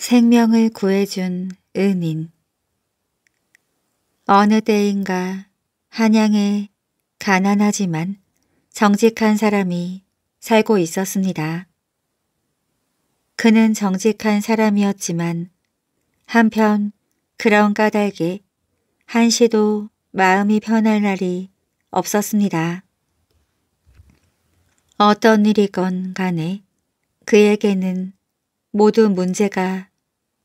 생명을 구해준 은인 어느 때인가 한양에 가난하지만 정직한 사람이 살고 있었습니다. 그는 정직한 사람이었지만 한편 그런 까닭에 한시도 마음이 편할 날이 없었습니다. 어떤 일이건 간에 그에게는 모두 문제가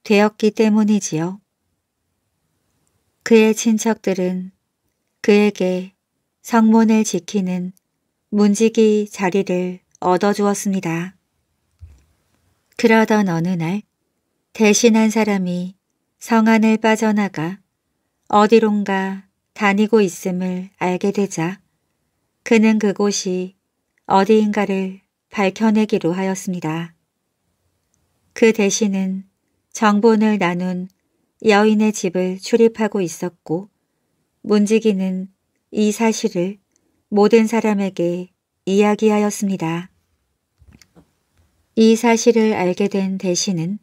되었기 때문이지요. 그의 친척들은 그에게 성문을 지키는 문지기 자리를 얻어주었습니다. 그러던 어느 날 대신한 사람이 성안을 빠져나가 어디론가 다니고 있음을 알게 되자 그는 그곳이 어디인가를 밝혀내기로 하였습니다. 그 대신은 정본을 나눈 여인의 집을 출입하고 있었고 문지기는 이 사실을 모든 사람에게 이야기하였습니다. 이 사실을 알게 된 대신은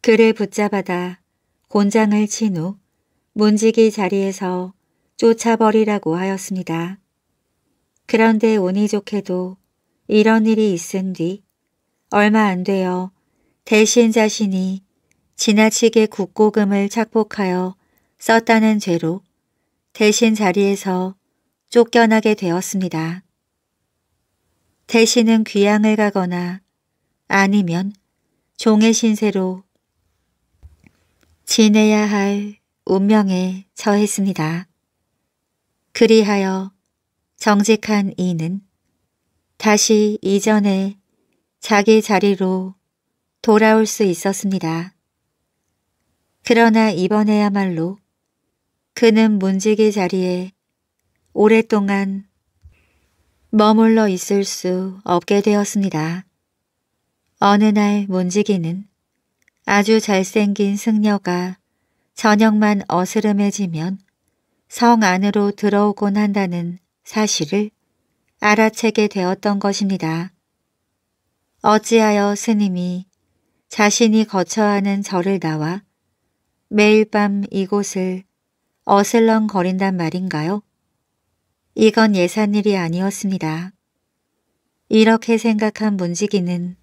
그를 붙잡아다 곤장을 친 후 문지기 자리에서 쫓아버리라고 하였습니다. 그런데 운이 좋게도 이런 일이 있은 뒤 얼마 안 되어 대신 자신이 지나치게 국고금을 착복하여 썼다는 죄로 대신 자리에서 쫓겨나게 되었습니다. 대신은 귀양을 가거나 아니면 종의 신세로 지내야 할 운명에 처했습니다. 그리하여 정직한 이는 다시 이전에 자기 자리로 돌아올 수 있었습니다. 그러나 이번에야말로 그는 문지기 자리에 오랫동안 머물러 있을 수 없게 되었습니다. 어느 날 문지기는 아주 잘생긴 승려가 저녁만 어스름해지면 성 안으로 들어오곤 한다는 사실을 알아채게 되었던 것입니다. 어찌하여 스님이 자신이 거처하는 절을 나와 매일 밤 이곳을 어슬렁거린단 말인가요? 이건 예산일이 아니었습니다. 이렇게 생각한 문지기는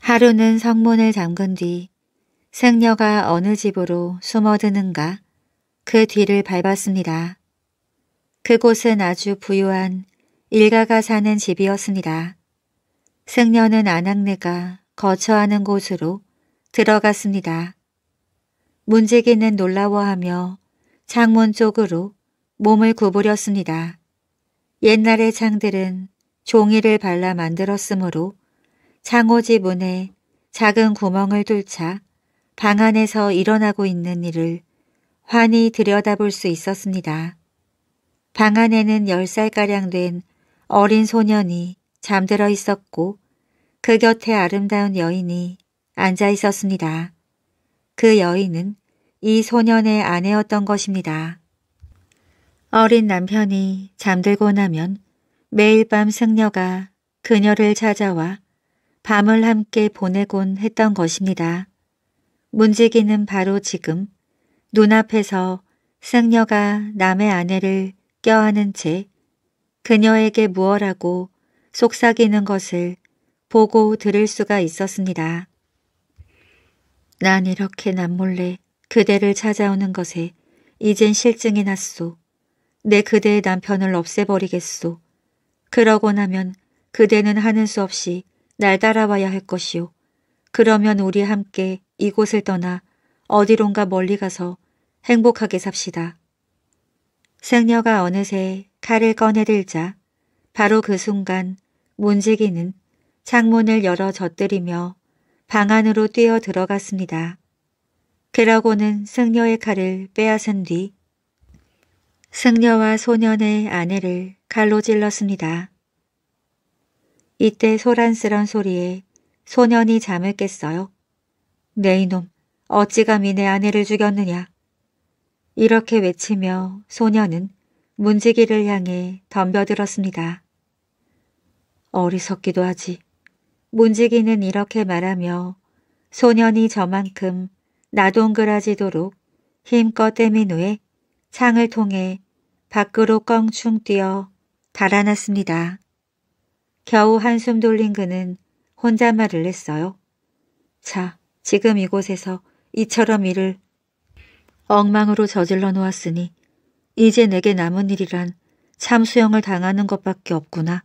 하루는 성문을 잠근 뒤 생녀가 어느 집으로 숨어드는가 그 뒤를 밟았습니다. 그곳은 아주 부유한 일가가 사는 집이었습니다. 승녀는아낙네가 거처하는 곳으로 들어갔습니다. 문제기는 놀라워하며 창문 쪽으로 몸을 구부렸습니다. 옛날의 창들은 종이를 발라 만들었으므로 창호지 문에 작은 구멍을 뚫자 방 안에서 일어나고 있는 일을 환히 들여다볼 수 있었습니다. 방 안에는 10살가량 된 어린 소년이 잠들어 있었고 그 곁에 아름다운 여인이 앉아 있었습니다. 그 여인은 이 소년의 아내였던 것입니다. 어린 남편이 잠들고 나면 매일 밤 승려가 그녀를 찾아와 밤을 함께 보내곤 했던 것입니다. 문지기는 바로 지금 눈앞에서 승려가 남의 아내를 껴안은 채 그녀에게 무엇하고 속삭이는 것을 보고 들을 수가 있었습니다. 난 이렇게 남몰래 그대를 찾아오는 것에 이젠 실증이 났소. 내 그대의 남편을 없애버리겠소. 그러고 나면 그대는 하는 수 없이 날 따라와야 할 것이오. 그러면 우리 함께 이곳을 떠나 어디론가 멀리 가서 행복하게 삽시다. 생녀가 어느새 칼을 꺼내들자 바로 그 순간 문지기는 창문을 열어 젖들이며 방 안으로 뛰어 들어갔습니다. 그러고는 승려의 칼을 빼앗은 뒤 승려와 소년의 아내를 칼로 찔렀습니다. 이때 소란스런 소리에 소년이 잠을 깼어요. 네 이놈, 어찌 감히 내 아내를 죽였느냐. 이렇게 외치며 소년은 문지기를 향해 덤벼들었습니다. 어리석기도 하지. 문지기는 이렇게 말하며 소년이 저만큼 나동그라지도록 힘껏 때민 후에 창을 통해 밖으로 껑충 뛰어 달아났습니다. 겨우 한숨 돌린 그는 혼잣말을 했어요. 자, 지금 이곳에서 이처럼 일을 엉망으로 저질러 놓았으니 이제 내게 남은 일이란 참수형을 당하는 것밖에 없구나.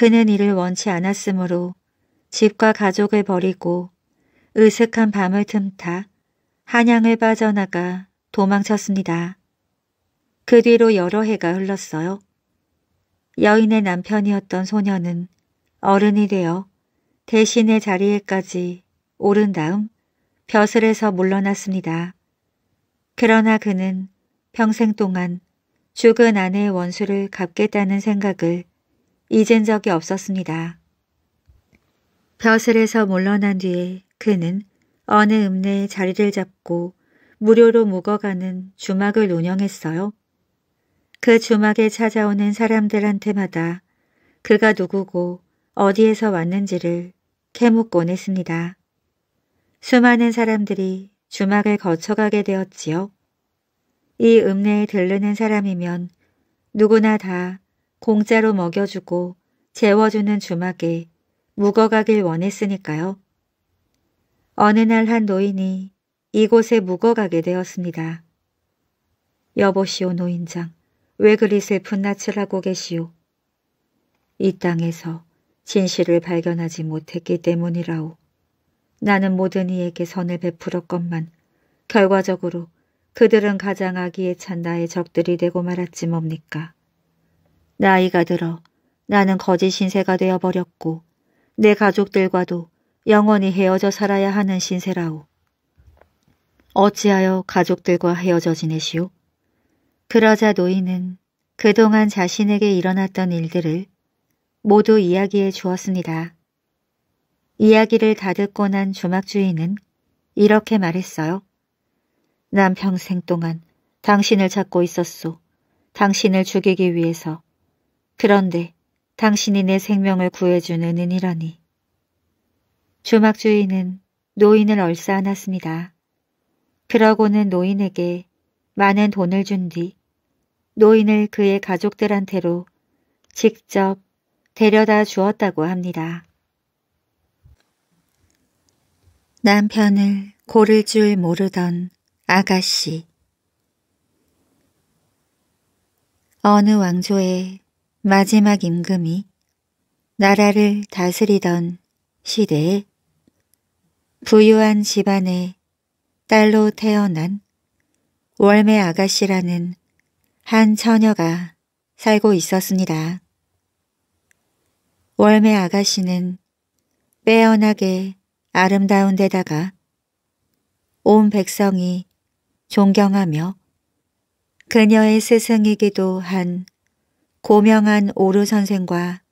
그는 이를 원치 않았으므로 집과 가족을 버리고 으슥한 밤을 틈타 한양을 빠져나가 도망쳤습니다. 그 뒤로 여러 해가 흘렀어요. 여인의 남편이었던 소녀는 어른이 되어 대신의 자리에까지 오른 다음 벼슬에서 물러났습니다. 그러나 그는 평생 동안 죽은 아내의 원수를 갚겠다는 생각을 잊은 적이 없었습니다. 벼슬에서 물러난 뒤에 그는 어느 읍내에 자리를 잡고 무료로 묵어가는 주막을 운영했어요. 그 주막에 찾아오는 사람들한테마다 그가 누구고 어디에서 왔는지를 캐묻곤 했습니다. 수많은 사람들이 주막을 거쳐가게 되었지요. 이 읍내에 들르는 사람이면 누구나 다 공짜로 먹여주고 재워주는 주막에 묵어가길 원했으니까요. 어느 날 한 노인이 이곳에 묵어가게 되었습니다. 여보시오 노인장, 왜 그리 슬픈 낯을 하고 계시오? 이 땅에서 진실을 발견하지 못했기 때문이라오. 나는 모든 이에게 선을 베풀었건만 결과적으로 그들은 가장 악기에찬 나의 적들이 되고 말았지 뭡니까? 나이가 들어 나는 거짓 신세가 되어버렸고 내 가족들과도 영원히 헤어져 살아야 하는 신세라오. 어찌하여 가족들과 헤어져 지내시오? 그러자 노인은 그동안 자신에게 일어났던 일들을 모두 이야기해 주었습니다. 이야기를 다 듣고 난 조막주인은 이렇게 말했어요. 난 평생 동안 당신을 찾고 있었소. 당신을 죽이기 위해서 그런데 당신이 내 생명을 구해준 은은이라니. 주막 주인은 노인을 얼싸 안았습니다. 그러고는 노인에게 많은 돈을 준 뒤 노인을 그의 가족들한테로 직접 데려다 주었다고 합니다. 남편을 고를 줄 모르던 아가씨 어느 왕조의 마지막 임금이 나라를 다스리던 시대에 부유한 집안의 딸로 태어난 월매 아가씨라는 한 처녀가 살고 있었습니다. 월매 아가씨는 빼어나게 아름다운 데다가 온 백성이 존경하며 그녀의 스승이기도 한 고명한 오르 선생과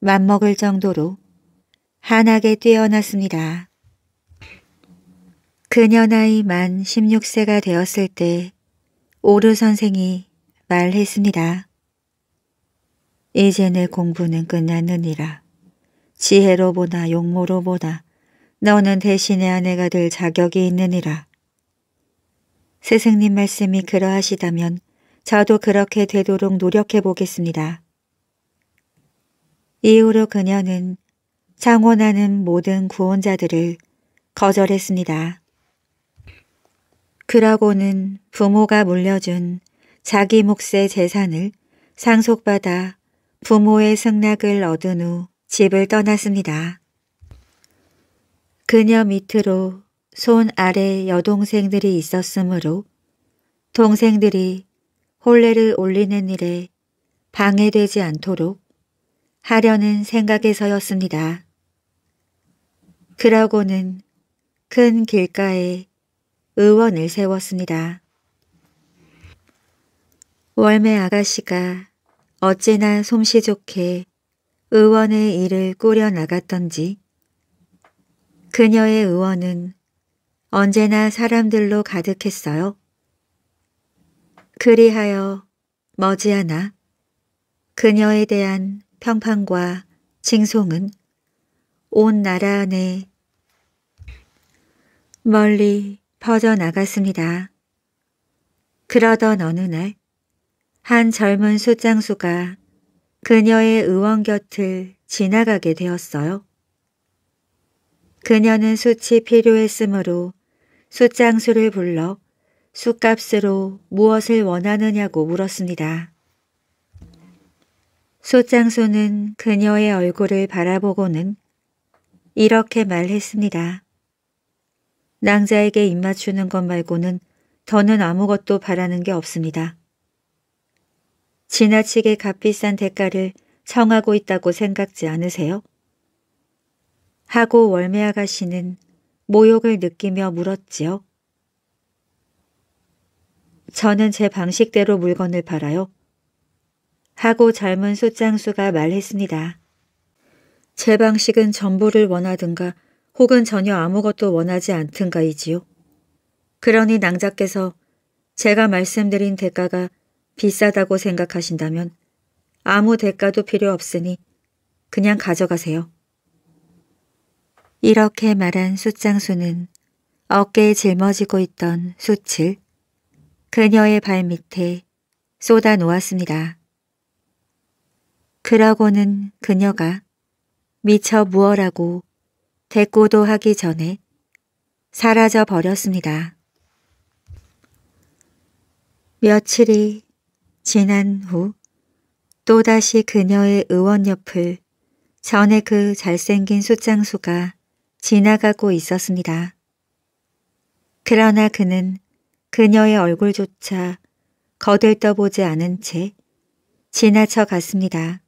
맞먹을 정도로 한하게 뛰어났습니다. 그녀 나이 만 16세가 되었을 때 오르 선생이 말했습니다. 이제 내 공부는 끝났느니라. 지혜로 보나 용모로 보나 너는 대신의 아내가 될 자격이 있느니라. 스승님 말씀이 그러하시다면 저도 그렇게 되도록 노력해 보겠습니다. 이후로 그녀는 창원하는 모든 구원자들을 거절했습니다. 그러고는 부모가 물려준 자기 몫의 재산을 상속받아 부모의 승낙을 얻은 후 집을 떠났습니다. 그녀 밑으로 손 아래 여동생들이 있었으므로 동생들이 혼례를 올리는 일에 방해되지 않도록 하려는 생각에서였습니다. 그러고는 큰 길가에 의원을 세웠습니다. 월매 아가씨가 어찌나 솜씨 좋게 의원의 일을 꾸려나갔던지 그녀의 의원은 언제나 사람들로 가득했어요. 그리하여 머지않아 그녀에 대한 평판과 징송은 온 나라 안에 멀리 퍼져나갔습니다. 그러던 어느 날 한 젊은 숫장수가 그녀의 의원 곁을 지나가게 되었어요. 그녀는 숯이 필요했으므로 숫장수를 불러 숫값으로 무엇을 원하느냐고 물었습니다. 소장소는 그녀의 얼굴을 바라보고는 이렇게 말했습니다. 낭자에게 입맞추는 것 말고는 더는 아무것도 바라는 게 없습니다. 지나치게 값비싼 대가를 청하고 있다고 생각지 않으세요? 하고 월매 아가씨는 모욕을 느끼며 물었지요. 저는 제 방식대로 물건을 팔아요. 하고 젊은 숫장수가 말했습니다. 제 방식은 전부를 원하든가 혹은 전혀 아무것도 원하지 않든가이지요. 그러니 낭자께서 제가 말씀드린 대가가 비싸다고 생각하신다면 아무 대가도 필요 없으니 그냥 가져가세요. 이렇게 말한 숫장수는 어깨에 짊어지고 있던 수칠, 그녀의 발밑에 쏟아 놓았습니다. 그러고는 그녀가 미처 무어라고 대꾸도 하기 전에 사라져 버렸습니다. 며칠이 지난 후 또다시 그녀의 의원 옆을 전에 그 잘생긴 숫장수가 지나가고 있었습니다. 그러나 그는 그녀의 얼굴조차 거들떠보지 않은 채 지나쳐 갔습니다.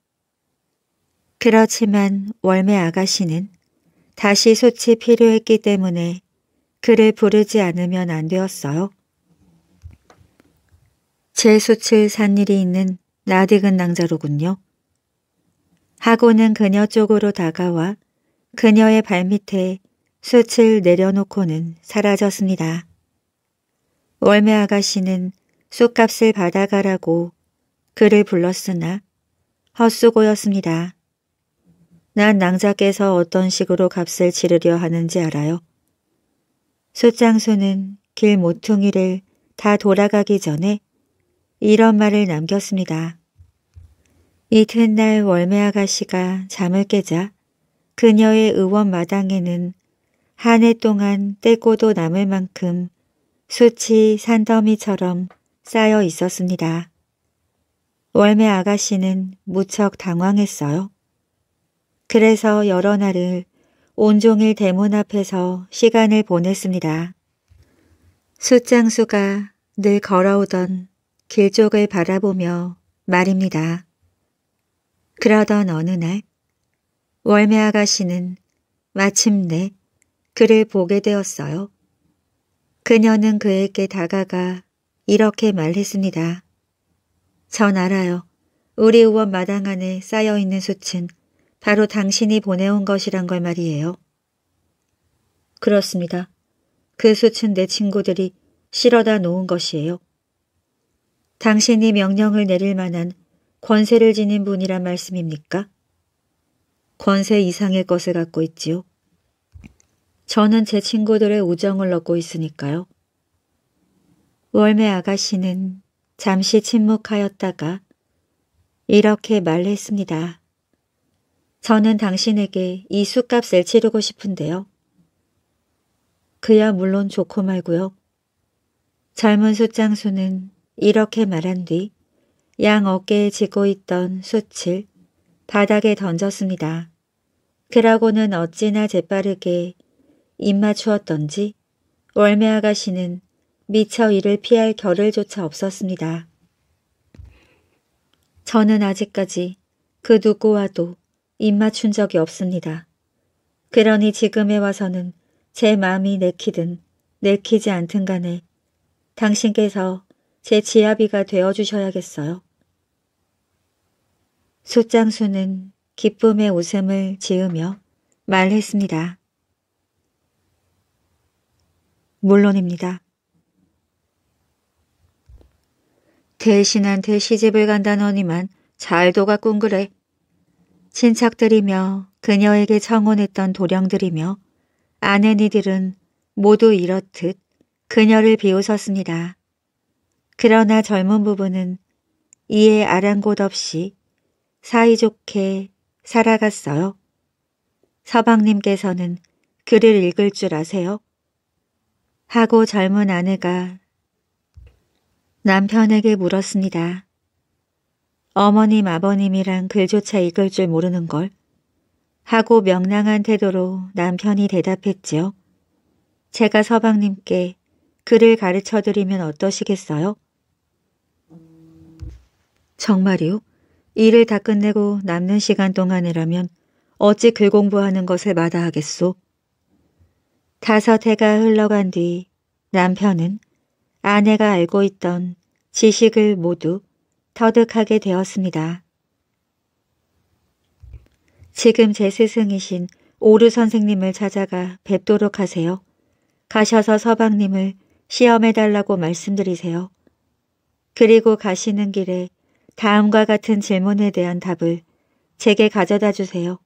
그렇지만 월매 아가씨는 다시 솥이 필요했기 때문에 그를 부르지 않으면 안 되었어요. 제 솥을 산 일이 있는 나딕은 낭자로군요. 하고는 그녀 쪽으로 다가와 그녀의 발밑에 숯을 내려놓고는 사라졌습니다. 월매 아가씨는 쑥값을 받아가라고 그를 불렀으나 헛수고였습니다. 난 낭자께서 어떤 식으로 값을 치르려 하는지 알아요. 숫장수는 길 모퉁이를 다 돌아가기 전에 이런 말을 남겼습니다. 이튿날 월매 아가씨가 잠을 깨자 그녀의 의원 마당에는 한 해 동안 떼고도 남을 만큼 수치 산더미처럼 쌓여 있었습니다. 월매 아가씨는 무척 당황했어요. 그래서 여러 날을 온종일 대문 앞에서 시간을 보냈습니다. 숫장수가 늘 걸어오던 길 쪽을 바라보며 말입니다. 그러던 어느 날 월매 아가씨는 마침내 그를 보게 되었어요. 그녀는 그에게 다가가 이렇게 말했습니다. 전 알아요. 우리 의원 마당 안에 쌓여있는 숯은 바로 당신이 보내온 것이란 걸 말이에요. 그렇습니다. 그 숯은 내 친구들이 실어다 놓은 것이에요. 당신이 명령을 내릴 만한 권세를 지닌 분이란 말씀입니까? 권세 이상의 것을 갖고 있지요. 저는 제 친구들의 우정을 얻고 있으니까요. 월매 아가씨는 잠시 침묵하였다가 이렇게 말했습니다. 저는 당신에게 이 수값을 치르고 싶은데요. 그야 물론 좋고 말고요. 젊은 숫장수는 이렇게 말한 뒤 양 어깨에 지고 있던 숯을 바닥에 던졌습니다. 그러고는 어찌나 재빠르게 입맞추었던지 월매 아가씨는 미처 이를 피할 겨를조차 없었습니다. 저는 아직까지 그 누구와도 입맞춘 적이 없습니다. 그러니 지금에 와서는 제 마음이 내키든 내키지 않든 간에 당신께서 제 지아비가 되어주셔야겠어요. 숫장수는 기쁨의 웃음을 지으며 말했습니다. 물론입니다. 대신한테 시집을 간다너니만 잘도가 꾼그래. 친척들이며 그녀에게 청혼했던 도령들이며 아내 이들은 모두 이렇듯 그녀를 비웃었습니다. 그러나 젊은 부부는 이에 아랑곳 없이 사이좋게 살아갔어요. 서방님께서는 글을 읽을 줄 아세요? 하고 젊은 아내가 남편에게 물었습니다. 어머님 아버님이란 글조차 읽을 줄 모르는 걸 하고 명랑한 태도로 남편이 대답했지요. 제가 서방님께 글을 가르쳐드리면 어떠시겠어요? 정말요? 일을 다 끝내고 남는 시간 동안이라면 어찌 글 공부하는 것을 마다하겠소? 다섯 해가 흘러간 뒤 남편은 아내가 알고 있던 지식을 모두 터득하게 되었습니다. 지금 제 스승이신 오르 선생님을 찾아가 뵙도록 하세요. 가셔서 서방님을 시험해달라고 말씀드리세요. 그리고 가시는 길에 다음과 같은 질문에 대한 답을 제게 가져다 주세요.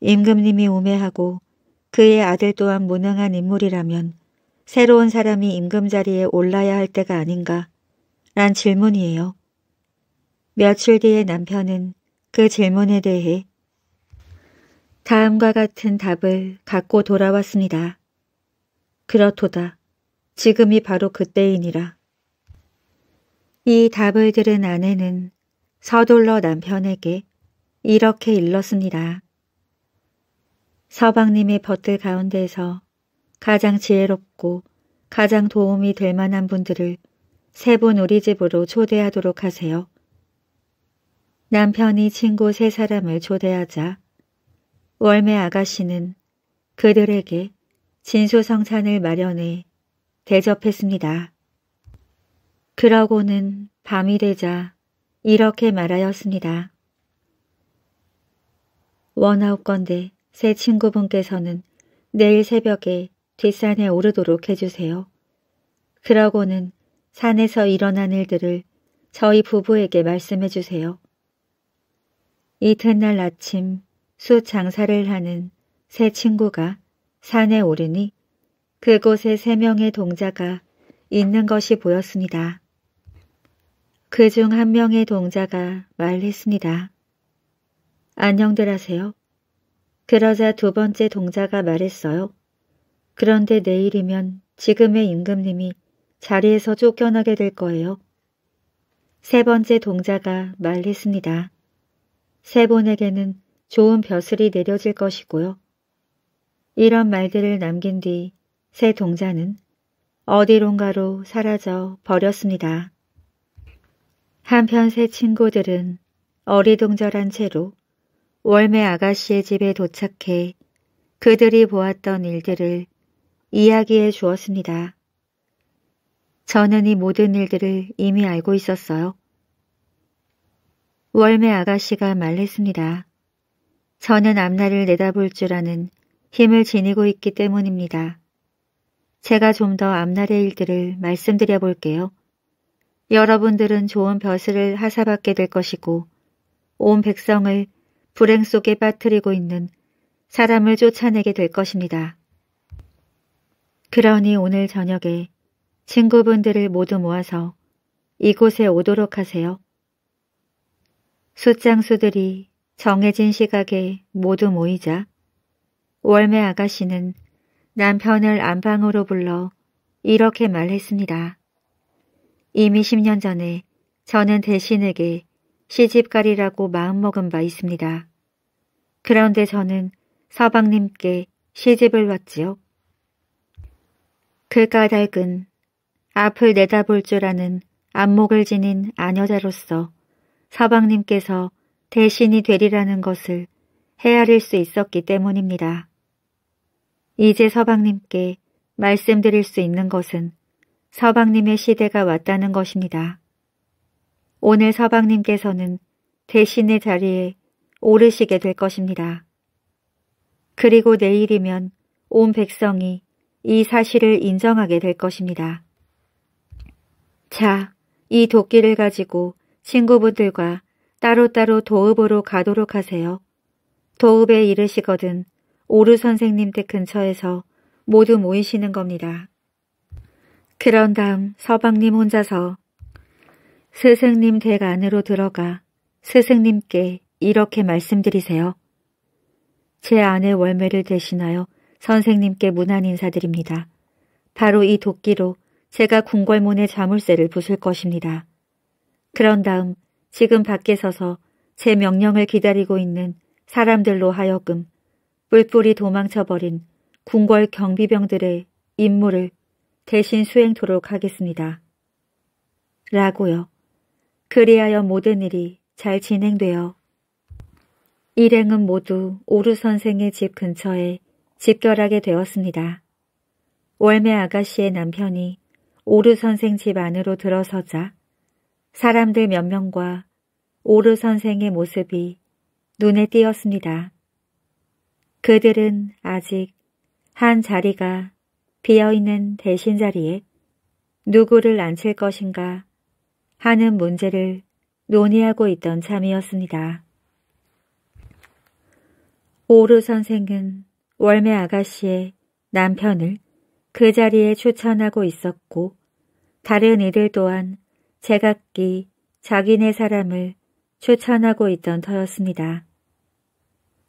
임금님이 우매하고 그의 아들 또한 무능한 인물이라면 새로운 사람이 임금 자리에 올라야 할 때가 아닌가? 란 질문이에요. 며칠 뒤에 남편은 그 질문에 대해 다음과 같은 답을 갖고 돌아왔습니다. 그렇도다. 지금이 바로 그때이니라. 이 답을 들은 아내는 서둘러 남편에게 이렇게 일렀습니다. 서방님이 벗들 가운데서 가장 지혜롭고 가장 도움이 될 만한 분들을 세 분 우리 집으로 초대하도록 하세요. 남편이 친구 세 사람을 초대하자 월매 아가씨는 그들에게 진수성찬을 마련해 대접했습니다. 그러고는 밤이 되자 이렇게 말하였습니다. 원하옵건데 새 친구분께서는 내일 새벽에 뒷산에 오르도록 해주세요. 그러고는 산에서 일어난 일들을 저희 부부에게 말씀해 주세요. 이튿날 아침 수 장사를 하는 새 친구가 산에 오르니 그곳에 세 명의 동자가 있는 것이 보였습니다. 그 중 한 명의 동자가 말했습니다. 안녕들 하세요. 그러자 두 번째 동자가 말했어요. 그런데 내일이면 지금의 임금님이 자리에서 쫓겨나게 될 거예요. 세 번째 동자가 말했습니다. 세 분에게는 좋은 벼슬이 내려질 것이고요. 이런 말들을 남긴 뒤 세 동자는 어디론가로 사라져 버렸습니다. 한편 세 친구들은 어리둥절한 채로 월매 아가씨의 집에 도착해 그들이 보았던 일들을 이야기해 주었습니다. 저는 이 모든 일들을 이미 알고 있었어요. 월매 아가씨가 말했습니다. 저는 앞날을 내다볼 줄 아는 힘을 지니고 있기 때문입니다. 제가 좀 더 앞날의 일들을 말씀드려 볼게요. 여러분들은 좋은 벼슬을 하사받게 될 것이고 온 백성을 불행 속에 빠뜨리고 있는 사람을 쫓아내게 될 것입니다. 그러니 오늘 저녁에 친구분들을 모두 모아서 이곳에 오도록 하세요. 숫장수들이 정해진 시각에 모두 모이자 월매 아가씨는 남편을 안방으로 불러 이렇게 말했습니다. 이미 10년 전에 저는 대신에게 시집가리라고 마음먹은 바 있습니다. 그런데 저는 서방님께 시집을 왔지요. 그 까닭은 앞을 내다볼 줄 아는 안목을 지닌 아녀자로서 서방님께서 대신이 되리라는 것을 헤아릴 수 있었기 때문입니다. 이제 서방님께 말씀드릴 수 있는 것은 서방님의 시대가 왔다는 것입니다. 오늘 서방님께서는 대신의 자리에 오르시게 될 것입니다. 그리고 내일이면 온 백성이 이 사실을 인정하게 될 것입니다. 자, 이 도끼를 가지고 친구분들과 따로따로 도읍으로 가도록 하세요. 도읍에 이르시거든 오르 선생님 댁 근처에서 모두 모이시는 겁니다. 그런 다음 서방님 혼자서 스승님 댁 안으로 들어가 스승님께 이렇게 말씀드리세요. 제 아내 월매를 대신하여 선생님께 무난 인사드립니다. 바로 이 도끼로 제가 궁궐문의 자물쇠를 부술 것입니다. 그런 다음 지금 밖에 서서 제 명령을 기다리고 있는 사람들로 하여금 뿔뿔이 도망쳐버린 궁궐 경비병들의 임무를 대신 수행토록 하겠습니다. 라고요. 그리하여 모든 일이 잘 진행되어 일행은 모두 오르 선생의 집 근처에 집결하게 되었습니다. 월매 아가씨의 남편이 오르 선생 집 안으로 들어서자 사람들 몇 명과 오르 선생의 모습이 눈에 띄었습니다. 그들은 아직 한 자리가 비어있는 대신 자리에 누구를 앉힐 것인가 하는 문제를 논의하고 있던 참이었습니다. 오르 선생은 월매 아가씨의 남편을 그 자리에 추천하고 있었고 다른 이들 또한 제각기 자기네 사람을 추천하고 있던 터였습니다.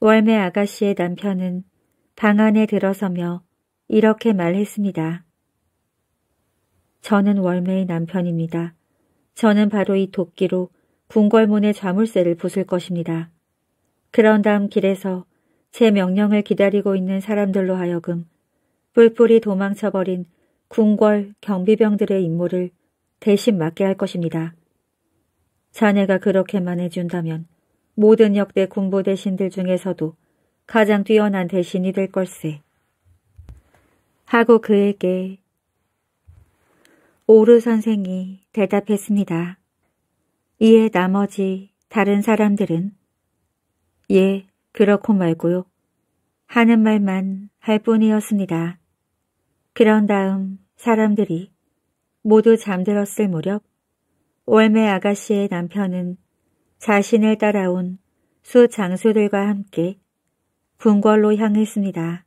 월매 아가씨의 남편은 방 안에 들어서며 이렇게 말했습니다. 저는 월매의 남편입니다. 저는 바로 이 도끼로 궁궐문의 자물쇠를 부술 것입니다. 그런 다음 길에서 제 명령을 기다리고 있는 사람들로 하여금 뿔뿔이 도망쳐버린 궁궐 경비병들의 임무를 대신 맡게 할 것입니다. 자네가 그렇게만 해준다면 모든 역대 군부 대신들 중에서도 가장 뛰어난 대신이 될 걸세. 하고 그에게 오르 선생이 대답했습니다. 이에 나머지 다른 사람들은 예, 그렇고 말고요. 하는 말만 할 뿐이었습니다. 그런 다음 사람들이 모두 잠들었을 무렵 월매 아가씨의 남편은 자신을 따라온 수 장수들과 함께 궁궐로 향했습니다.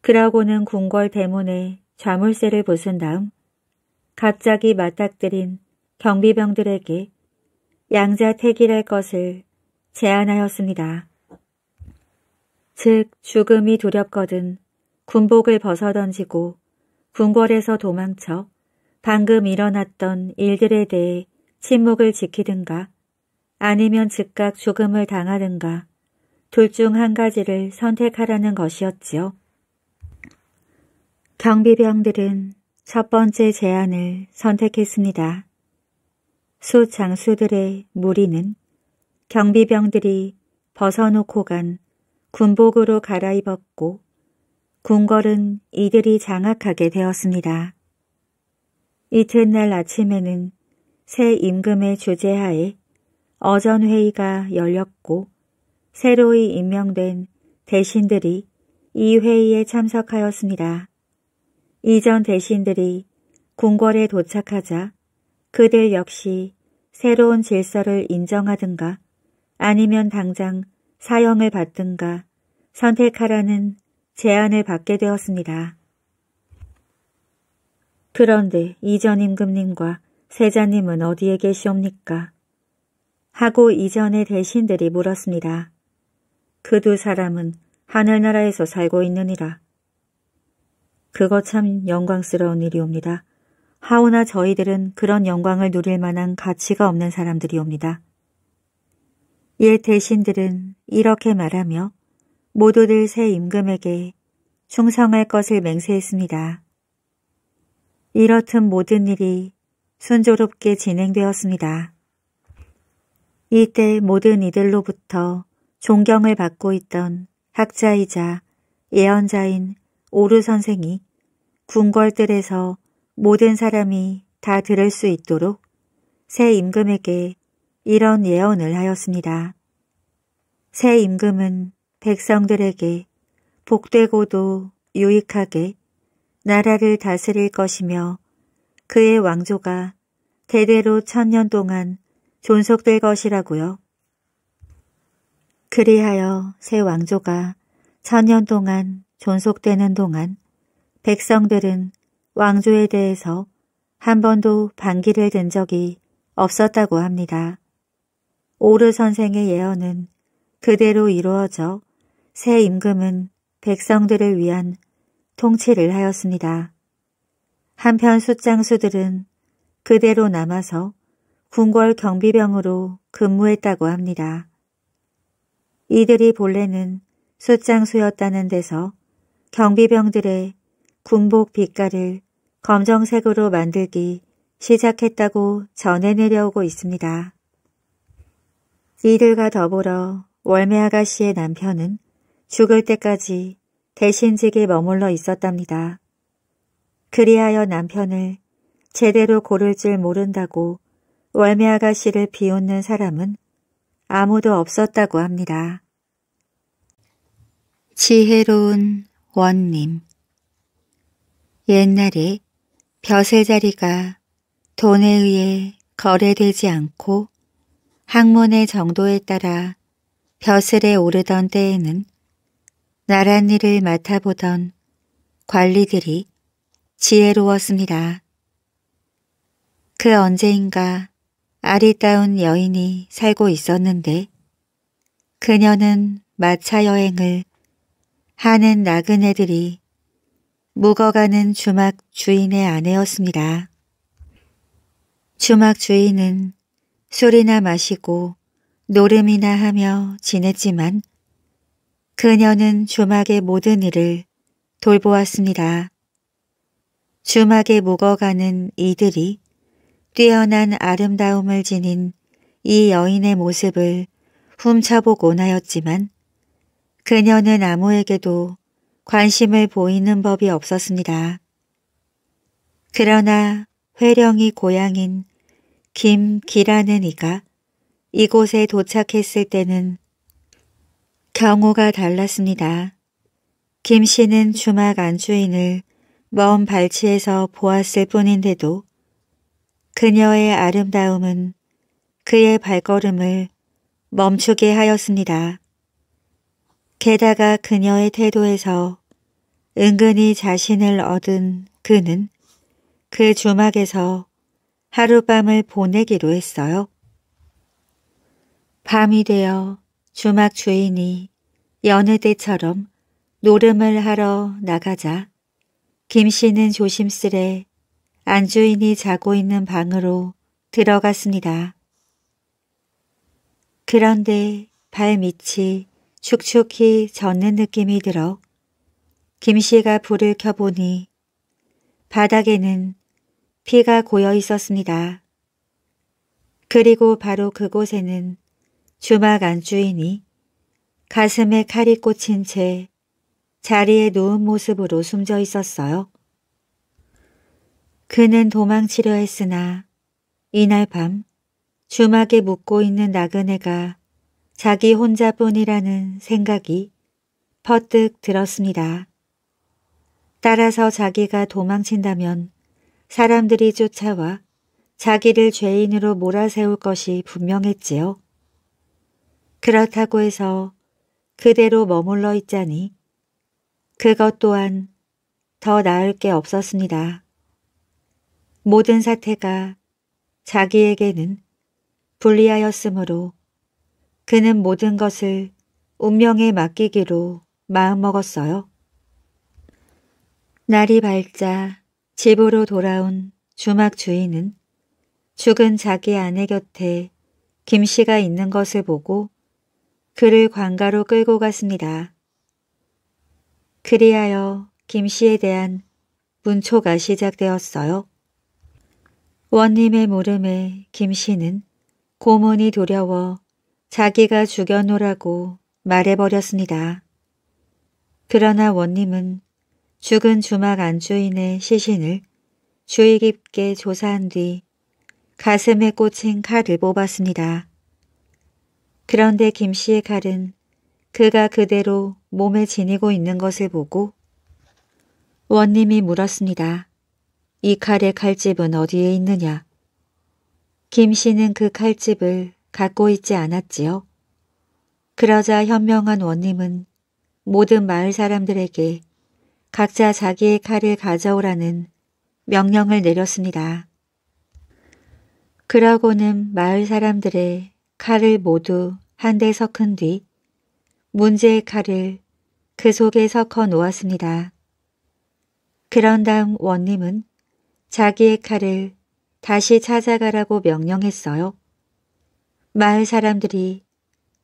그러고는 궁궐 대문에 좌물쇠를 부순 다음 갑자기 맞닥뜨린 경비병들에게 양자택일할 것을 제안하였습니다. 즉 죽음이 두렵거든 군복을 벗어던지고 궁궐에서 도망쳐 방금 일어났던 일들에 대해 침묵을 지키든가 아니면 즉각 죽음을 당하든가 둘 중 한 가지를 선택하라는 것이었지요. 경비병들은 첫 번째 제안을 선택했습니다. 수 장수들의 무리는 경비병들이 벗어놓고 간 군복으로 갈아입었고 궁궐은 이들이 장악하게 되었습니다. 이튿날 아침에는 새 임금의 주제하에 어전회의가 열렸고 새로이 임명된 대신들이 이 회의에 참석하였습니다. 이전 대신들이 궁궐에 도착하자 그들 역시 새로운 질서를 인정하든가 아니면 당장 사형을 받든가 선택하라는 제안을 받게 되었습니다. 그런데 이전 임금님과 세자님은 어디에 계시옵니까? 하고 이전의 대신들이 물었습니다. 그 두 사람은 하늘나라에서 살고 있느니라 그거 참 영광스러운 일이옵니다. 하오나 저희들은 그런 영광을 누릴 만한 가치가 없는 사람들이옵니다. 옛 대신들은 이렇게 말하며 모두들 새 임금에게 충성할 것을 맹세했습니다. 이렇듯 모든 일이 순조롭게 진행되었습니다. 이때 모든 이들로부터 존경을 받고 있던 학자이자 예언자인 오르 선생이 궁궐들에서 모든 사람이 다 들을 수 있도록 새 임금에게 이런 예언을 하였습니다. 새 임금은 백성들에게 복되고도 유익하게 나라를 다스릴 것이며 그의 왕조가 대대로 천년 동안 존속될 것이라고요. 그리하여 새 왕조가 천년 동안 존속되는 동안 백성들은 왕조에 대해서 한 번도 반기를 든 적이 없었다고 합니다. 오르 선생의 예언은 그대로 이루어져 새 임금은 백성들을 위한 통치를 하였습니다. 한편 숫장수들은 그대로 남아서 궁궐 경비병으로 근무했다고 합니다. 이들이 본래는 숫장수였다는 데서 경비병들의 군복 빛깔을 검정색으로 만들기 시작했다고 전해 내려오고 있습니다. 이들과 더불어 월매 아가씨의 남편은 죽을 때까지 대신직에 머물러 있었답니다. 그리하여 남편을 제대로 고를 줄 모른다고 월매 아가씨를 비웃는 사람은 아무도 없었다고 합니다. 지혜로운 원님 옛날에 벼슬 자리가 돈에 의해 거래되지 않고 학문의 정도에 따라 벼슬에 오르던 때에는 나란 일을 맡아보던 관리들이 지혜로웠습니다. 그 언제인가 아리따운 여인이 살고 있었는데 그녀는 마차 여행을 하는 나그네들이 묵어가는 주막 주인의 아내였습니다. 주막 주인은 술이나 마시고 노름이나 하며 지냈지만 그녀는 주막의 모든 일을 돌보았습니다. 주막에 묵어가는 이들이 뛰어난 아름다움을 지닌 이 여인의 모습을 훔쳐보곤 하였지만 그녀는 아무에게도 관심을 보이는 법이 없었습니다. 그러나 회령이 고향인 김기라는 이가 이곳에 도착했을 때는 경우가 달랐습니다. 김 씨는 주막 안주인을 먼 발치에서 보았을 뿐인데도 그녀의 아름다움은 그의 발걸음을 멈추게 하였습니다. 게다가 그녀의 태도에서 은근히 자신을 얻은 그는 그 주막에서 하룻밤을 보내기로 했어요. 밤이 되어 주막 주인이 여느 때처럼 노름을 하러 나가자 김 씨는 조심스레 안주인이 자고 있는 방으로 들어갔습니다. 그런데 발밑이 축축히 젖는 느낌이 들어 김씨가 불을 켜보니 바닥에는 피가 고여 있었습니다. 그리고 바로 그곳에는 주막 안주인이 가슴에 칼이 꽂힌 채 자리에 누운 모습으로 숨져 있었어요. 그는 도망치려 했으나 이날 밤 주막에 묵고 있는 나그네가 자기 혼자뿐이라는 생각이 퍼뜩 들었습니다. 따라서 자기가 도망친다면 사람들이 쫓아와 자기를 죄인으로 몰아세울 것이 분명했지요. 그렇다고 해서 그대로 머물러 있자니 그것 또한 더 나을 게 없었습니다. 모든 사태가 자기에게는 불리하였으므로 그는 모든 것을 운명에 맡기기로 마음먹었어요. 날이 밝자 집으로 돌아온 주막 주인은 죽은 자기 아내 곁에 김 씨가 있는 것을 보고 그를 관가로 끌고 갔습니다. 그리하여 김 씨에 대한 문초가 시작되었어요. 원님의 물음에 김 씨는 고문이 두려워 자기가 죽여놓으라고 말해버렸습니다. 그러나 원님은 죽은 주막 안주인의 시신을 주의 깊게 조사한 뒤 가슴에 꽂힌 칼을 뽑았습니다. 그런데 김 씨의 칼은 그가 그대로 몸에 지니고 있는 것을 보고 원님이 물었습니다. 이 칼의 칼집은 어디에 있느냐? 김 씨는 그 칼집을 갖고 있지 않았지요. 그러자 현명한 원님은 모든 마을 사람들에게 각자 자기의 칼을 가져오라는 명령을 내렸습니다. 그러고는 마을 사람들의 칼을 모두 한 대 섞은 뒤 문제의 칼을 그 속에 섞어 놓았습니다. 그런 다음 원님은 자기의 칼을 다시 찾아가라고 명령했어요. 마을 사람들이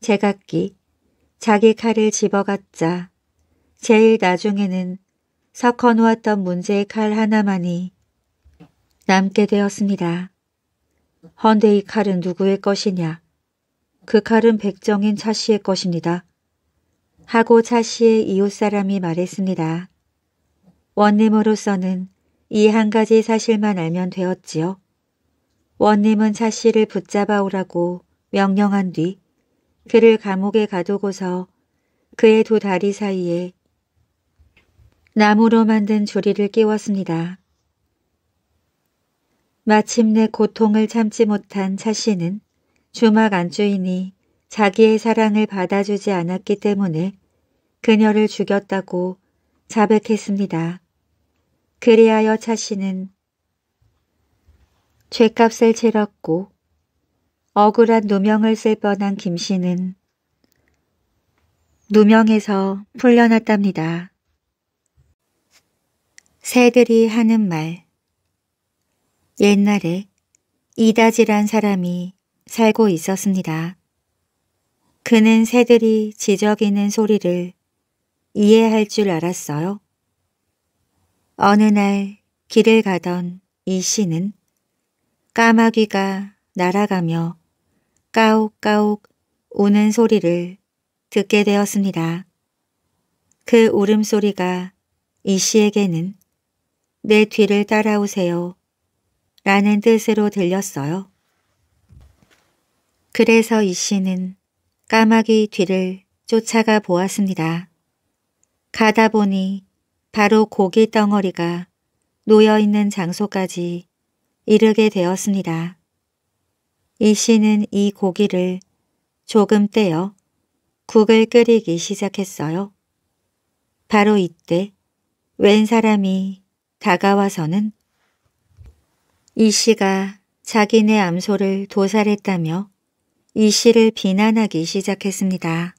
제각기 자기 칼을 집어갔자 제일 나중에는 섞어 놓았던 문제의 칼 하나만이 남게 되었습니다. 헌데 이 칼은 누구의 것이냐? 그 칼은 백정인 차씨의 것입니다. 하고 차씨의 이웃사람이 말했습니다. 원님으로서는 이 한 가지 사실만 알면 되었지요. 원님은 차씨를 붙잡아오라고 명령한 뒤 그를 감옥에 가두고서 그의 두 다리 사이에 나무로 만든 조리를 끼웠습니다. 마침내 고통을 참지 못한 차 씨는 주막 안주인이 자기의 사랑을 받아주지 않았기 때문에 그녀를 죽였다고 자백했습니다. 그리하여 차 씨는 죄값을 치렀고 억울한 누명을 쓸 뻔한 김 씨는 누명에서 풀려났답니다. 새들이 하는 말 옛날에 이다지란 사람이 살고 있었습니다. 그는 새들이 지저귀는 소리를 이해할 줄 알았어요. 어느 날 길을 가던 이 씨는 까마귀가 날아가며 까옥까옥 우는 소리를 듣게 되었습니다. 그 울음소리가 이 씨에게는 내 뒤를 따라오세요 라는 뜻으로 들렸어요. 그래서 이 씨는 까마귀 뒤를 쫓아가 보았습니다. 가다 보니 바로 고기 덩어리가 놓여있는 장소까지 이르게 되었습니다. 이 씨는 이 고기를 조금 떼어 국을 끓이기 시작했어요. 바로 이때 웬 사람이 다가와서는 이 씨가 자기네 암소를 도살했다며 이 씨를 비난하기 시작했습니다.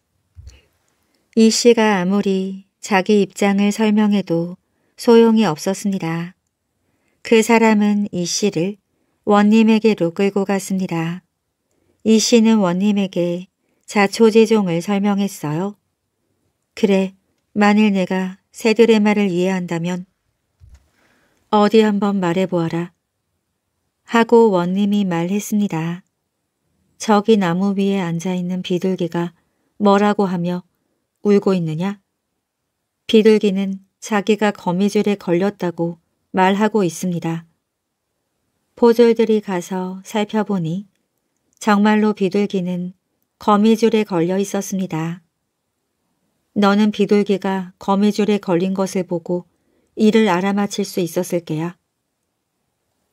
이 씨가 아무리 자기 입장을 설명해도 소용이 없었습니다. 그 사람은 이 씨를 원님에게로 끌고 갔습니다. 이 씨는 원님에게 자초지종을 설명했어요. 그래, 만일 내가 새들의 말을 이해한다면 어디 한번 말해보아라. 하고 원님이 말했습니다. 저기 나무 위에 앉아있는 비둘기가 뭐라고 하며 울고 있느냐? 비둘기는 자기가 거미줄에 걸렸다고 말하고 있습니다. 포졸들이 가서 살펴보니 정말로 비둘기는 거미줄에 걸려 있었습니다. 너는 비둘기가 거미줄에 걸린 것을 보고 이를 알아맞힐 수 있었을 게요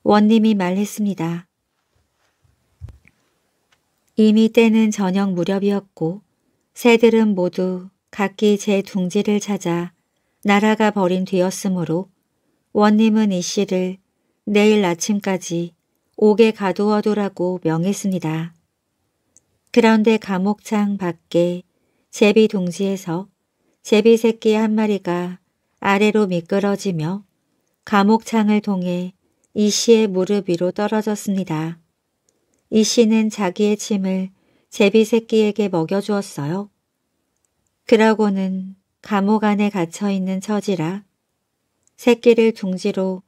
원님이 말했습니다. 이미 때는 저녁 무렵이었고 새들은 모두 각기 제 둥지를 찾아 날아가 버린 뒤였으므로 원님은 이 씨를 내일 아침까지 옥에 가두어두라고 명했습니다. 그런데 감옥창 밖에 제비 동지에서 제비 새끼 한 마리가 아래로 미끄러지며 감옥창을 통해 이 씨의 무릎 위로 떨어졌습니다. 이 씨는 자기의 침을 제비 새끼에게 먹여주었어요. 그러고는 감옥 안에 갇혀있는 처지라 새끼를 둥지로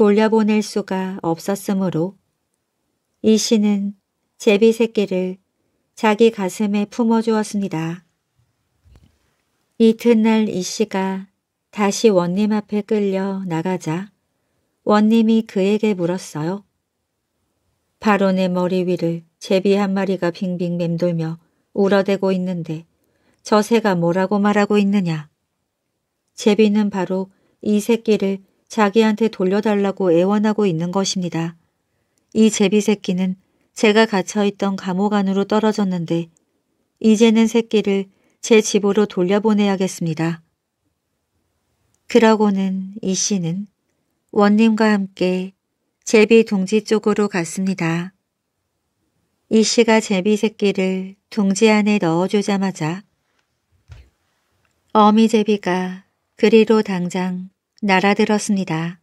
돌려보낼 수가 없었으므로 이 씨는 제비 새끼를 자기 가슴에 품어주었습니다. 이튿날 이 씨가 다시 원님 앞에 끌려 나가자 원님이 그에게 물었어요. 바로내 머리 위를 제비 한 마리가 빙빙 맴돌며 울어대고 있는데 저 새가 뭐라고 말하고 있느냐. 제비는 바로 이 새끼를 자기한테 돌려달라고 애원하고 있는 것입니다. 이 제비 새끼는 제가 갇혀있던 감옥 안으로 떨어졌는데 이제는 새끼를 제 집으로 돌려보내야겠습니다. 그러고는 이 씨는 원님과 함께 제비 둥지 쪽으로 갔습니다. 이 씨가 제비 새끼를 둥지 안에 넣어주자마자 어미 제비가 그리로 당장 날아들었습니다.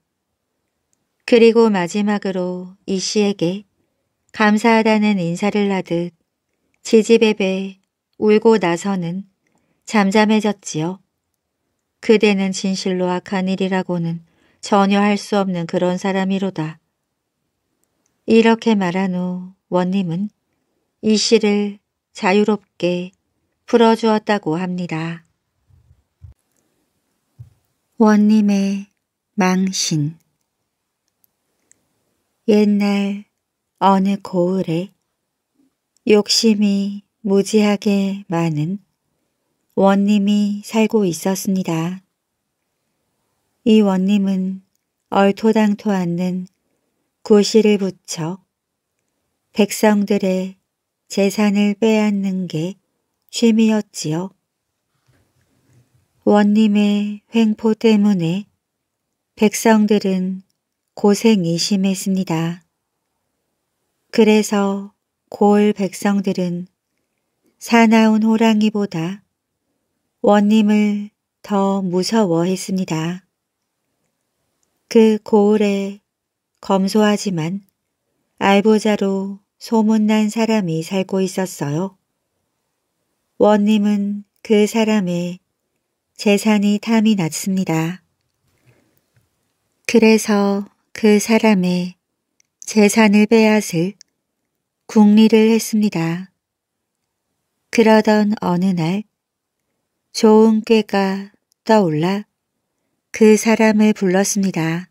그리고 마지막으로 이 씨에게 감사하다는 인사를 하듯 지지배배 울고 나서는 잠잠해졌지요. 그대는 진실로 악한 일이라고는 전혀 할 수 없는 그런 사람이로다. 이렇게 말한 후 원님은 이 씨를 자유롭게 풀어주었다고 합니다. 원님의 망신 옛날 어느 고을에 욕심이 무지하게 많은 원님이 살고 있었습니다. 이 원님은 얼토당토 않는 구실을 붙여 백성들의 재산을 빼앗는 게 취미였지요. 원님의 횡포 때문에 백성들은 고생이 심했습니다. 그래서 고을 백성들은 사나운 호랑이보다 원님을 더 무서워했습니다. 그 고을에 검소하지만 알보자로 소문난 사람이 살고 있었어요. 원님은 그 사람의 재산이 탐이 났습니다. 그래서 그 사람의 재산을 빼앗을 궁리를 했습니다. 그러던 어느 날 좋은 꾀가 떠올라 그 사람을 불렀습니다.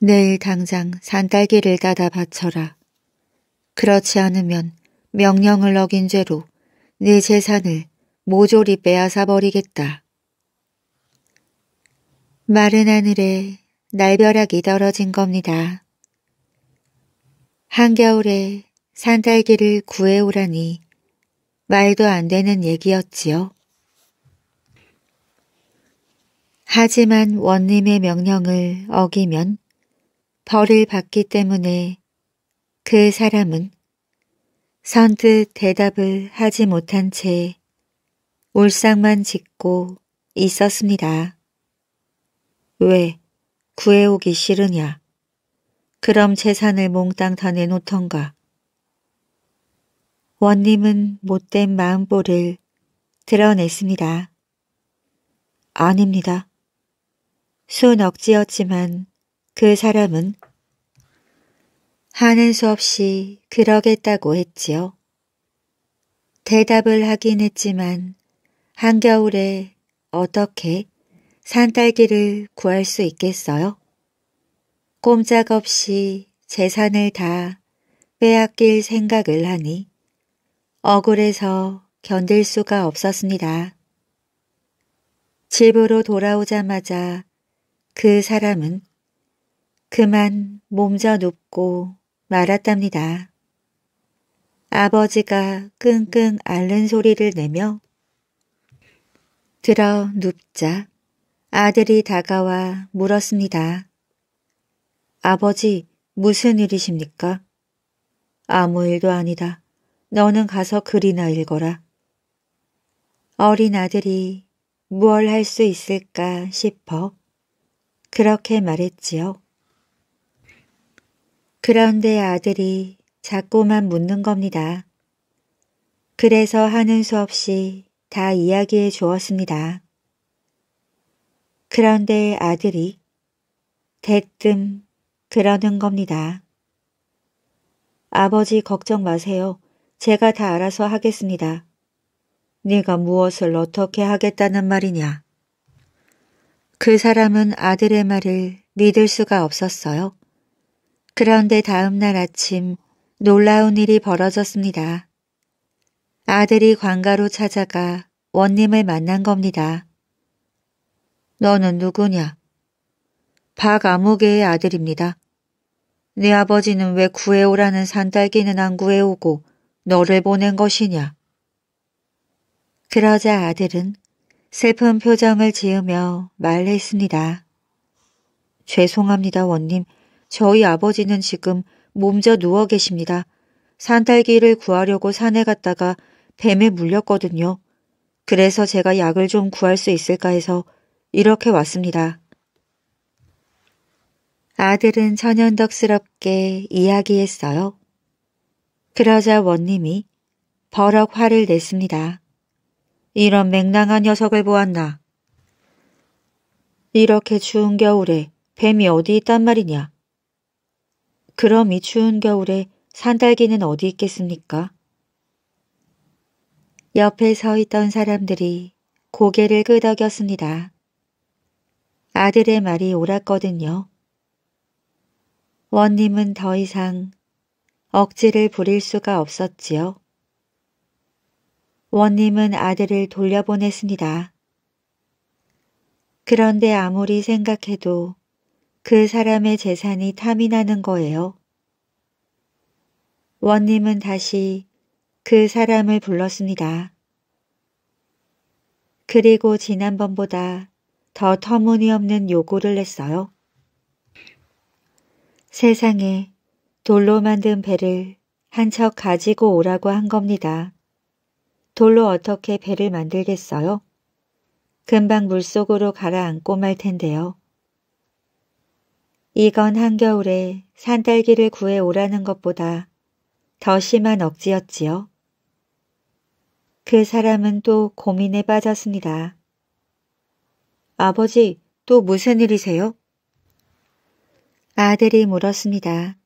내일 당장 산딸기를 따다 바쳐라. 그렇지 않으면 명령을 어긴 죄로 네 재산을 모조리 빼앗아 버리겠다. 마른 하늘에 날벼락이 떨어진 겁니다. 한겨울에 산딸기를 구해오라니 말도 안 되는 얘기였지요. 하지만 원님의 명령을 어기면 벌을 받기 때문에 그 사람은 선뜻 대답을 하지 못한 채 울상만 짓고 있었습니다. 왜 구해오기 싫으냐? 그럼 재산을 몽땅 다 내놓던가. 원님은 못된 마음보를 드러냈습니다. 아닙니다. 순 억지였지만 그 사람은 하는 수 없이 그러겠다고 했지요. 대답을 하긴 했지만 한겨울에 어떻게 산딸기를 구할 수 있겠어요? 꼼짝없이 재산을 다 빼앗길 생각을 하니 억울해서 견딜 수가 없었습니다. 집으로 돌아오자마자 그 사람은 그만 몸져 눕고 말았답니다. 아버지가 끙끙 앓는 소리를 내며 들어 눕자 아들이 다가와 물었습니다. 아버지, 무슨 일이십니까? 아무 일도 아니다. 너는 가서 글이나 읽어라. 어린 아들이 무얼 할 수 있을까 싶어 그렇게 말했지요. 그런데 아들이 자꾸만 묻는 겁니다. 그래서 하는 수 없이 다 이야기해 주었습니다. 그런데 아들이 대뜸 그러는 겁니다. 아버지 걱정 마세요. 제가 다 알아서 하겠습니다. 네가 무엇을 어떻게 하겠다는 말이냐. 그 사람은 아들의 말을 믿을 수가 없었어요. 그런데 다음 날 아침 놀라운 일이 벌어졌습니다. 아들이 관가로 찾아가 원님을 만난 겁니다. 너는 누구냐? 박아무개의 아들입니다. 네 아버지는 왜 구해오라는 산딸기는 안 구해오고 너를 보낸 것이냐? 그러자 아들은 슬픈 표정을 지으며 말했습니다. 죄송합니다, 원님. 저희 아버지는 지금 몸져 누워 계십니다. 산딸기를 구하려고 산에 갔다가 뱀에 물렸거든요. 그래서 제가 약을 좀 구할 수 있을까 해서 이렇게 왔습니다. 아들은 천연덕스럽게 이야기했어요. 그러자 원님이 버럭 화를 냈습니다. 이런 맹랑한 녀석을 보았나. 이렇게 추운 겨울에 뱀이 어디 있단 말이냐. 그럼 이 추운 겨울에 산딸기는 어디 있겠습니까? 옆에 서 있던 사람들이 고개를 끄덕였습니다. 아들의 말이 옳았거든요. 원님은 더 이상 억지를 부릴 수가 없었지요. 원님은 아들을 돌려보냈습니다. 그런데 아무리 생각해도 그 사람의 재산이 탐이 나는 거예요. 원님은 다시 그 사람을 불렀습니다. 그리고 지난번보다 더 터무니없는 요구를 했어요 세상에 돌로 만든 배를 한 척 가지고 오라고 한 겁니다. 돌로 어떻게 배를 만들겠어요? 금방 물속으로 가라앉고 말 텐데요. 이건 한겨울에 산딸기를 구해 오라는 것보다 더 심한 억지였지요. 그 사람은 또 고민에 빠졌습니다. 아버지, 또 무슨 일이세요? 아들이 물었습니다.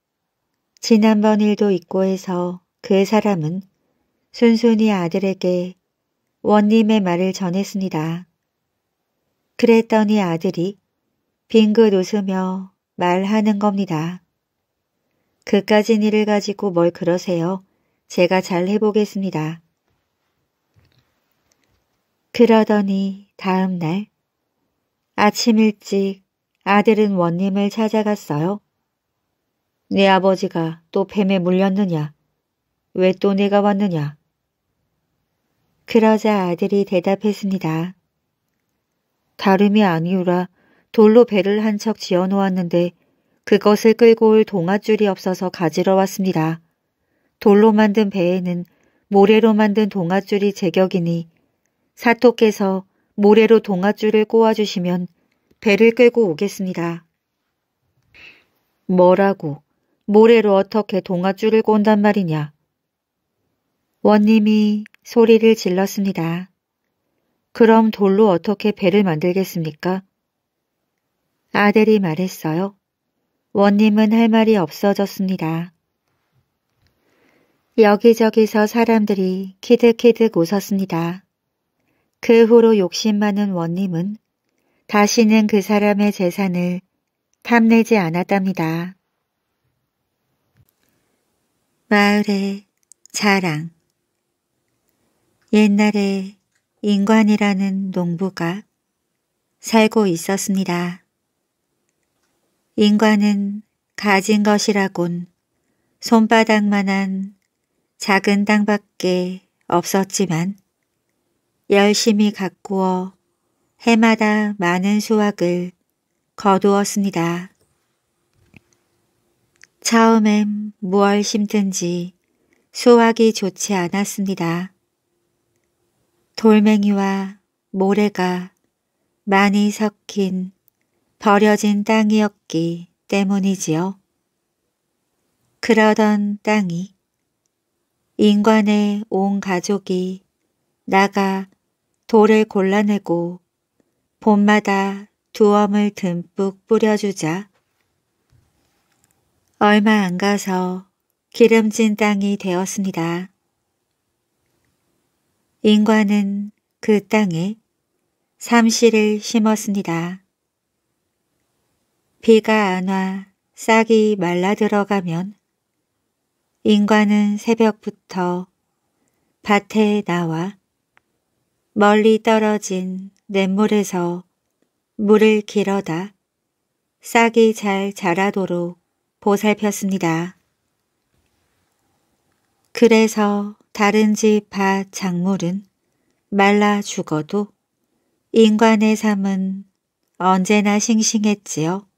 지난번 일도 있고 해서 그 사람은 순순히 아들에게 원님의 말을 전했습니다. 그랬더니 아들이 빙긋 웃으며 말하는 겁니다. 그까진 일을 가지고 뭘 그러세요. 제가 잘 해보겠습니다. 그러더니 다음 날 아침 일찍 아들은 원님을 찾아갔어요. 네 아버지가 또 뱀에 물렸느냐? 왜 또 내가 왔느냐? 그러자 아들이 대답했습니다. 다름이 아니오라 돌로 배를 한 척 지어 놓았는데 그것을 끌고 올 동아줄이 없어서 가지러 왔습니다. 돌로 만든 배에는 모래로 만든 동아줄이 제격이니 사토께서 모래로 동아줄을 꼬아주시면 배를 끌고 오겠습니다. 뭐라고 모래로 어떻게 동아줄을 꼰단 말이냐. 원님이 소리를 질렀습니다. 그럼 돌로 어떻게 배를 만들겠습니까? 아들이 말했어요. 원님은 할 말이 없어졌습니다. 여기저기서 사람들이 키득키득 웃었습니다. 그 후로 욕심 많은 원님은 다시는 그 사람의 재산을 탐내지 않았답니다. 마을의 자랑 옛날에 인관이라는 농부가 살고 있었습니다. 인관은 가진 것이라곤 손바닥만한 작은 땅밖에 없었지만 열심히 가꾸어 해마다 많은 수확을 거두었습니다. 처음엔 무얼 심든지 수확이 좋지 않았습니다. 돌멩이와 모래가 많이 섞인 버려진 땅이었기 때문이지요. 그러던 땅이 인간의 온 가족이 나가 돌을 골라내고 봄마다 두엄을 듬뿍 뿌려주자. 얼마 안 가서 기름진 땅이 되었습니다. 인과는그 땅에 삼시를 심었습니다. 비가 안 와 싹이 말라 들어가면 인과는 새벽부터 밭에 나와 멀리 떨어진 냇물에서 물을 길어다 싹이 잘 자라도록 보살폈습니다. 그래서 다른 집 밭 작물은 말라 죽어도 인간의 삶은 언제나 싱싱했지요.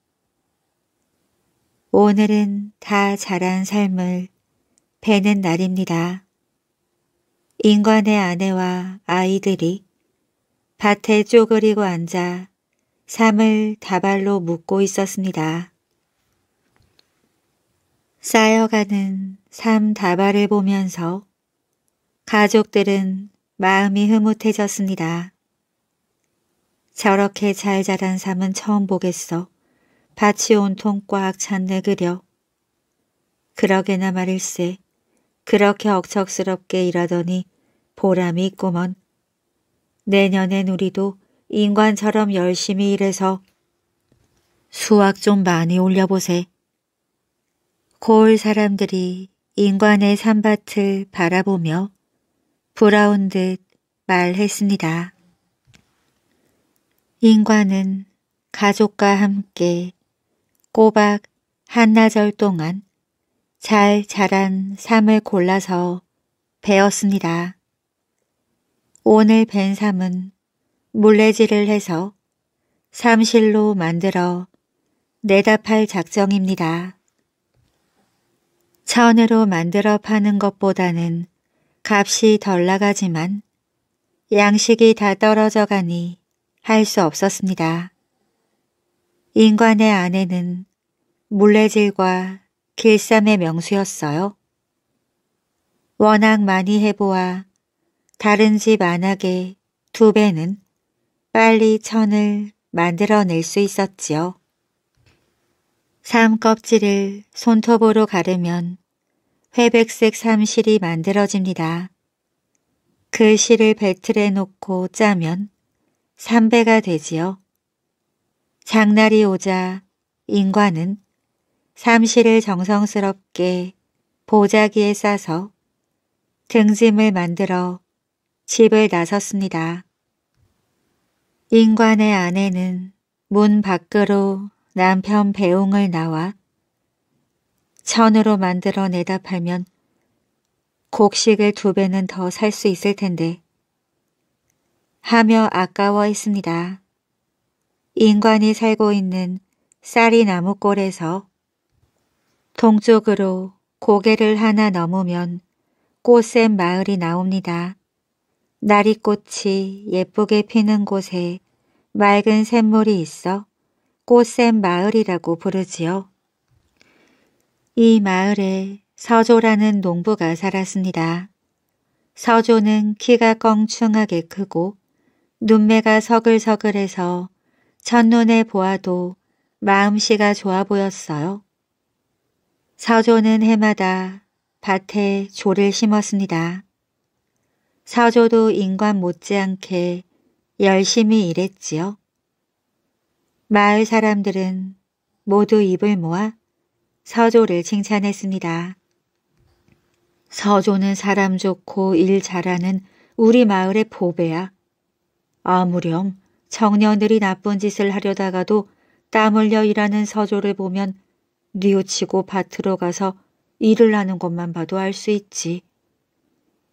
오늘은 다 자란 삶을 베는 날입니다. 인간의 아내와 아이들이 밭에 쪼그리고 앉아 삶을 다발로 묶고 있었습니다. 쌓여가는 삶 다발을 보면서 가족들은 마음이 흐뭇해졌습니다. 저렇게 잘 자란 삶은 처음 보겠어. 밭이 온통 꽉 찬 내 그려. 그러게나 말일세. 그렇게 억척스럽게 일하더니 보람이 있구먼. 내년엔 우리도 인간처럼 열심히 일해서 수학 좀 많이 올려보세. 고을 사람들이 인간의 산밭을 바라보며 부러운 듯 말했습니다. 인간은 가족과 함께 꼬박 한나절 동안 잘 자란 삶을 골라서 베었습니다. 오늘 벤 삶은 물레질을 해서 삼실로 만들어 내다팔 작정입니다. 천으로 만들어 파는 것보다는 값이 덜 나가지만 양식이 다 떨어져 가니 할 수 없었습니다. 인간의 아내는 물레질과 길쌈의 명수였어요. 워낙 많이 해보아 다른 집 안하게 두 배는 빨리 천을 만들어낼 수 있었지요. 삶 껍질을 손톱으로 가르면 회백색 삼실이 만들어집니다. 그 실을 벨트에 놓고 짜면 삼배가 되지요. 장날이 오자 인과는 삼시를 정성스럽게 보자기에 싸서 등짐을 만들어 집을 나섰습니다. 인관의 아내는 문 밖으로 남편 배웅을 나와 천으로 만들어 내다 팔면 곡식을 두 배는 더 살 수 있을 텐데 하며 아까워했습니다. 인관이 살고 있는 쌀이 나무골에서 동쪽으로 고개를 하나 넘으면 꽃샘 마을이 나옵니다. 나리꽃이 예쁘게 피는 곳에 맑은 샘물이 있어 꽃샘 마을이라고 부르지요. 이 마을에 서조라는 농부가 살았습니다. 서조는 키가 껑충하게 크고 눈매가 서글서글해서 첫눈에 보아도 마음씨가 좋아 보였어요. 사조는 해마다 밭에 조를 심었습니다. 사조도 인간 못지않게 열심히 일했지요. 마을 사람들은 모두 입을 모아 서조를 칭찬했습니다. 서조는 사람 좋고 일 잘하는 우리 마을의 보배야. 아무렴 청년들이 나쁜 짓을 하려다가도 땀 흘려 일하는 서조를 보면 뉘우치고 밭으로 가서 일을 하는 것만 봐도 알 수 있지.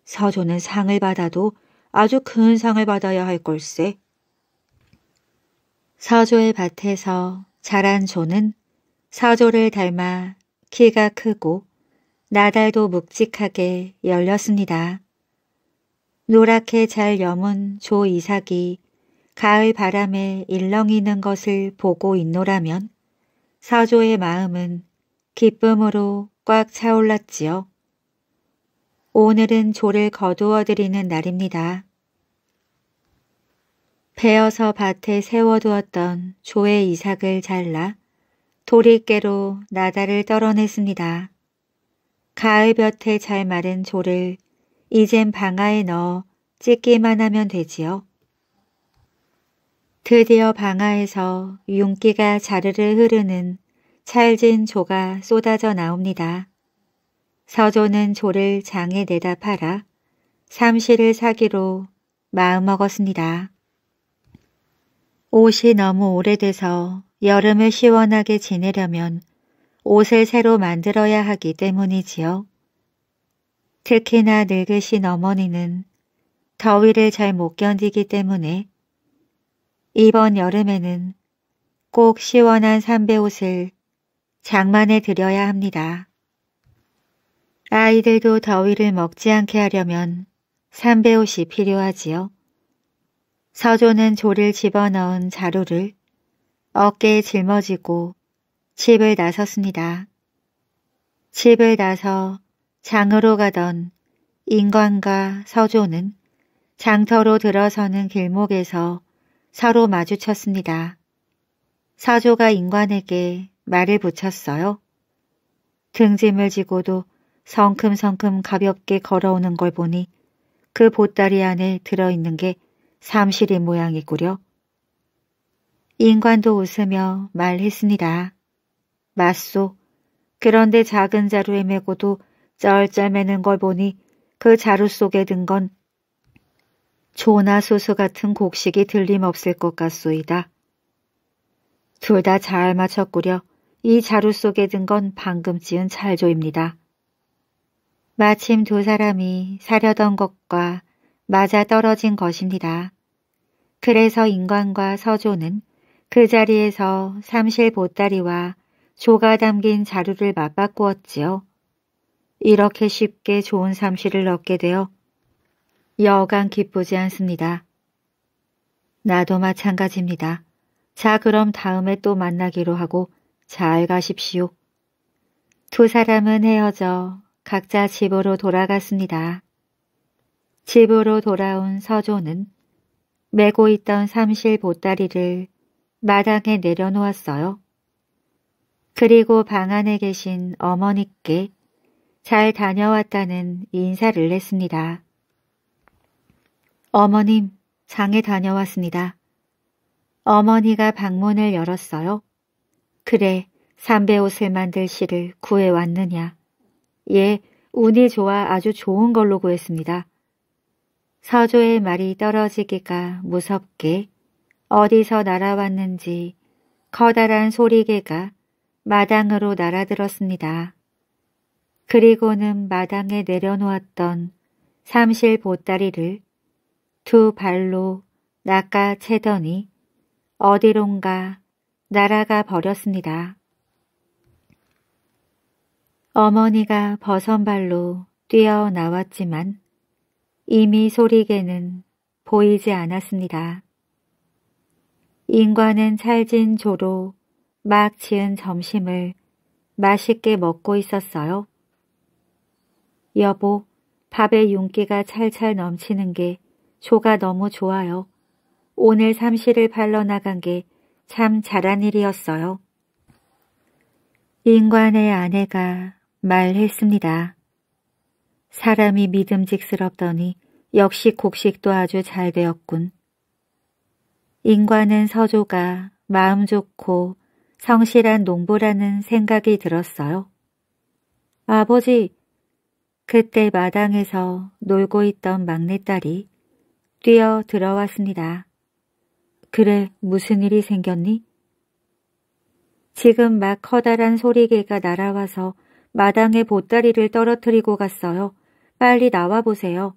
서조는 상을 받아도 아주 큰 상을 받아야 할 걸세. 서조의 밭에서 자란 조는 서조를 닮아 키가 크고 나달도 묵직하게 열렸습니다. 노랗게 잘 여문 조 이삭이 가을 바람에 일렁이는 것을 보고 있노라면 서조의 마음은 기쁨으로 꽉 차올랐지요. 오늘은 조를 거두어드리는 날입니다. 베어서 밭에 세워두었던 조의 이삭을 잘라 도리깨로 나다를 떨어냈습니다. 가을볕에 잘 마른 조를 이젠 방아에 넣어 찢기만 하면 되지요. 드디어 방아에서 윤기가 자르르 흐르는 찰진 조가 쏟아져 나옵니다. 서조는 조를 장에 내다 팔아 삼시를 사기로 마음먹었습니다. 옷이 너무 오래돼서 여름을 시원하게 지내려면 옷을 새로 만들어야 하기 때문이지요. 특히나 늙으신 어머니는 더위를 잘 못 견디기 때문에 이번 여름에는 꼭 시원한 삼베옷을 장만해 드려야 합니다. 아이들도 더위를 먹지 않게 하려면 삼베옷이 필요하지요. 서조는 조를 집어넣은 자루를 어깨에 짊어지고 집을 나섰습니다. 집을 나서 장으로 가던 인간과 서조는 장터로 들어서는 길목에서 서로 마주쳤습니다. 사조가 인관에게 말을 붙였어요. 등짐을 지고도 성큼성큼 가볍게 걸어오는 걸 보니 그 보따리 안에 들어있는 게 삼실인 모양이구려. 인관도 웃으며 말했습니다. 맞소. 그런데 작은 자루에 메고도 쩔쩔매는 걸 보니 그 자루 속에 든건 조나 소수 같은 곡식이 들림없을 것 같소이다. 둘 다 잘맞췄꾸려이 자루 속에 든 건 방금 지은 찰조입니다. 마침 두 사람이 사려던 것과 맞아 떨어진 것입니다. 그래서 인간과 서조는 그 자리에서 삼실 보따리와 조가 담긴 자루를 맞바꾸었지요. 이렇게 쉽게 좋은 삼실을 얻게 되어 여간 기쁘지 않습니다. 나도 마찬가지입니다. 자 그럼 다음에 또 만나기로 하고 잘 가십시오. 두 사람은 헤어져 각자 집으로 돌아갔습니다. 집으로 돌아온 서조는 메고 있던 삼실 보따리를 마당에 내려놓았어요. 그리고 방 안에 계신 어머니께 잘 다녀왔다는 인사를 했습니다. 어머님, 장에 다녀왔습니다. 어머니가 방문을 열었어요. 그래, 삼배옷을 만들 실을 구해왔느냐. 예, 운이 좋아 아주 좋은 걸로 구했습니다. 서조의 말이 떨어지기가 무섭게 어디서 날아왔는지 커다란 소리개가 마당으로 날아들었습니다. 그리고는 마당에 내려놓았던 삼실 보따리를 두 발로 낚아채더니 어디론가 날아가 버렸습니다. 어머니가 버선발로 뛰어나왔지만 이미 소리개는 보이지 않았습니다. 인과는 찰진 조로 막 지은 점심을 맛있게 먹고 있었어요. 여보, 밥에 윤기가 찰찰 넘치는 게 쇼가 너무 좋아요. 오늘 삼시를 팔러 나간 게 참 잘한 일이었어요. 인관의 아내가 말했습니다. 사람이 믿음직스럽더니 역시 곡식도 아주 잘 되었군. 인관은 서조가 마음 좋고 성실한 농부라는 생각이 들었어요. 아버지, 그때 마당에서 놀고 있던 막내딸이 뛰어 들어왔습니다. 그래, 무슨 일이 생겼니? 지금 막 커다란 소리개가 날아와서 마당에 보따리를 떨어뜨리고 갔어요. 빨리 나와보세요.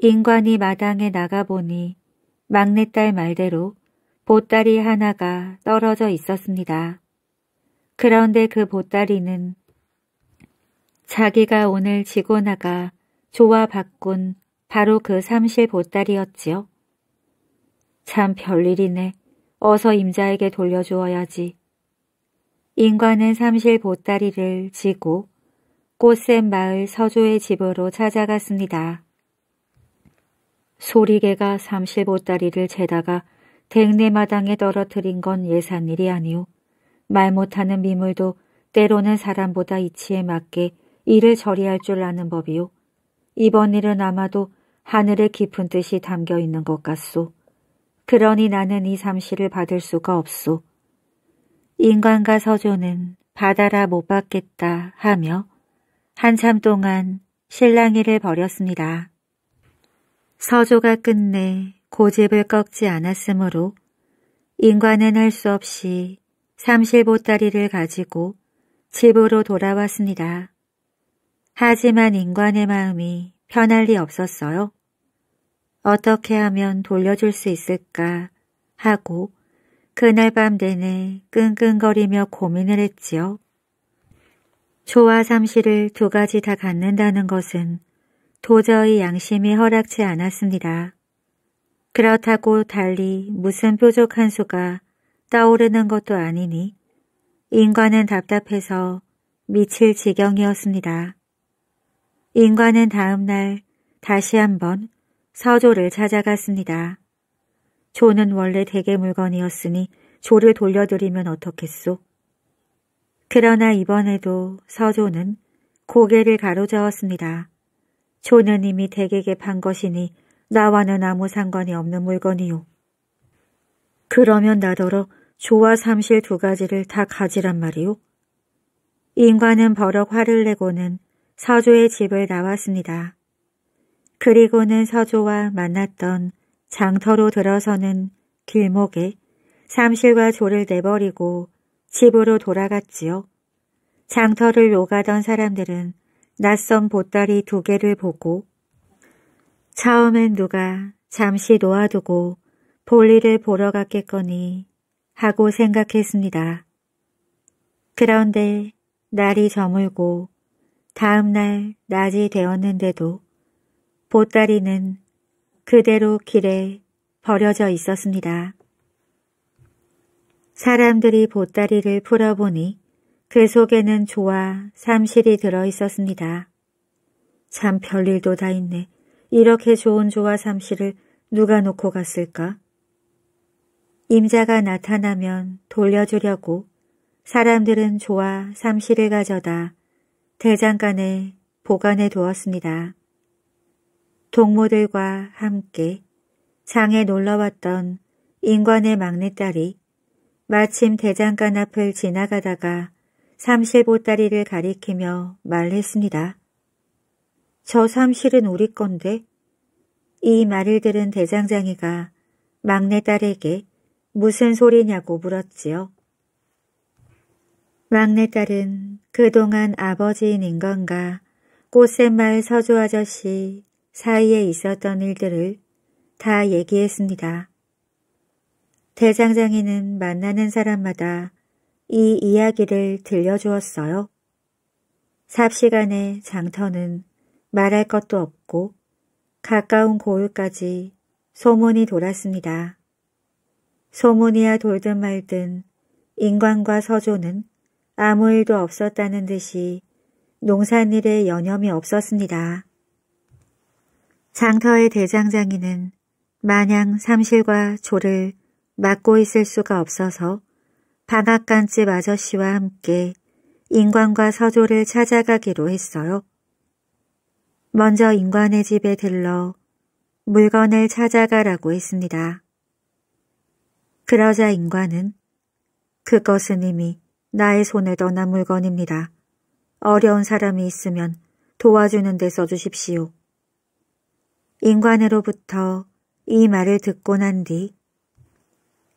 인관이 마당에 나가보니 막내딸 말대로 보따리 하나가 떨어져 있었습니다. 그런데 그 보따리는 자기가 오늘 지고 나가 좋아 바꾼 바로 그 삼실 보따리였지요. 참 별일이네. 어서 임자에게 돌려주어야지. 인관은 삼실 보따리를 지고 꽃샘 마을 서조의 집으로 찾아갔습니다. 소리개가 삼실 보따리를 재다가 댕내 마당에 떨어뜨린 건 예산일이 아니오. 말 못하는 미물도 때로는 사람보다 이치에 맞게 일을 처리할 줄 아는 법이오. 이번 일은 아마도 하늘의 깊은 뜻이 담겨 있는 것 같소. 그러니 나는 이 삼시를 받을 수가 없소. 인간과 서조는 받아라 못 받겠다 하며 한참 동안 실랑이를 벌였습니다. 서조가 끝내 고집을 꺾지 않았으므로 인관은 할 수 없이 삼실 보따리를 가지고 집으로 돌아왔습니다. 하지만 인관의 마음이 편할 리 없었어요. 어떻게 하면 돌려줄 수 있을까 하고 그날 밤 내내 끙끙거리며 고민을 했지요. 조화 삼시를 두 가지 다 갖는다는 것은 도저히 양심이 허락치 않았습니다. 그렇다고 달리 무슨 뾰족 한 수가 떠오르는 것도 아니니 인간은 답답해서 미칠 지경이었습니다. 인과는 다음 날 다시 한번 서조를 찾아갔습니다. 조는 원래 대게 물건이었으니 조를 돌려드리면 어떻겠소? 그러나 이번에도 서조는 고개를 가로저었습니다. 조는 이미 대에게판 것이니 나와는 아무 상관이 없는 물건이요. 그러면 나더러 조와 삼실 두 가지를 다 가지란 말이오? 인과는 버럭 화를 내고는 서조의 집을 나왔습니다. 그리고는 서조와 만났던 장터로 들어서는 길목에 삼실과 조를 내버리고 집으로 돌아갔지요. 장터를 오가던 사람들은 낯선 보따리 두 개를 보고 처음엔 누가 잠시 놓아두고 볼일을 보러 갔겠거니 하고 생각했습니다. 그런데 날이 저물고 다음 날 낮이 되었는데도 보따리는 그대로 길에 버려져 있었습니다. 사람들이 보따리를 풀어보니 그 속에는 조와 삼실이 들어있었습니다. 참 별일도 다 있네. 이렇게 좋은 조와 삼실을 누가 놓고 갔을까? 임자가 나타나면 돌려주려고 사람들은 조와 삼실을 가져다 대장간에 보관해 두었습니다. 동무들과 함께 장에 놀러왔던 인관의 막내딸이 마침 대장간 앞을 지나가다가 삼실보따리를 가리키며 말했습니다. 저 삼실은 우리 건데 이 말을 들은 대장장이가 막내딸에게 무슨 소리냐고 물었지요. 막내딸은 그동안 아버지인인 건과 꽃샘마을 서조 아저씨 사이에 있었던 일들을 다 얘기했습니다. 대장장이는 만나는 사람마다 이 이야기를 들려주었어요. 삽시간에 장터는 말할 것도 없고 가까운 고을까지 소문이 돌았습니다. 소문이야 돌든 말든 인관과 서조는 아무 일도 없었다는 듯이 농산일에 여념이 없었습니다. 장터의 대장장이는 마냥 삼실과 조를 맡고 있을 수가 없어서 방앗간집 아저씨와 함께 인관과 서조를 찾아가기로 했어요. 먼저 인관의 집에 들러 물건을 찾아가라고 했습니다. 그러자 인관은 그것은 이미 나의 손에 떠난 물건입니다. 어려운 사람이 있으면 도와주는 데 써주십시오. 인관으로부터 이 말을 듣고 난 뒤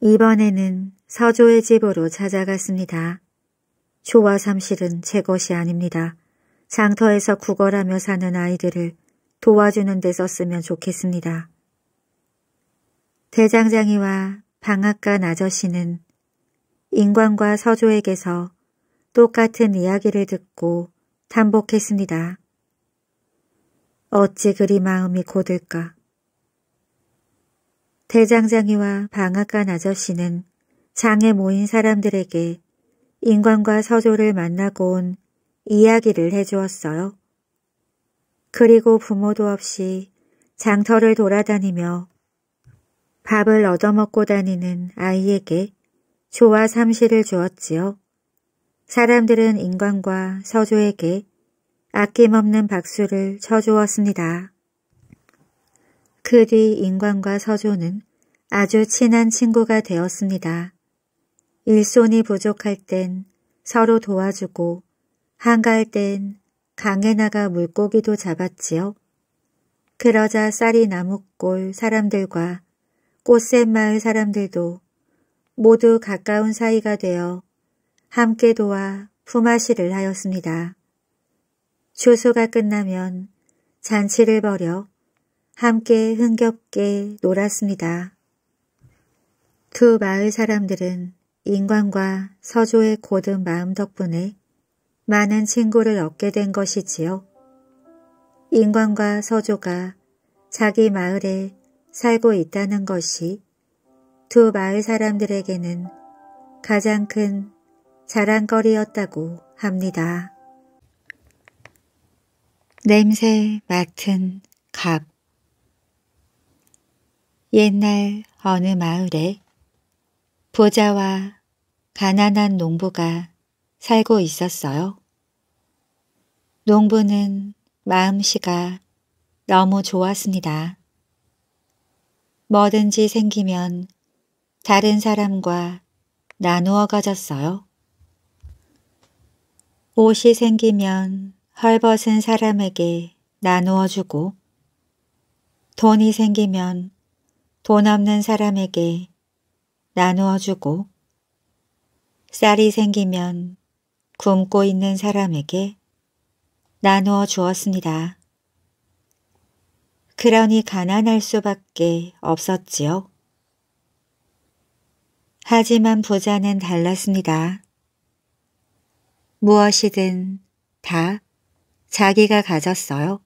이번에는 서조의 집으로 찾아갔습니다. 조와 삼실은 제 것이 아닙니다. 장터에서 구걸하며 사는 아이들을 도와주는 데 썼으면 좋겠습니다. 대장장이와 방앗간 아저씨는 인관과 서조에게서 똑같은 이야기를 듣고 탄복했습니다. 어찌 그리 마음이 고들까. 대장장이와 방앗간 아저씨는 장에 모인 사람들에게 인관과 서조를 만나고 온 이야기를 해주었어요. 그리고 부모도 없이 장터를 돌아다니며 밥을 얻어먹고 다니는 아이에게 조와 삼시를 주었지요. 사람들은 인간과 서조에게 아낌없는 박수를 쳐주었습니다. 그 뒤인간과 서조는 아주 친한 친구가 되었습니다. 일손이 부족할 땐 서로 도와주고 한가할 땐 강에 나가 물고기도 잡았지요. 그러자 쌀이 나무골 사람들과 꽃샘마을 사람들도 모두 가까운 사이가 되어 함께 도와 품앗이를 하였습니다. 추수가 끝나면 잔치를 벌여 함께 흥겹게 놀았습니다. 두 마을 사람들은 인관과 서조의 고든 마음 덕분에 많은 친구를 얻게 된 것이지요. 인관과 서조가 자기 마을에 살고 있다는 것이 두 그 마을 사람들에게는 가장 큰 자랑거리였다고 합니다. 냄새 맡은 갑 옛날 어느 마을에 부자와 가난한 농부가 살고 있었어요. 농부는 마음씨가 너무 좋았습니다. 뭐든지 생기면 다른 사람과 나누어 가졌어요. 옷이 생기면 헐벗은 사람에게 나누어 주고 돈이 생기면 돈 없는 사람에게 나누어 주고 쌀이 생기면 굶고 있는 사람에게 나누어 주었습니다. 그러니 가난할 수밖에 없었지요. 하지만 부자는 달랐습니다. 무엇이든 다 자기가 가졌어요.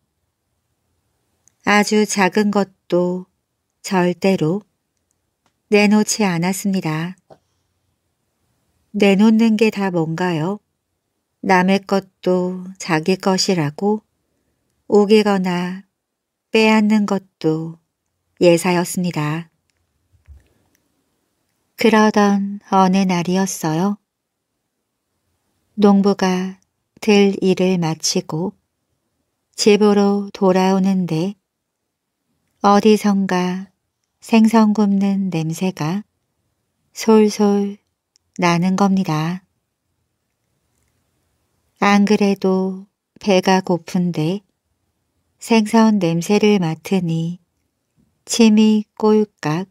아주 작은 것도 절대로 내놓지 않았습니다. 내놓는 게 다 뭔가요? 남의 것도 자기 것이라고 우기거나 빼앗는 것도 예사였습니다. 그러던 어느 날이었어요. 농부가 들 일을 마치고 집으로 돌아오는데 어디선가 생선 굽는 냄새가 솔솔 나는 겁니다. 안 그래도 배가 고픈데 생선 냄새를 맡으니 침이 꼴깍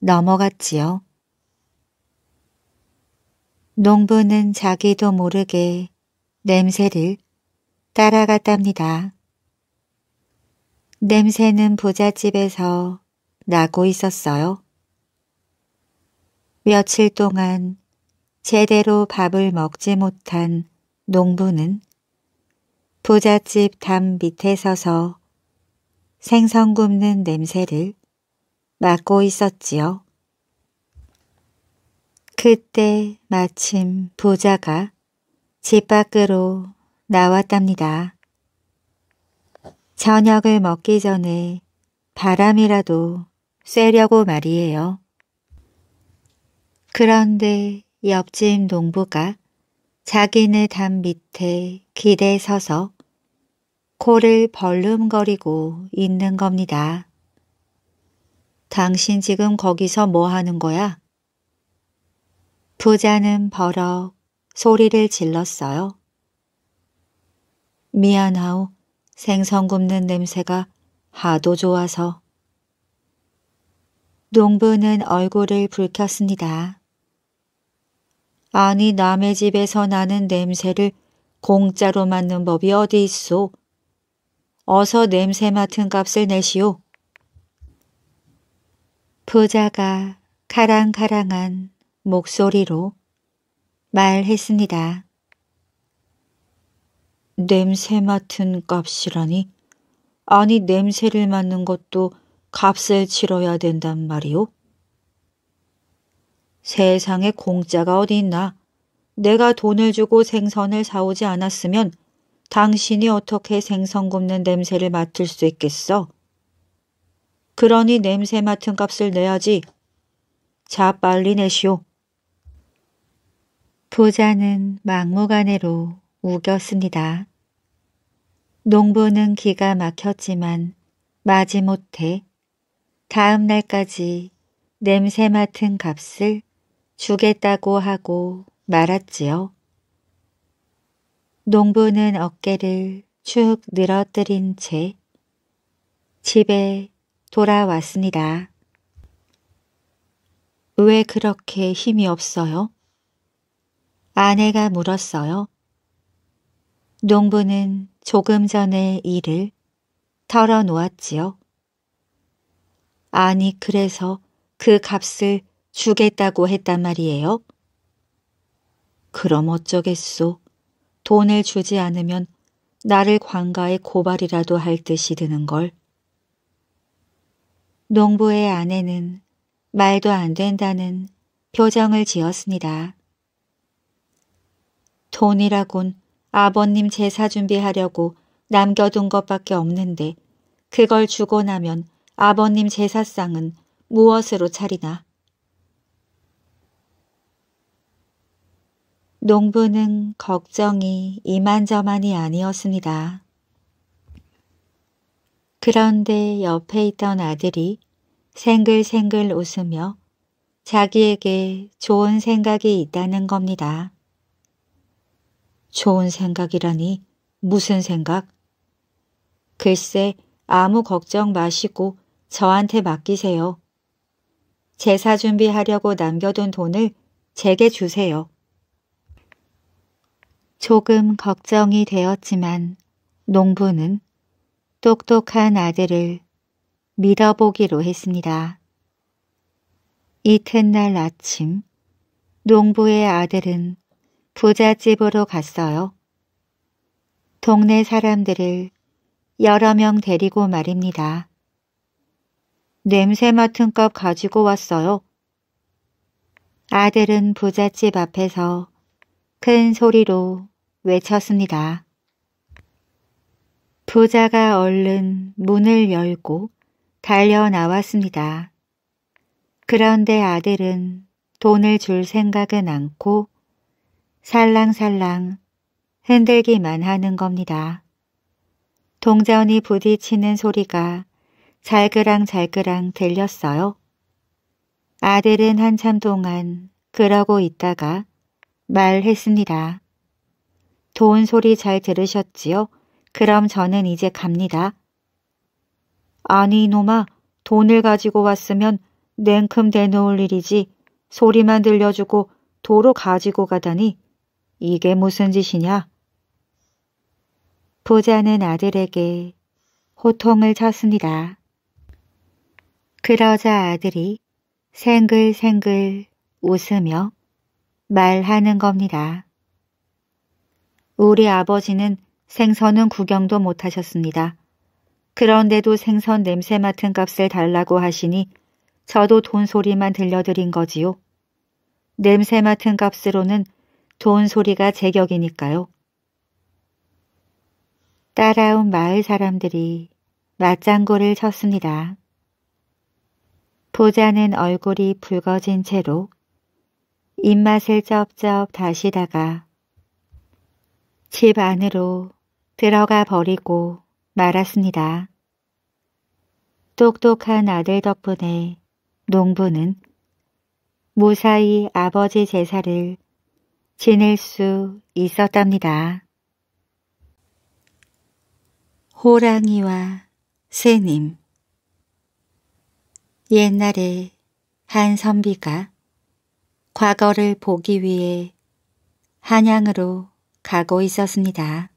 넘어갔지요. 농부는 자기도 모르게 냄새를 따라갔답니다. 냄새는 부잣집에서 나고 있었어요. 며칠 동안 제대로 밥을 먹지 못한 농부는 부잣집 담 밑에 서서 생선 굽는 냄새를 맡고 있었지요. 그때 마침 부자가집 밖으로 나왔답니다. 저녁을 먹기 전에 바람이라도 쐬려고 말이에요. 그런데 옆집 농부가 자기네 담 밑에 길에 서서 코를 벌름거리고 있는 겁니다. 당신 지금 거기서 뭐 하는 거야? 부자는 벌어 소리를 질렀어요. 미안하오. 생선 굽는 냄새가 하도 좋아서. 농부는 얼굴을 붉혔습니다. 아니 남의 집에서 나는 냄새를 공짜로 맡는 법이 어디 있소. 어서 냄새 맡은 값을 내시오. 부자가 가랑가랑한 목소리로 말했습니다. 냄새 맡은 값이라니? 아니 냄새를 맡는 것도 값을 치러야 된단 말이오? 세상에 공짜가 어디 있나? 내가 돈을 주고 생선을 사오지 않았으면 당신이 어떻게 생선 굽는 냄새를 맡을 수 있겠어? 그러니 냄새 맡은 값을 내야지. 자 빨리 내시오. 부자는 막무가내로 우겼습니다. 농부는 기가 막혔지만 마지못해 다음 날까지 냄새 맡은 값을 주겠다고 하고 말았지요. 농부는 어깨를 축 늘어뜨린 채 집에 돌아왔습니다. 왜 그렇게 힘이 없어요? 아내가 물었어요. 농부는 조금 전의 일을 털어놓았지요. 아니 그래서 그 값을 주겠다고 했단 말이에요. 그럼 어쩌겠소. 돈을 주지 않으면 나를 관가에 고발이라도 할 듯이 드는걸. 농부의 아내는 말도 안 된다는 표정을 지었습니다. 돈이라곤 아버님 제사 준비하려고 남겨둔 것밖에 없는데 그걸 주고 나면 아버님 제사상은 무엇으로 차리나. 농부는 걱정이 이만저만이 아니었습니다. 그런데 옆에 있던 아들이 생글생글 웃으며 자기에게 좋은 생각이 있다는 겁니다. 좋은 생각이라니 무슨 생각? 글쎄 아무 걱정 마시고 저한테 맡기세요. 제사 준비하려고 남겨둔 돈을 제게 주세요. 조금 걱정이 되었지만 농부는 똑똑한 아들을 믿어보기로 했습니다. 이튿날 아침 농부의 아들은 부잣집으로 갔어요. 동네 사람들을 여러 명 데리고 말입니다. 냄새 맡은 값 가지고 왔어요. 아들은 부잣집 앞에서 큰 소리로 외쳤습니다. 부자가 얼른 문을 열고 달려 나왔습니다. 그런데 아들은 돈을 줄 생각은 않고 살랑살랑 흔들기만 하는 겁니다. 동전이 부딪히는 소리가 잘그랑잘그랑 들렸어요. 아들은 한참 동안 그러고 있다가 말했습니다. 돈 소리 잘 들으셨지요? 그럼 저는 이제 갑니다. 아니 이놈아 돈을 가지고 왔으면 냉큼 대놓을 일이지 소리만 들려주고 도로 가지고 가다니 이게 무슨 짓이냐? 부자는 아들에게 호통을 쳤습니다. 그러자 아들이 생글생글 웃으며 말하는 겁니다. 우리 아버지는 생선은 구경도 못하셨습니다. 그런데도 생선 냄새 맡은 값을 달라고 하시니 저도 돈 소리만 들려드린 거지요. 냄새 맡은 값으로는 좋은 소리가 제격이니까요. 따라온 마을 사람들이 맞장구를 쳤습니다. 보자는 얼굴이 붉어진 채로 입맛을 쩝쩝 다시다가 집 안으로 들어가 버리고 말았습니다. 똑똑한 아들 덕분에 농부는 무사히 아버지 제사를 지낼 수 있었답니다. 호랑이와 새님 옛날에 한 선비가 과거를 보기 위해 한양으로 가고 있었습니다.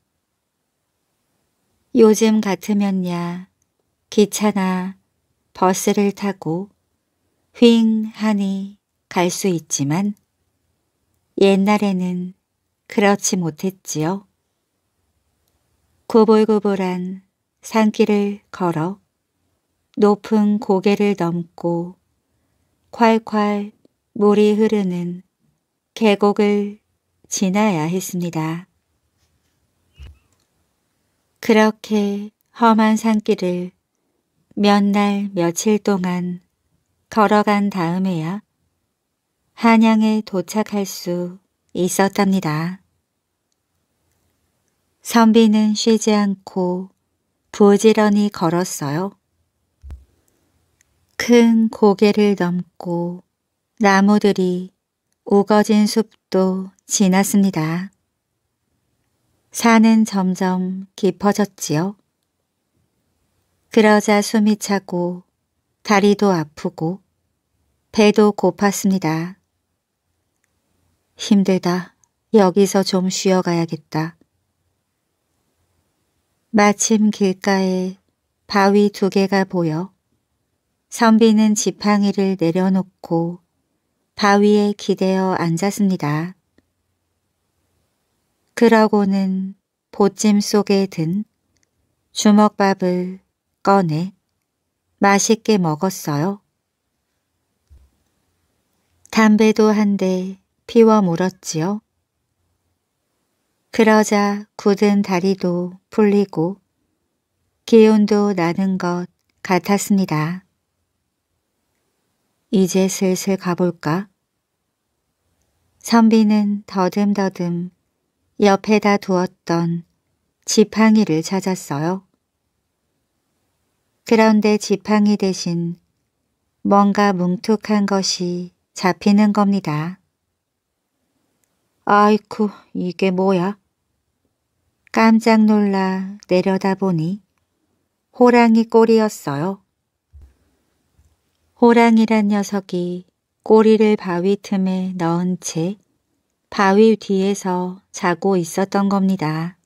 요즘 같으면야 기차나 버스를 타고 휑하니 갈 수 있지만 옛날에는 그렇지 못했지요. 구불구불한 산길을 걸어 높은 고개를 넘고 콸콸 물이 흐르는 계곡을 지나야 했습니다. 그렇게 험한 산길을 몇 날 며칠 동안 걸어간 다음에야 한양에 도착할 수 있었답니다. 선비는 쉬지 않고 부지런히 걸었어요. 큰 고개를 넘고 나무들이 우거진 숲도 지났습니다. 산은 점점 깊어졌지요. 그러자 숨이 차고 다리도 아프고 배도 고팠습니다. 힘들다. 여기서 좀 쉬어가야겠다. 마침 길가에 바위 두 개가 보여 선비는 지팡이를 내려놓고 바위에 기대어 앉았습니다. 그러고는 보찜 속에 든 주먹밥을 꺼내 맛있게 먹었어요. 담배도 한대 피워 물었지요. 그러자 굳은 다리도 풀리고 기운도 나는 것 같았습니다. 이제 슬슬 가볼까? 선비는 더듬더듬 옆에다 두었던 지팡이를 찾았어요. 그런데 지팡이 대신 뭔가 뭉툭한 것이 잡히는 겁니다. 아이쿠, 이게 뭐야? 깜짝 놀라 내려다보니 호랑이 꼬리였어요. 호랑이란 녀석이 꼬리를 바위 틈에 넣은 채 바위 뒤에서 자고 있었던 겁니다.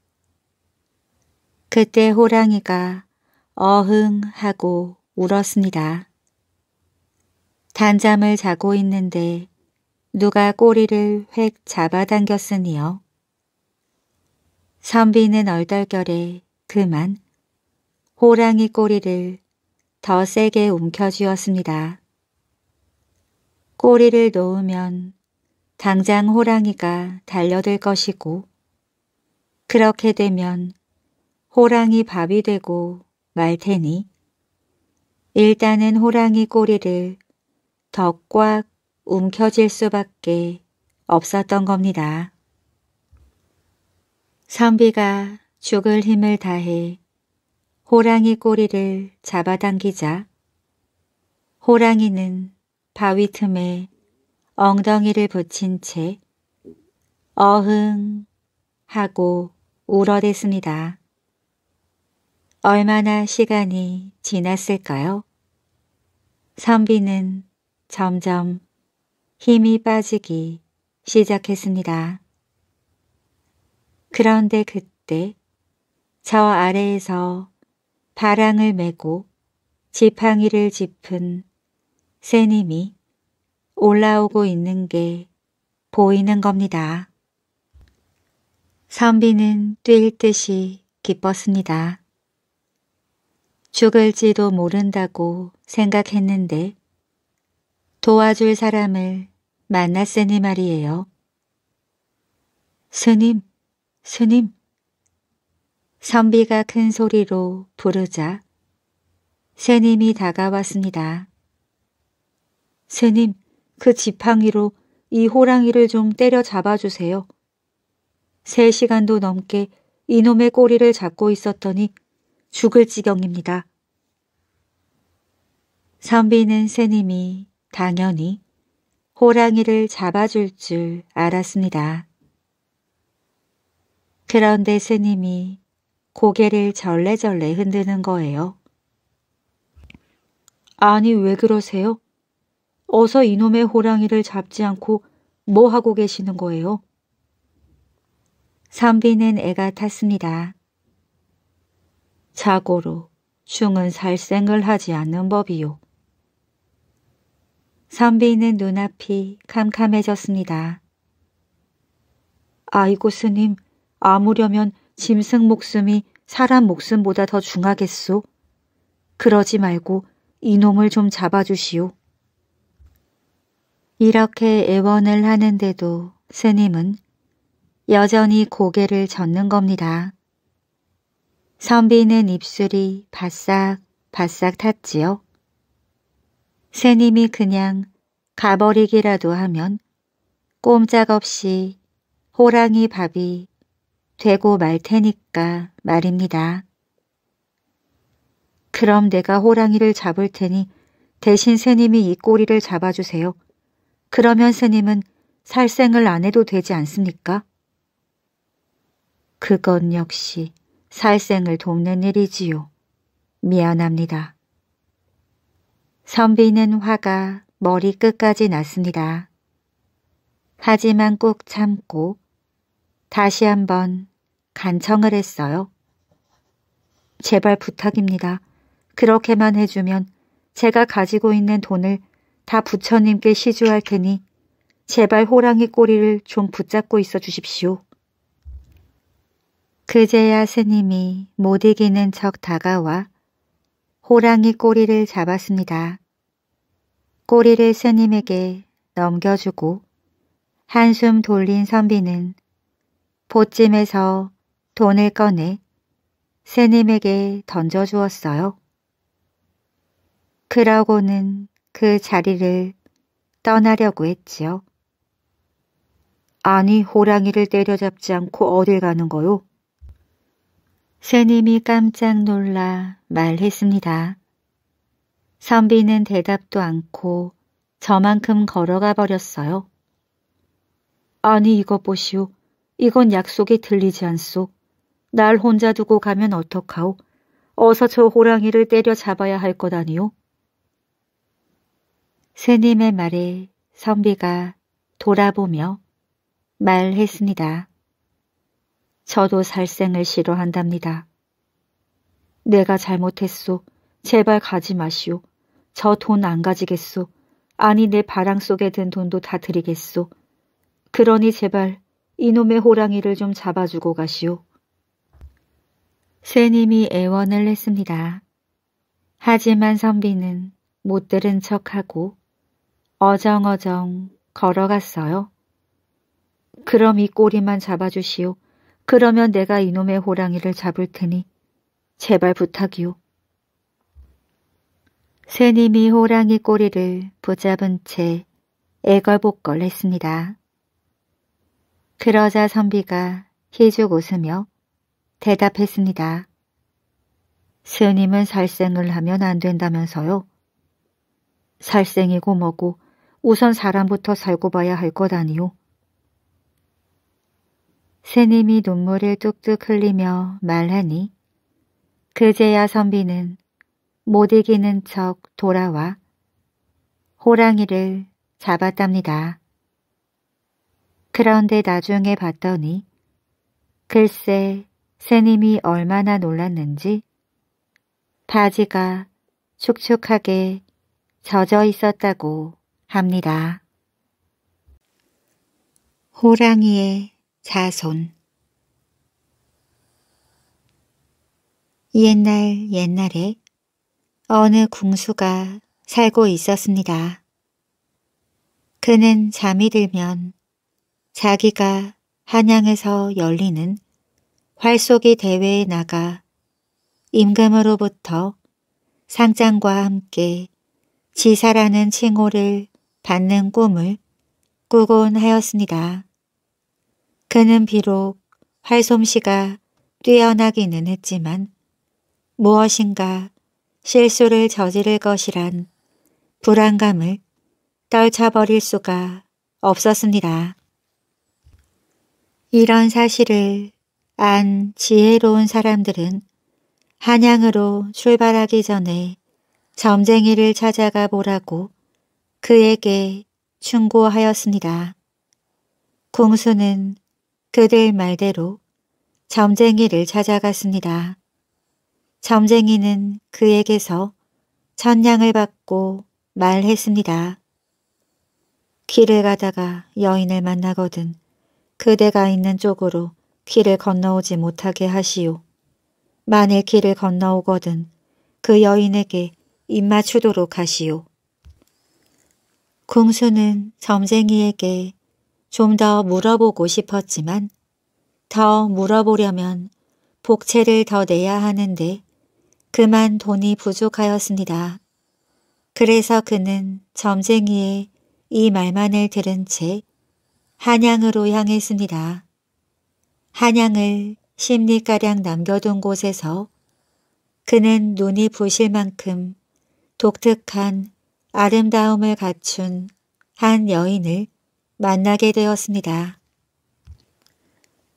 그때 호랑이가 어흥 하고 울었습니다. 단잠을 자고 있는데 누가 꼬리를 획 잡아당겼으니요. 선비는 얼떨결에 그만 호랑이 꼬리를 더 세게 움켜쥐었습니다. 꼬리를 놓으면 당장 호랑이가 달려들 것이고 그렇게 되면 호랑이 밥이 되고 말 테니 일단은 호랑이 꼬리를 더꽉 움켜질 수밖에 없었던 겁니다. 선비가 죽을 힘을 다해 호랑이 꼬리를 잡아당기자 호랑이는 바위 틈에 엉덩이를 붙인 채 어흥 하고 울어댔습니다. 얼마나 시간이 지났을까요? 선비는 점점 힘이 빠지기 시작했습니다. 그런데 그때 저 아래에서 바랑을 메고 지팡이를 짚은 새님이 올라오고 있는 게 보이는 겁니다. 선비는 뛸 듯이 기뻤습니다. 죽을지도 모른다고 생각했는데 도와줄 사람을 만났으니 말이에요. 스님, 스님. 선비가 큰 소리로 부르자 새님이 다가왔습니다. 스님, 그 지팡이로 이 호랑이를 좀 때려잡아주세요. 세 시간도 넘게 이놈의 꼬리를 잡고 있었더니 죽을 지경입니다. 선비는 새님이 당연히 호랑이를 잡아줄 줄 알았습니다. 그런데 스님이 고개를 절레절레 흔드는 거예요. 아니 왜 그러세요? 어서 이놈의 호랑이를 잡지 않고 뭐 하고 계시는 거예요? 선비는 애가 탔습니다. 자고로 충은 살생을 하지 않는 법이요. 선비는 눈앞이 캄캄해졌습니다. 아이고 스님, 아무려면 짐승 목숨이 사람 목숨보다 더 중하겠소. 그러지 말고 이놈을 좀 잡아주시오. 이렇게 애원을 하는데도 스님은 여전히 고개를 젓는 겁니다. 선비는 입술이 바싹 바싹 탔지요. 새님이 그냥 가버리기라도 하면 꼼짝없이 호랑이 밥이 되고 말 테니까 말입니다. 그럼 내가 호랑이를 잡을 테니 대신 스님이 이 꼬리를 잡아주세요. 그러면 스님은 살생을 안 해도 되지 않습니까? 그건 역시 살생을 돕는 일이지요. 미안합니다. 선비는 화가 머리 끝까지 났습니다. 하지만 꾹 참고 다시 한번 간청을 했어요. 제발 부탁입니다. 그렇게만 해주면 제가 가지고 있는 돈을 다 부처님께 시주할 테니 제발 호랑이 꼬리를 좀 붙잡고 있어 주십시오. 그제야 스님이 못 이기는 척 다가와 호랑이 꼬리를 잡았습니다. 꼬리를 스님에게 넘겨주고 한숨 돌린 선비는 보찜에서 돈을 꺼내 스님에게 던져주었어요. 그러고는 그 자리를 떠나려고 했지요. 아니 호랑이를 때려잡지 않고 어딜 가는 거요? 새님이 깜짝 놀라 말했습니다. 선비는 대답도 않고 저만큼 걸어가 버렸어요. 아니 이거 보시오. 이건 약속이 들리지 않소. 날 혼자 두고 가면 어떡하오. 어서 저 호랑이를 때려잡아야 할거다니요새님의 말에 선비가 돌아보며 말했습니다. 저도 살생을 싫어한답니다. 내가 잘못했소. 제발 가지 마시오. 저 돈 안 가지겠소. 아니 내 바랑 속에 든 돈도 다 드리겠소. 그러니 제발 이놈의 호랑이를 좀 잡아주고 가시오. 새님이 애원을 했습니다. 하지만 선비는 못 들은 척하고 어정어정 걸어갔어요. 그럼 이 꼬리만 잡아주시오. 그러면 내가 이놈의 호랑이를 잡을 테니 제발 부탁이오. 새님이 호랑이 꼬리를 붙잡은 채 애걸복걸 했습니다. 그러자 선비가 희죽 웃으며 대답했습니다. 스님은 살생을 하면 안 된다면서요. 살생이고 뭐고 우선 사람부터 살고 봐야 할 것 아니오. 새님이 눈물을 뚝뚝 흘리며 말하니 그제야 선비는 못 이기는 척 돌아와 호랑이를 잡았답니다. 그런데 나중에 봤더니 글쎄 새님이 얼마나 놀랐는지 바지가 축축하게 젖어 있었다고 합니다. 호랑이의 자손 옛날 옛날에 어느 궁수가 살고 있었습니다. 그는 잠이 들면 자기가 한양에서 열리는 활쏘기 대회에 나가 임금으로부터 상장과 함께 지사라는 칭호를 받는 꿈을 꾸곤 하였습니다. 그는 비록 활솜씨가 뛰어나기는 했지만 무엇인가 실수를 저지를 것이란 불안감을 떨쳐버릴 수가 없었습니다. 이런 사실을 안 지혜로운 사람들은 한양으로 출발하기 전에 점쟁이를 찾아가 보라고 그에게 충고하였습니다. 궁수는 그들 말대로 점쟁이를 찾아갔습니다. 점쟁이는 그에게서 천냥을 받고 말했습니다. 길을 가다가 여인을 만나거든 그대가 있는 쪽으로 길을 건너오지 못하게 하시오. 만일 길을 건너오거든 그 여인에게 입맞추도록 하시오. 궁수는 점쟁이에게 좀더 물어보고 싶었지만 더 물어보려면 복채를 더 내야 하는데 그만 돈이 부족하였습니다. 그래서 그는 점쟁이의 이 말만을 들은 채 한양으로 향했습니다. 한양을 십리가량 남겨둔 곳에서 그는 눈이 부실 만큼 독특한 아름다움을 갖춘 한 여인을 만나게 되었습니다.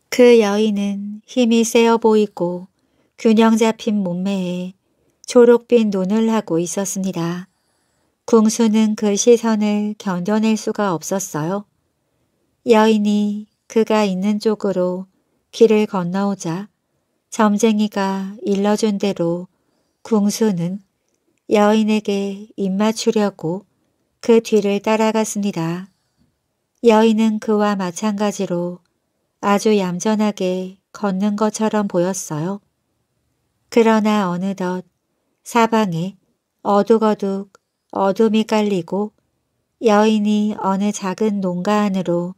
그 여인은 힘이 세어 보이고 균형 잡힌 몸매에 초록빛 눈을 하고 있었습니다. 궁수는 그 시선을 견뎌낼 수가 없었어요. 여인이 그가 있는 쪽으로 길을 건너오자 점쟁이가 일러준 대로 궁수는 여인에게 입맞추려고 그 뒤를 따라갔습니다. 여인은 그와 마찬가지로 아주 얌전하게 걷는 것처럼 보였어요. 그러나 어느덧 사방에 어둑어둑 어둠이 깔리고 여인이 어느 작은 농가 안으로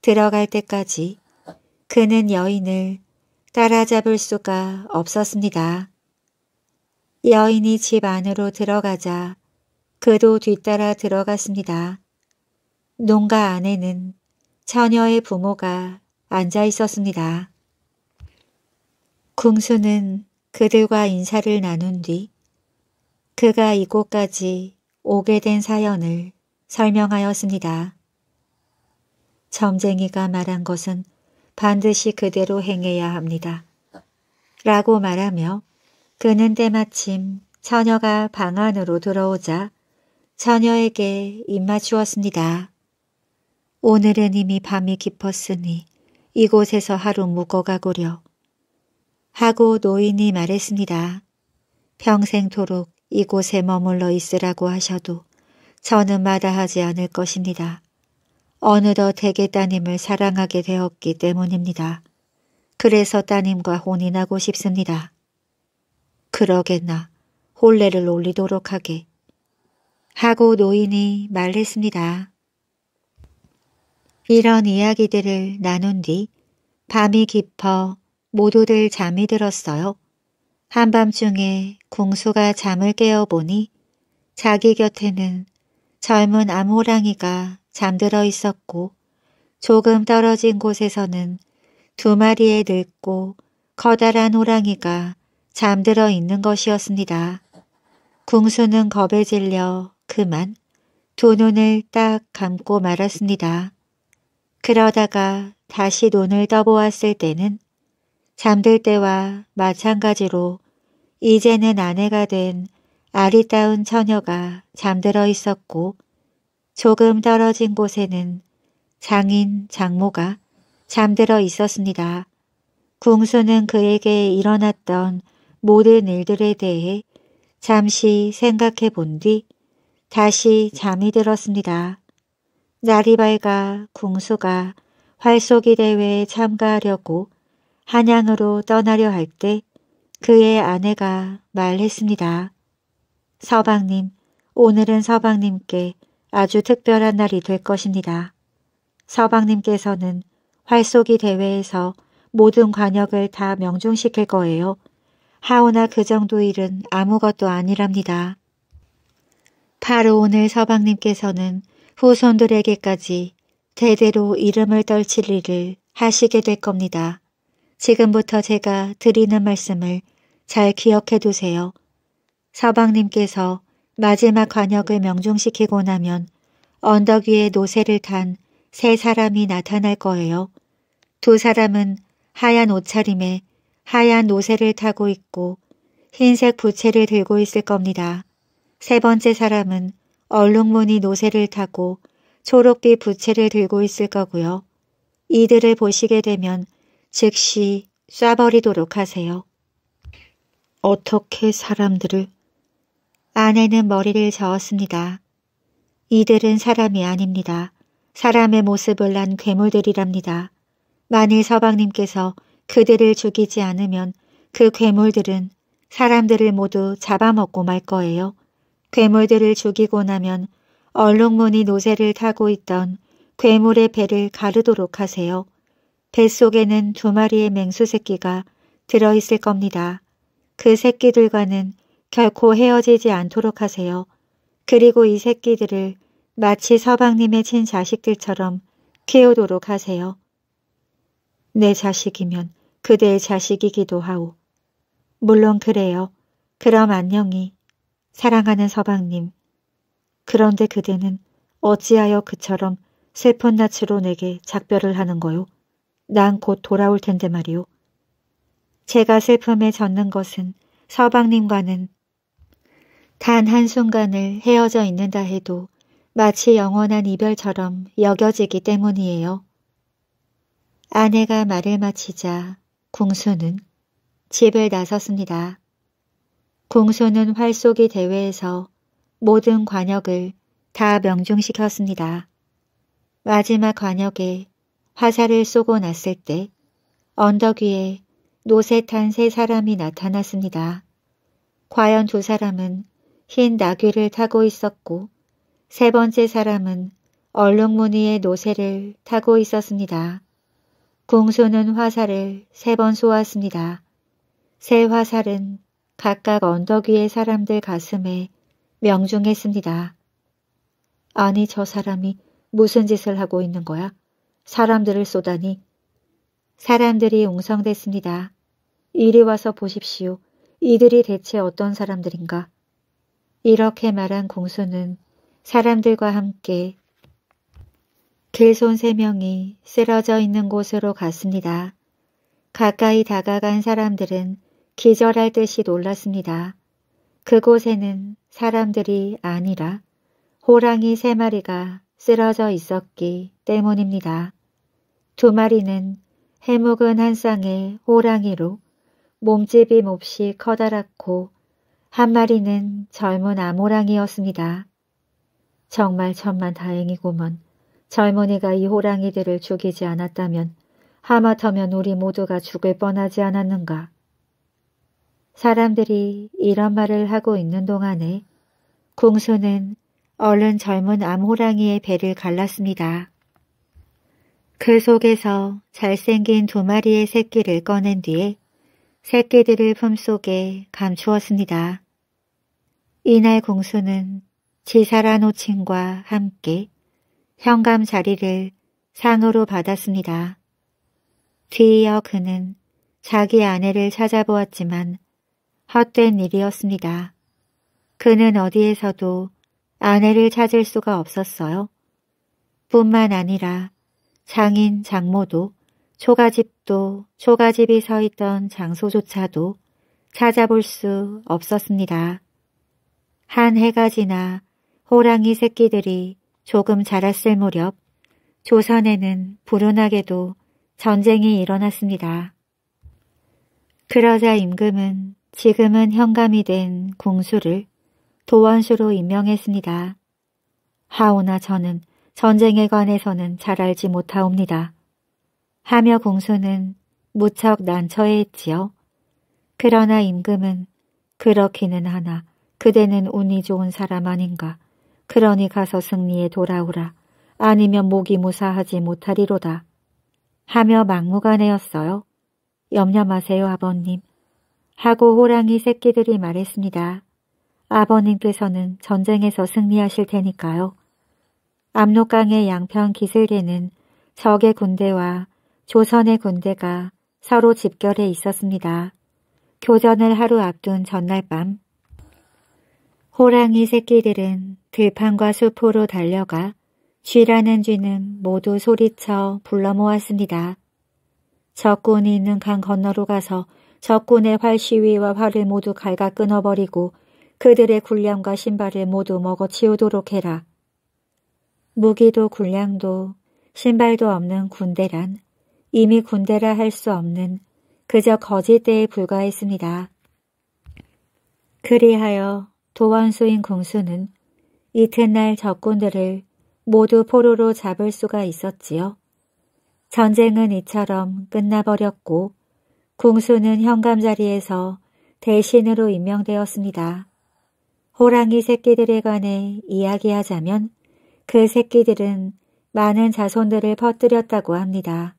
들어갈 때까지 그는 여인을 따라잡을 수가 없었습니다. 여인이 집 안으로 들어가자 그도 뒤따라 들어갔습니다. 농가 안에는 처녀의 부모가 앉아 있었습니다. 궁수는 그들과 인사를 나눈 뒤 그가 이곳까지 오게 된 사연을 설명하였습니다. 점쟁이가 말한 것은 반드시 그대로 행해야 합니다. 라고 말하며 그는 때마침 처녀가 방 안으로 들어오자 처녀에게 입맞추었습니다. 오늘은 이미 밤이 깊었으니 이곳에서 하루 묵어가고려. 하고 노인이 말했습니다. 평생토록 이곳에 머물러 있으라고 하셔도 저는 마다하지 않을 것입니다. 어느덧 대개 따님을 사랑하게 되었기 때문입니다. 그래서 따님과 혼인하고 싶습니다. 그러겠나 혼례를 올리도록 하게 하고 노인이 말했습니다. 이런 이야기들을 나눈 뒤 밤이 깊어 모두들 잠이 들었어요. 한밤중에 궁수가 잠을 깨어보니 자기 곁에는 젊은 암호랑이가 잠들어 있었고 조금 떨어진 곳에서는 두 마리의 늙고 커다란 호랑이가 잠들어 있는 것이었습니다. 궁수는 겁에 질려 그만 두 눈을 딱 감고 말았습니다. 그러다가 다시 눈을 떠보았을 때는 잠들 때와 마찬가지로 이제는 아내가 된 아리따운 처녀가 잠들어 있었고 조금 떨어진 곳에는 장인 장모가 잠들어 있었습니다. 궁수는 그에게 일어났던 모든 일들에 대해 잠시 생각해 본 뒤 다시 잠이 들었습니다. 나리발아 궁수가 활쏘기 대회에 참가하려고 한양으로 떠나려 할 때 그의 아내가 말했습니다. 서방님, 오늘은 서방님께 아주 특별한 날이 될 것입니다. 서방님께서는 활쏘기 대회에서 모든 관역을 다 명중시킬 거예요. 하오나 그 정도 일은 아무것도 아니랍니다. 바로 오늘 서방님께서는 후손들에게까지 대대로 이름을 떨칠 일을 하시게 될 겁니다. 지금부터 제가 드리는 말씀을 잘 기억해 두세요. 서방님께서 마지막 관역을 명중시키고 나면 언덕 위에 노새를 탄 세 사람이 나타날 거예요. 두 사람은 하얀 옷차림에 하얀 노새를 타고 있고 흰색 부채를 들고 있을 겁니다. 세 번째 사람은 얼룩무늬 노새를 타고 초록빛 부채를 들고 있을 거고요. 이들을 보시게 되면 즉시 쏴버리도록 하세요. 어떻게 사람들을? 아내는 머리를 저었습니다. 이들은 사람이 아닙니다. 사람의 모습을 난 괴물들이랍니다. 만일 서방님께서 그들을 죽이지 않으면 그 괴물들은 사람들을 모두 잡아먹고 말 거예요. 괴물들을 죽이고 나면 얼룩무늬 노새를 타고 있던 괴물의 배를 가르도록 하세요. 뱃속에는 두 마리의 맹수 새끼가 들어있을 겁니다. 그 새끼들과는 결코 헤어지지 않도록 하세요. 그리고 이 새끼들을 마치 서방님의 친자식들처럼 키우도록 하세요. 내 자식이면 그대의 자식이기도 하오. 물론 그래요. 그럼 안녕히. 사랑하는 서방님, 그런데 그대는 어찌하여 그처럼 슬픈 낯으로 내게 작별을 하는 거요? 난 곧 돌아올 텐데 말이오 제가 슬픔에 젖는 것은 서방님과는 단 한순간을 헤어져 있는다 해도 마치 영원한 이별처럼 여겨지기 때문이에요. 아내가 말을 마치자 궁수는 집을 나섰습니다. 공소는 활쏘기 대회에서 모든 관역을 다 명중시켰습니다. 마지막 관역에 화살을 쏘고 났을 때 언덕 위에 노세탄세 사람이 나타났습니다. 과연 두 사람은 흰 나귀를 타고 있었고 세 번째 사람은 얼룩무늬의 노새를 타고 있었습니다. 공수는 화살을 세 번 쏘았습니다. 세 화살은 각각 언덕 위의 사람들 가슴에 명중했습니다. 아니 저 사람이 무슨 짓을 하고 있는 거야? 사람들을 쏘다니. 사람들이 웅성댔습니다. 이리 와서 보십시오. 이들이 대체 어떤 사람들인가? 이렇게 말한 공수는 사람들과 함께 길손 세 명이 쓰러져 있는 곳으로 갔습니다. 가까이 다가간 사람들은 기절할 듯이 놀랐습니다. 그곳에는 사람들이 아니라 호랑이 세 마리가 쓰러져 있었기 때문입니다. 두 마리는 해묵은 한 쌍의 호랑이로 몸집이 몹시 커다랗고 한 마리는 젊은 암호랑이였습니다. 정말 천만 다행이구먼 젊은이가 이 호랑이들을 죽이지 않았다면 하마터면 우리 모두가 죽을 뻔하지 않았는가. 사람들이 이런 말을 하고 있는 동안에 궁수는 얼른 젊은 암호랑이의 배를 갈랐습니다. 그 속에서 잘생긴 두 마리의 새끼를 꺼낸 뒤에 새끼들을 품속에 감추었습니다. 이날 공수는 지사란 호칭과 함께 현감 자리를 상으로 받았습니다. 뒤이어 그는 자기 아내를 찾아보았지만 헛된 일이었습니다. 그는 어디에서도 아내를 찾을 수가 없었어요. 뿐만 아니라 장인 장모도 초가집도 초가집이 서 있던 장소조차도 찾아볼 수 없었습니다. 한 해가 지나 호랑이 새끼들이 조금 자랐을 무렵 조선에는 불운하게도 전쟁이 일어났습니다. 그러자 임금은 지금은 현감이 된 궁수를 도원수로 임명했습니다. 하오나 저는 전쟁에 관해서는 잘 알지 못하옵니다. 하며 궁수는 무척 난처해했지요. 그러나 임금은 그렇기는 하나 그대는 운이 좋은 사람 아닌가. 그러니 가서 승리에 돌아오라. 아니면 목이 무사하지 못하리로다. 하며 막무가내였어요. 염려 마세요 아버님. 하고 호랑이 새끼들이 말했습니다. 아버님께서는 전쟁에서 승리하실 테니까요. 압록강의 양편 기슭에는 적의 군대와 조선의 군대가 서로 집결해 있었습니다. 교전을 하루 앞둔 전날 밤 호랑이 새끼들은 들판과 숲으로 달려가 쥐라는 쥐는 모두 소리쳐 불러 모았습니다. 적군이 있는 강 건너로 가서 적군의 활 시위와 활을 모두 갈가 끊어버리고 그들의 군량과 신발을 모두 먹어치우도록 해라. 무기도 군량도 신발도 없는 군대란 이미 군대라 할 수 없는 그저 거짓대에 불과했습니다. 그리하여 도원수인 공수는 이튿날 적군들을 모두 포로로 잡을 수가 있었지요. 전쟁은 이처럼 끝나버렸고 공수는 현감 자리에서 대신으로 임명되었습니다. 호랑이 새끼들에 관해 이야기하자면 그 새끼들은 많은 자손들을 퍼뜨렸다고 합니다.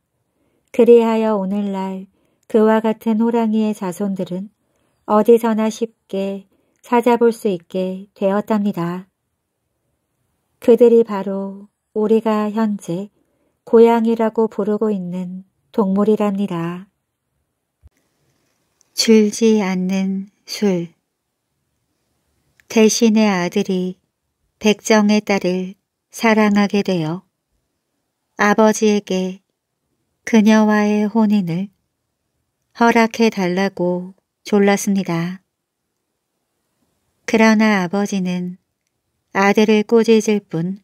그리하여 오늘날 그와 같은 호랑이의 자손들은 어디서나 쉽게 찾아볼 수 있게 되었답니다. 그들이 바로 우리가 현재 고양이라고 부르고 있는 동물이랍니다. 줄지 않는 술 대신의 아들이 백정의 딸을 사랑하게 되어 아버지에게 그녀와의 혼인을 허락해 달라고 졸랐습니다. 그러나 아버지는 아들을 꼬지질 뿐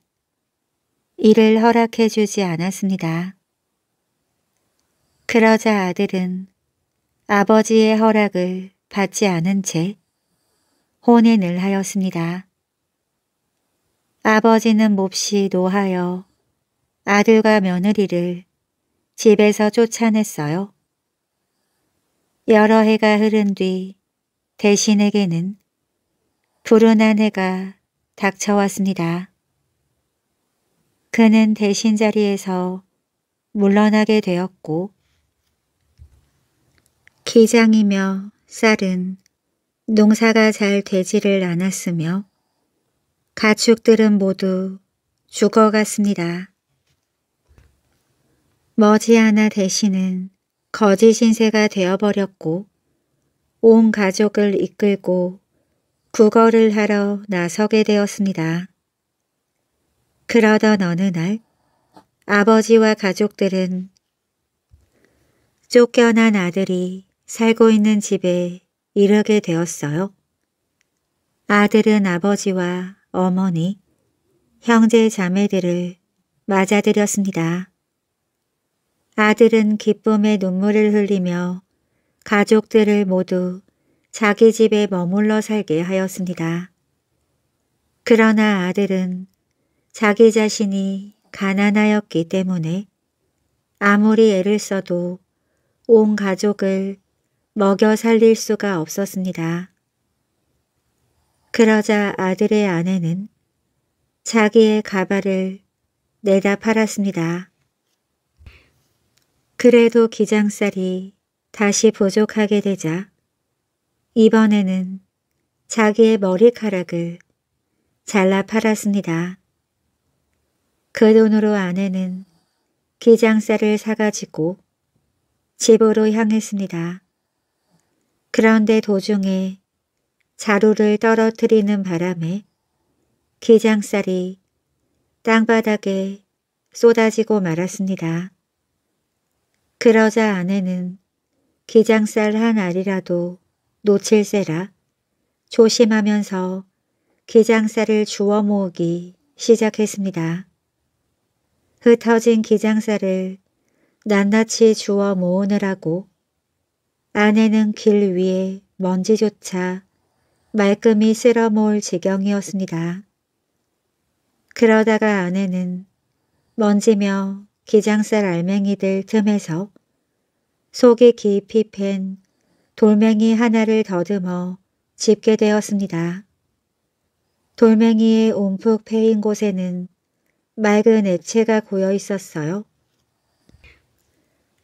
이를 허락해 주지 않았습니다. 그러자 아들은 아버지의 허락을 받지 않은 채 혼인을 하였습니다. 아버지는 몹시 노하여 아들과 며느리를 집에서 쫓아냈어요. 여러 해가 흐른 뒤 대신에게는 불운한 해가 닥쳐왔습니다. 그는 대신 자리에서 물러나게 되었고 기장이며 쌀은 농사가 잘 되지를 않았으며 가축들은 모두 죽어갔습니다. 머지않아 대신은 거짓 신세가 되어버렸고 온 가족을 이끌고 구걸을 하러 나서게 되었습니다. 그러던 어느 날 아버지와 가족들은 쫓겨난 아들이 살고 있는 집에 일하게 되었어요. 아들은 아버지와 어머니, 형제 자매들을 맞아들였습니다. 아들은 기쁨의 눈물을 흘리며 가족들을 모두 자기 집에 머물러 살게 하였습니다. 그러나 아들은 자기 자신이 가난하였기 때문에 아무리 애를 써도 온 가족을 먹여 살릴 수가 없었습니다. 그러자 아들의 아내는 자기의 가발을 내다 팔았습니다. 그래도 기장살이 다시 부족하게 되자 이번에는 자기의 머리카락을 잘라 팔았습니다. 그 돈으로 아내는 기장살을 사가지고 집으로 향했습니다. 그런데 도중에 자루를 떨어뜨리는 바람에 기장살이 땅바닥에 쏟아지고 말았습니다. 그러자 아내는 기장살 한 알이라도 놓칠세라 조심하면서 기장살을 주워 모으기 시작했습니다. 흩어진 기장살을 낱낱이 주워 모으느라고 아내는 길 위에 먼지조차 말끔히 쓸어 모을 지경이었습니다. 그러다가 아내는 먼지며 기장살 알맹이들 틈에서 속이 깊이 팬 돌멩이 하나를 더듬어 집게 되었습니다. 돌멩이의 움푹 패인 곳에는 맑은 액체가 고여 있었어요.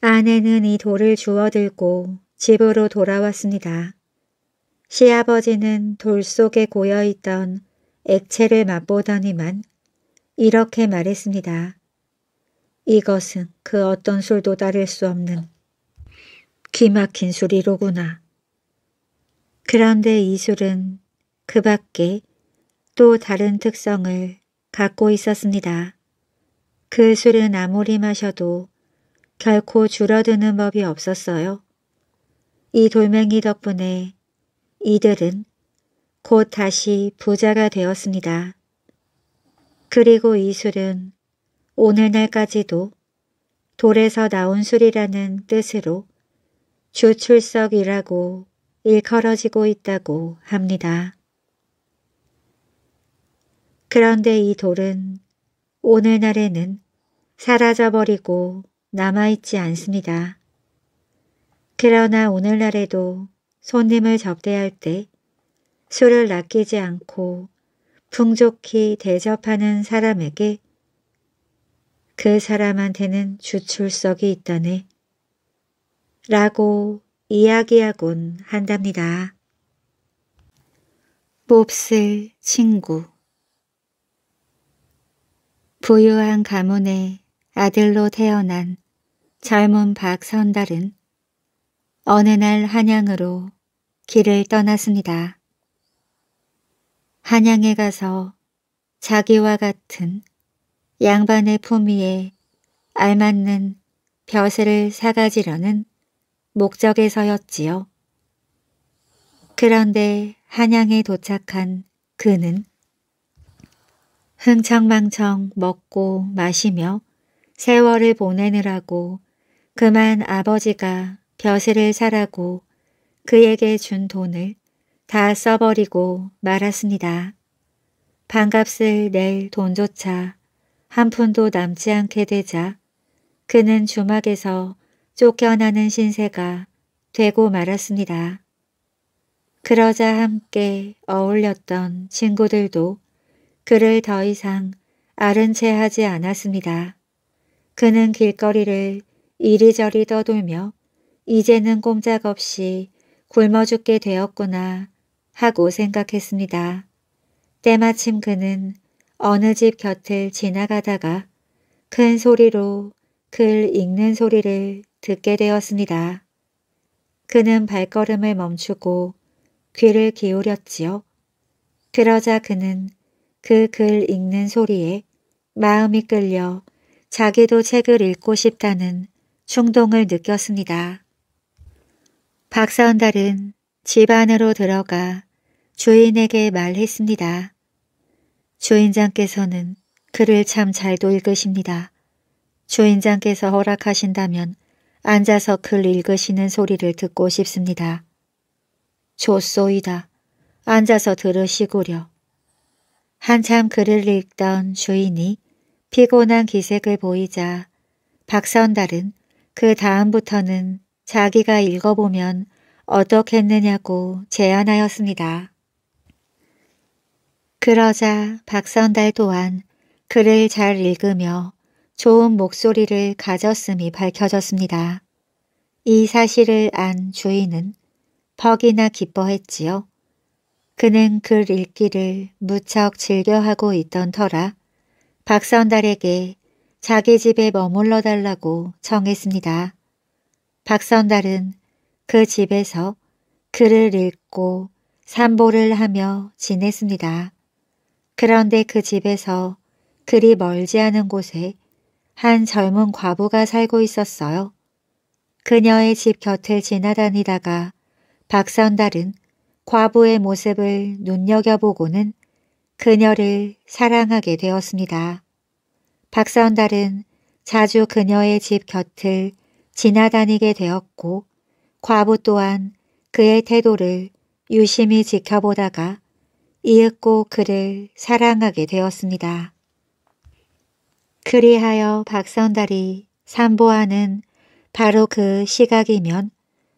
아내는 이 돌을 주워들고 집으로 돌아왔습니다. 시아버지는 돌 속에 고여있던 액체를 맛보더니만 이렇게 말했습니다. 이것은 그 어떤 술도 따를 수 없는 기막힌 술이로구나. 그런데 이 술은 그 밖에 또 다른 특성을 갖고 있었습니다. 그 술은 아무리 마셔도 결코 줄어드는 법이 없었어요. 이 돌멩이 덕분에 이들은 곧 다시 부자가 되었습니다. 그리고 이 술은 오늘날까지도 돌에서 나온 술이라는 뜻으로 주출석이라고 일컬어지고 있다고 합니다. 그런데 이 돌은 오늘날에는 사라져버리고 남아있지 않습니다. 그러나 오늘날에도 손님을 접대할 때 술을 낚이지 않고 풍족히 대접하는 사람에게 그 사람한테는 주출석이 있다네 라고 이야기하곤 한답니다. 몹쓸 친구 부유한 가문의 아들로 태어난 젊은 박선달은 어느 날 한양으로 길을 떠났습니다. 한양에 가서 자기와 같은 양반의 품위에 알맞는 벼슬을 사가지려는 목적에서였지요. 그런데 한양에 도착한 그는 흥청망청 먹고 마시며 세월을 보내느라고 그만 아버지가 벼슬을 사라고 그에게 준 돈을 다 써버리고 말았습니다. 반값을 낼 돈조차 한 푼도 남지 않게 되자 그는 주막에서 쫓겨나는 신세가 되고 말았습니다. 그러자 함께 어울렸던 친구들도 그를 더 이상 아른 채 하지 않았습니다. 그는 길거리를 이리저리 떠돌며 이제는 꼼짝없이 굶어 죽게 되었구나 하고 생각했습니다. 때마침 그는 어느 집 곁을 지나가다가 큰 소리로 글 읽는 소리를 듣게 되었습니다. 그는 발걸음을 멈추고 귀를 기울였지요. 그러자 그는 그 글 읽는 소리에 마음이 끌려 자기도 책을 읽고 싶다는 충동을 느꼈습니다. 박사원달은 집 안으로 들어가 주인에게 말했습니다. 주인장께서는 글을 참 잘도 읽으십니다. 주인장께서 허락하신다면 앉아서 글 읽으시는 소리를 듣고 싶습니다. 좋소이다. 앉아서 들으시구려. 한참 글을 읽던 주인이 피곤한 기색을 보이자 박사원달은그 다음부터는 자기가 읽어보면 어떻겠느냐고 제안하였습니다. 그러자 박선달 또한 글을 잘 읽으며 좋은 목소리를 가졌음이 밝혀졌습니다. 이 사실을 안 주인은 퍽이나 기뻐했지요. 그는 글 읽기를 무척 즐겨하고 있던 터라 박선달에게 자기 집에 머물러 달라고 청했습니다. 박선달은 그 집에서 글을 읽고 산보를 하며 지냈습니다. 그런데 그 집에서 그리 멀지 않은 곳에 한 젊은 과부가 살고 있었어요. 그녀의 집 곁을 지나다니다가 박선달은 과부의 모습을 눈여겨보고는 그녀를 사랑하게 되었습니다. 박선달은 자주 그녀의 집 곁을 지나다니게 되었고 과부 또한 그의 태도를 유심히 지켜보다가 이윽고 그를 사랑하게 되었습니다. 그리하여 박선달이 산보하는 바로 그 시각이면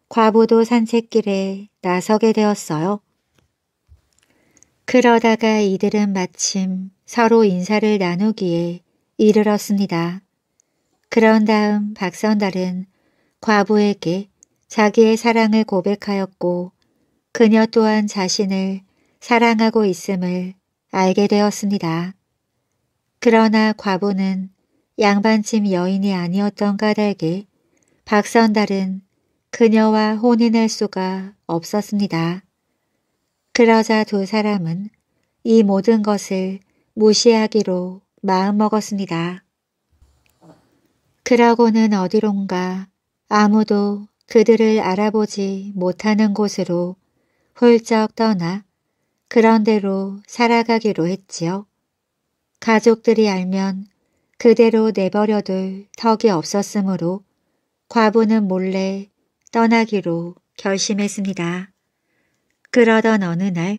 과부도 산책길에 나서게 되었어요. 그러다가 이들은 마침 서로 인사를 나누기에 이르렀습니다. 그런 다음 박선달은 과부에게 자기의 사랑을 고백하였고 그녀 또한 자신을 사랑하고 있음을 알게 되었습니다. 그러나 과부는 양반집 여인이 아니었던 까닭에 박선달은 그녀와 혼인할 수가 없었습니다. 그러자 두 사람은 이 모든 것을 무시하기로 마음먹었습니다. 그러고는 어디론가 아무도 그들을 알아보지 못하는 곳으로 훌쩍 떠나 그런대로 살아가기로 했지요. 가족들이 알면 그대로 내버려둘 턱이 없었으므로 과부는 몰래 떠나기로 결심했습니다. 그러던 어느 날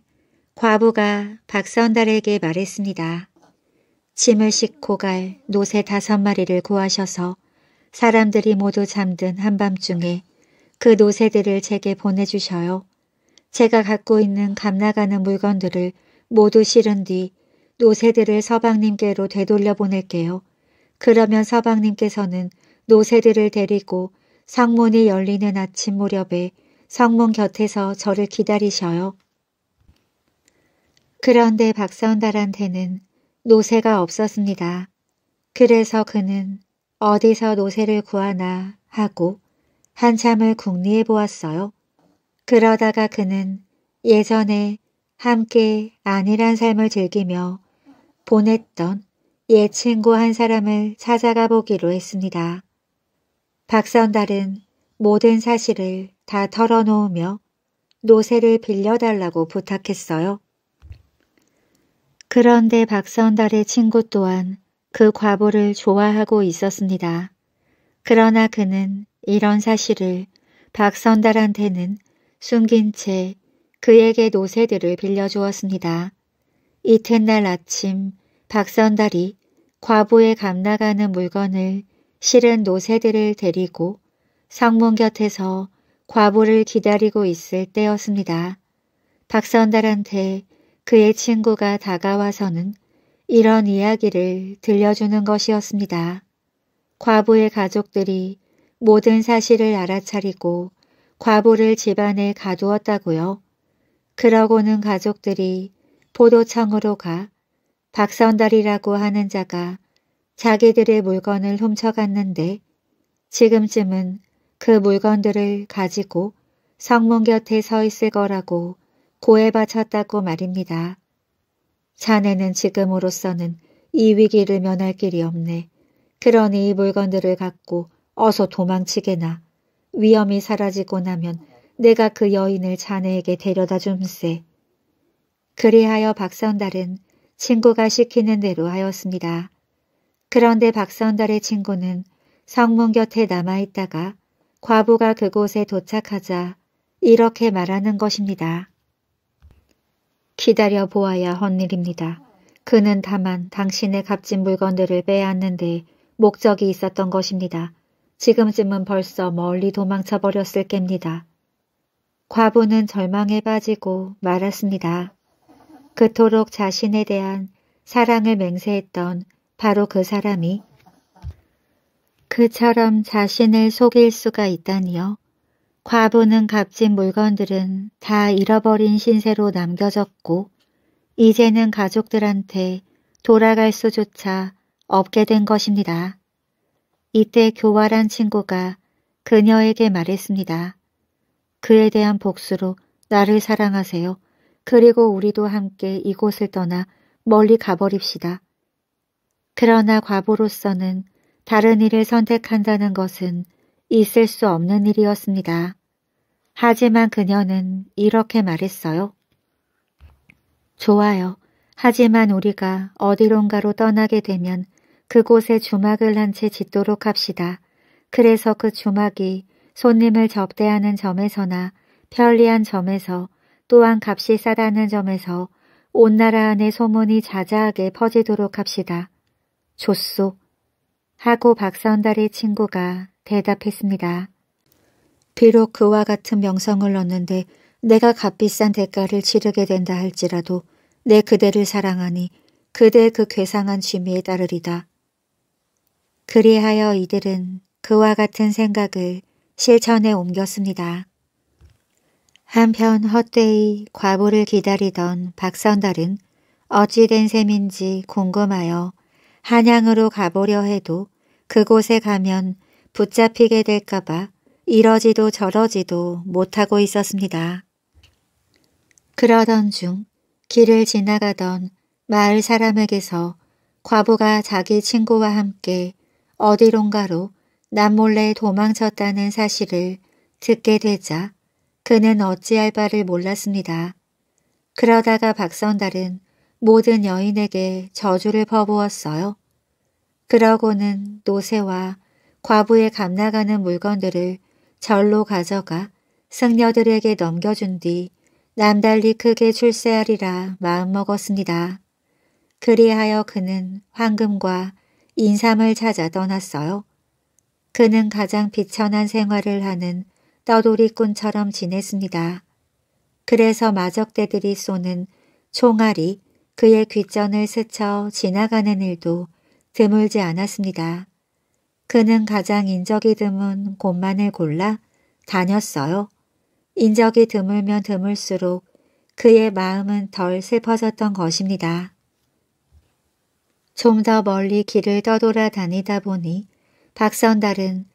과부가 박선달에게 말했습니다. 침을 싣고 갈 노새 다섯 마리를 구하셔서 사람들이 모두 잠든 한밤중에 그 노새들을 제게 보내주셔요. 제가 갖고 있는 감나가는 물건들을 모두 실은 뒤 노새들을 서방님께로 되돌려 보낼게요. 그러면 서방님께서는 노새들을 데리고 성문이 열리는 아침 무렵에 성문 곁에서 저를 기다리셔요. 그런데 박선다란테는 노새가 없었습니다. 그래서 그는 어디서 노새를 구하나 하고 한참을 궁리해 보았어요. 그러다가 그는 예전에 함께 안일한 삶을 즐기며 보냈던 옛 친구 한 사람을 찾아가 보기로 했습니다. 박선달은 모든 사실을 다 털어놓으며 노새를 빌려달라고 부탁했어요. 그런데 박선달의 친구 또한 그 과보를 좋아하고 있었습니다. 그러나 그는 이런 사실을 박선달한테는 숨긴 채 그에게 노새들을 빌려주었습니다. 이튿날 아침 박선달이 과부에 감나가는 물건을 실은 노새들을 데리고 성문 곁에서 과부를 기다리고 있을 때였습니다. 박선달한테 그의 친구가 다가와서는 이런 이야기를 들려주는 것이었습니다. 과부의 가족들이 모든 사실을 알아차리고 과부를 집안에 가두었다고요. 그러고는 가족들이 보도청으로 가 박선달이라고 하는 자가 자기들의 물건을 훔쳐갔는데 지금쯤은 그 물건들을 가지고 성문 곁에 서 있을 거라고 고해받쳤다고 말입니다. 자네는 지금으로서는 이 위기를 면할 길이 없네. 그러니 이 물건들을 갖고 어서 도망치게나. 위험이 사라지고 나면 내가 그 여인을 자네에게 데려다 줌세. 그리하여 박선달은 친구가 시키는 대로 하였습니다. 그런데 박선달의 친구는 성문 곁에 남아있다가 과부가 그곳에 도착하자 이렇게 말하는 것입니다. 기다려 보아야 헌 일입니다. 그는 다만 당신의 값진 물건들을 빼앗는데 목적이 있었던 것입니다. 지금쯤은 벌써 멀리 도망쳐버렸을 겝니다. 과부는 절망에 빠지고 말았습니다. 그토록 자신에 대한 사랑을 맹세했던 바로 그 사람이 그처럼 자신을 속일 수가 있다니요. 과부는 값진 물건들은 다 잃어버린 신세로 남겨졌고 이제는 가족들한테 돌아갈 수조차 없게 된 것입니다. 이때 교활한 친구가 그녀에게 말했습니다. 그에 대한 복수로 나를 사랑하세요. 그리고 우리도 함께 이곳을 떠나 멀리 가버립시다. 그러나 과부로서는 다른 일을 선택한다는 것은 있을 수 없는 일이었습니다. 하지만 그녀는 이렇게 말했어요. 좋아요. 하지만 우리가 어디론가로 떠나게 되면 그곳에 주막을 한 채 짓도록 합시다. 그래서 그 주막이 손님을 접대하는 점에서나 편리한 점에서 또한 값이 싸다는 점에서 온 나라 안에 소문이 자자하게 퍼지도록 합시다. 좋소. 하고 박선달의 친구가 대답했습니다. 비록 그와 같은 명성을 얻는데 내가 값비싼 대가를 치르게 된다 할지라도 내 그대를 사랑하니 그대 그 괴상한 취미에 따르리다. 그리하여 이들은 그와 같은 생각을 실천에 옮겼습니다. 한편 헛되이 과보를 기다리던 박선달은 어찌된 셈인지 궁금하여 한양으로 가보려 해도 그곳에 가면 붙잡히게 될까봐 이러지도 저러지도 못하고 있었습니다. 그러던 중 길을 지나가던 마을 사람에게서 과부가 자기 친구와 함께 어디론가로 남몰래 도망쳤다는 사실을 듣게 되자 그는 어찌할 바를 몰랐습니다. 그러다가 박선달은 모든 여인에게 저주를 퍼부었어요. 그러고는 노새와 과부에 감나가는 물건들을 절로 가져가 승려들에게 넘겨준 뒤 남달리 크게 출세하리라 마음먹었습니다. 그리하여 그는 황금과 인삼을 찾아 떠났어요. 그는 가장 비천한 생활을 하는 떠돌이꾼처럼 지냈습니다. 그래서 마적대들이 쏘는 총알이 그의 귓전을 스쳐 지나가는 일도 드물지 않았습니다. 그는 가장 인적이 드문 곳만을 골라 다녔어요. 인적이 드물면 드물수록 그의 마음은 덜 슬퍼졌던 것입니다. 좀 더 멀리 길을 떠돌아 다니다 보니 박선달은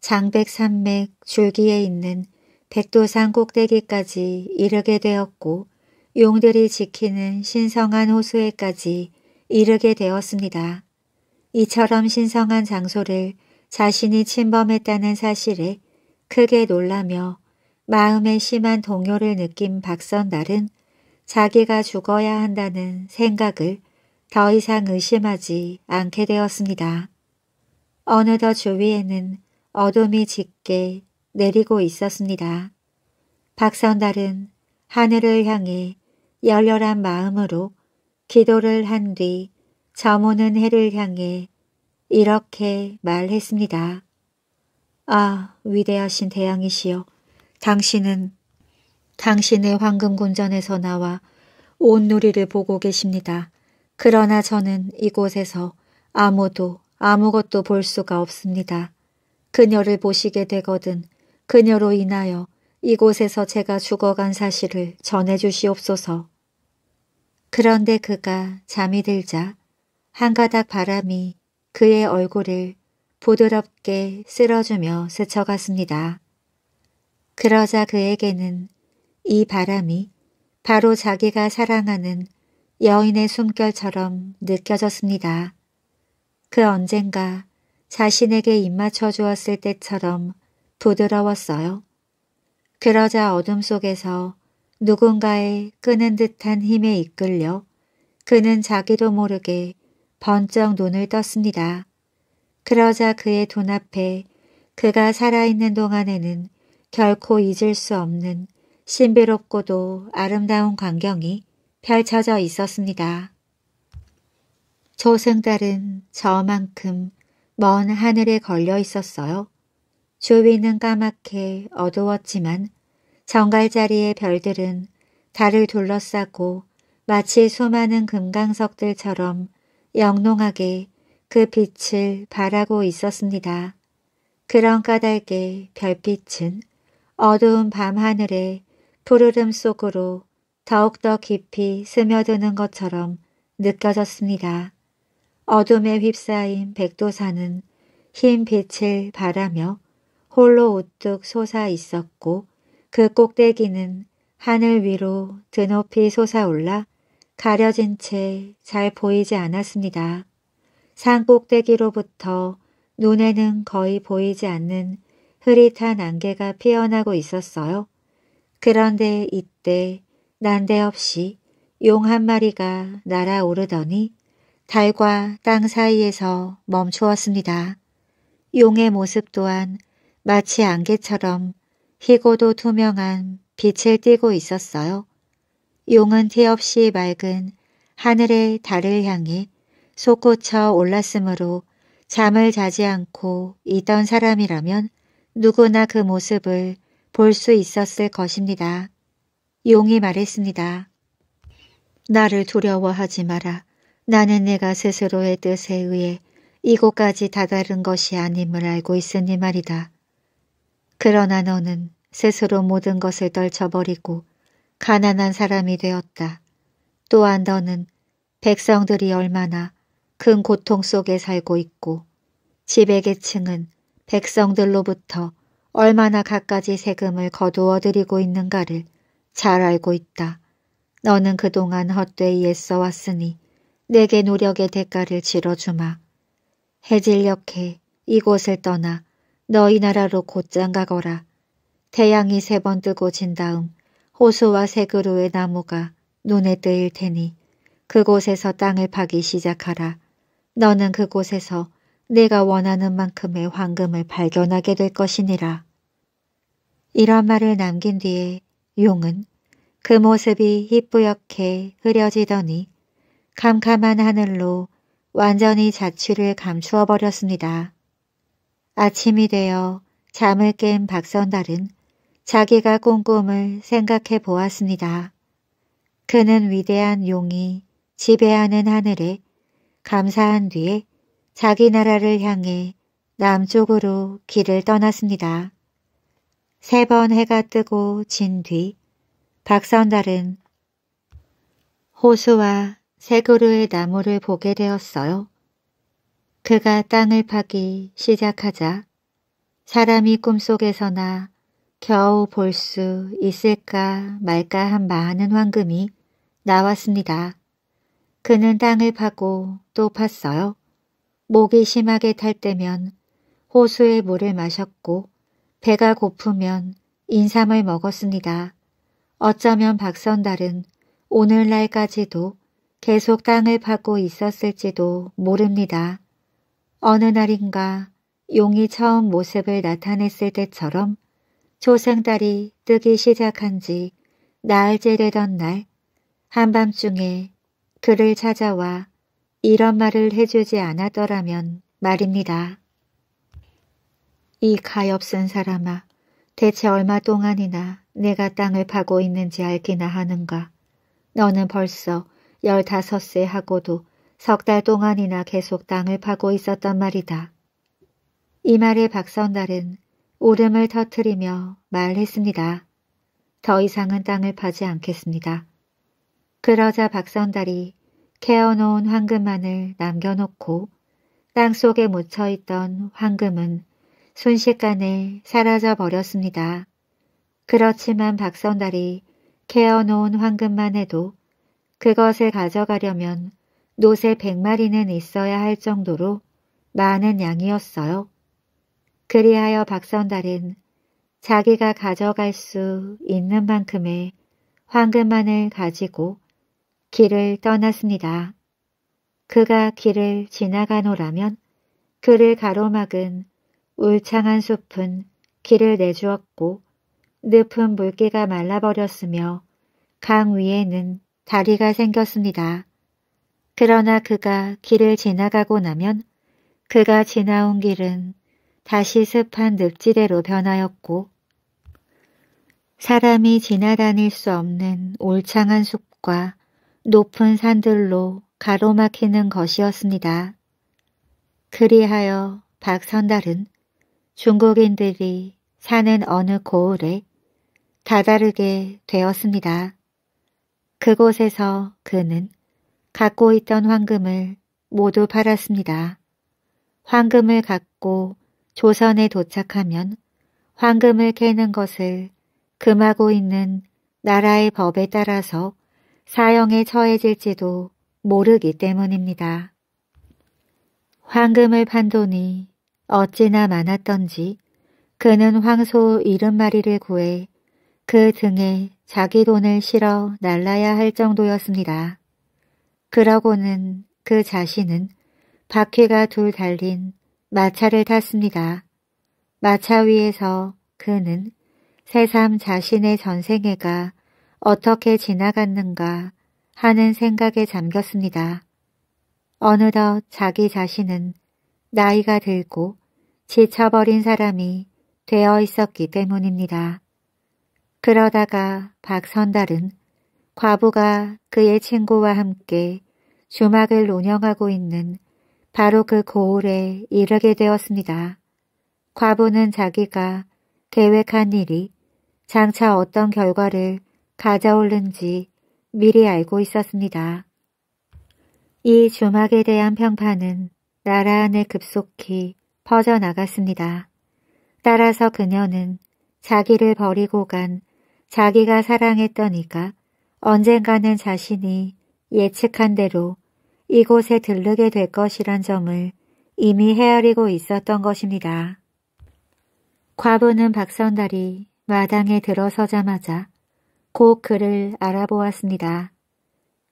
장백산맥 줄기에 있는 백도산 꼭대기까지 이르게 되었고 용들이 지키는 신성한 호수에까지 이르게 되었습니다. 이처럼 신성한 장소를 자신이 침범했다는 사실에 크게 놀라며 마음에 심한 동요를 느낀 박선달은 자기가 죽어야 한다는 생각을 더 이상 의심하지 않게 되었습니다. 어느덧 주위에는 어둠이 짙게 내리고 있었습니다. 박선달은 하늘을 향해 열렬한 마음으로 기도를 한 뒤 저무는 해를 향해 이렇게 말했습니다. 아, 위대하신 대양이시여, 당신은 당신의 황금군전에서 나와 온 누리를 보고 계십니다. 그러나 저는 이곳에서 아무도 아무것도 볼 수가 없습니다. 그녀를 보시게 되거든 그녀로 인하여 이곳에서 제가 죽어간 사실을 전해주시옵소서. 그런데 그가 잠이 들자 한가닥 바람이 그의 얼굴을 부드럽게 쓸어주며 스쳐갔습니다. 그러자 그에게는 이 바람이 바로 자기가 사랑하는 여인의 숨결처럼 느껴졌습니다. 그 언젠가 자신에게 입맞춰 주었을 때처럼 부드러웠어요. 그러자 어둠 속에서 누군가의 끄는 듯한 힘에 이끌려 그는 자기도 모르게 번쩍 눈을 떴습니다. 그러자 그의 돈 앞에 그가 살아있는 동안에는 결코 잊을 수 없는 신비롭고도 아름다운 광경이 펼쳐져 있었습니다. 조승달은 저만큼 먼 하늘에 걸려 있었어요. 주위는 까맣게 어두웠지만 정갈자리의 별들은 달을 둘러싸고 마치 수많은 금강석들처럼 영롱하게 그 빛을 바라고 있었습니다. 그런 까닭에 별빛은 어두운 밤하늘의 푸르름 속으로 더욱더 깊이 스며드는 것처럼 느껴졌습니다. 어둠에 휩싸인 백도사는 흰 빛을 바라며 홀로 우뚝 솟아 있었고 그 꼭대기는 하늘 위로 드높이 솟아올라 가려진 채 잘 보이지 않았습니다. 산 꼭대기로부터 눈에는 거의 보이지 않는 흐릿한 안개가 피어나고 있었어요. 그런데 이때 난데없이 용 한 마리가 날아오르더니 달과 땅 사이에서 멈추었습니다. 용의 모습 또한 마치 안개처럼 희고도 투명한 빛을 띠고 있었어요. 용은 티없이 맑은 하늘의 달을 향해 솟구쳐 올랐으므로 잠을 자지 않고 있던 사람이라면 누구나 그 모습을 볼 수 있었을 것입니다. 용이 말했습니다. 나를 두려워하지 마라. 나는 내가 스스로의 뜻에 의해 이곳까지 다다른 것이 아님을 알고 있으니 말이다. 그러나 너는 스스로 모든 것을 떨쳐버리고 가난한 사람이 되었다. 또한 너는 백성들이 얼마나 큰 고통 속에 살고 있고 지배계층은 백성들로부터 얼마나 갖가지 세금을 거두어들이고 있는가를 잘 알고 있다. 너는 그동안 헛되이 애써왔으니 내게 노력의 대가를 치러주마. 해질녘에 이곳을 떠나 너희 나라로 곧장 가거라. 태양이 세 번 뜨고 진 다음 호수와 세 그루의 나무가 눈에 뜨일 테니 그곳에서 땅을 파기 시작하라. 너는 그곳에서 내가 원하는 만큼의 황금을 발견하게 될 것이니라. 이런 말을 남긴 뒤에 용은 그 모습이 희뿌옇게 흐려지더니 캄캄한 하늘로 완전히 자취를 감추어 버렸습니다. 아침이 되어 잠을 깬 박선달은 자기가 꾼 꿈을 생각해 보았습니다. 그는 위대한 용이 지배하는 하늘에 감사한 뒤에 자기 나라를 향해 남쪽으로 길을 떠났습니다. 세 번 해가 뜨고 진 뒤 박선달은 호수와 세그루의 나무를 보게 되었어요. 그가 땅을 파기 시작하자 사람이 꿈속에서나 겨우 볼 수 있을까 말까 한 많은 황금이 나왔습니다. 그는 땅을 파고 또 팠어요. 목이 심하게 탈 때면 호수의 물을 마셨고 배가 고프면 인삼을 먹었습니다. 어쩌면 박선달은 오늘날까지도 계속 땅을 파고 있었을지도 모릅니다. 어느 날인가 용이 처음 모습을 나타냈을 때처럼 조상달이 뜨기 시작한 지 나흘째 되던 날 한밤중에 그를 찾아와 이런 말을 해주지 않았더라면 말입니다. 이 가엾은 사람아 대체 얼마 동안이나 내가 땅을 파고 있는지 알기나 하는가. 너는 벌써 열다섯 세 하고도 석 달 동안이나 계속 땅을 파고 있었단 말이다. 이 말에 박선달은 오름을 터뜨리며 말했습니다. 더 이상은 땅을 파지 않겠습니다. 그러자 박선달이 캐어놓은 황금만을 남겨놓고 땅속에 묻혀있던 황금은 순식간에 사라져 버렸습니다. 그렇지만 박선달이 캐어놓은 황금만 해도 그것을 가져가려면 노새 100마리는 있어야 할 정도로 많은 양이었어요. 그리하여 박선달은 자기가 가져갈 수 있는 만큼의 황금만을 가지고 길을 떠났습니다. 그가 길을 지나가노라면 그를 가로막은 울창한 숲은 길을 내주었고 늪은 물기가 말라버렸으며 강 위에는 다리가 생겼습니다. 그러나 그가 길을 지나가고 나면 그가 지나온 길은 다시 습한 늪지대로 변하였고 사람이 지나다닐 수 없는 올창한 숲과 높은 산들로 가로막히는 것이었습니다. 그리하여 박선달은 중국인들이 사는 어느 고을에 다다르게 되었습니다. 그곳에서 그는 갖고 있던 황금을 모두 팔았습니다. 황금을 갖고 조선에 도착하면 황금을 캐는 것을 금하고 있는 나라의 법에 따라서 사형에 처해질지도 모르기 때문입니다. 황금을 판 돈이 어찌나 많았던지 그는 황소 이름마리를 구해 그 등에 자기 돈을 실어 날라야 할 정도였습니다. 그러고는 그 자신은 바퀴가 둘 달린 마차를 탔습니다. 마차 위에서 그는 새삼 자신의 전생애가 어떻게 지나갔는가 하는 생각에 잠겼습니다. 어느덧 자기 자신은 나이가 들고 지쳐버린 사람이 되어 있었기 때문입니다. 그러다가 박선달은 과부가 그의 친구와 함께 주막을 운영하고 있는 바로 그 고을에 이르게 되었습니다. 과부는 자기가 계획한 일이 장차 어떤 결과를 가져올는지 미리 알고 있었습니다. 이 주막에 대한 평판은 나라 안에 급속히 퍼져나갔습니다. 따라서 그녀는 자기를 버리고 간 자기가 사랑했던 이가 언젠가는 자신이 예측한 대로 이곳에 들르게 될 것이란 점을 이미 헤아리고 있었던 것입니다. 과부는 박선달이 마당에 들어서자마자 곧 그를 알아보았습니다.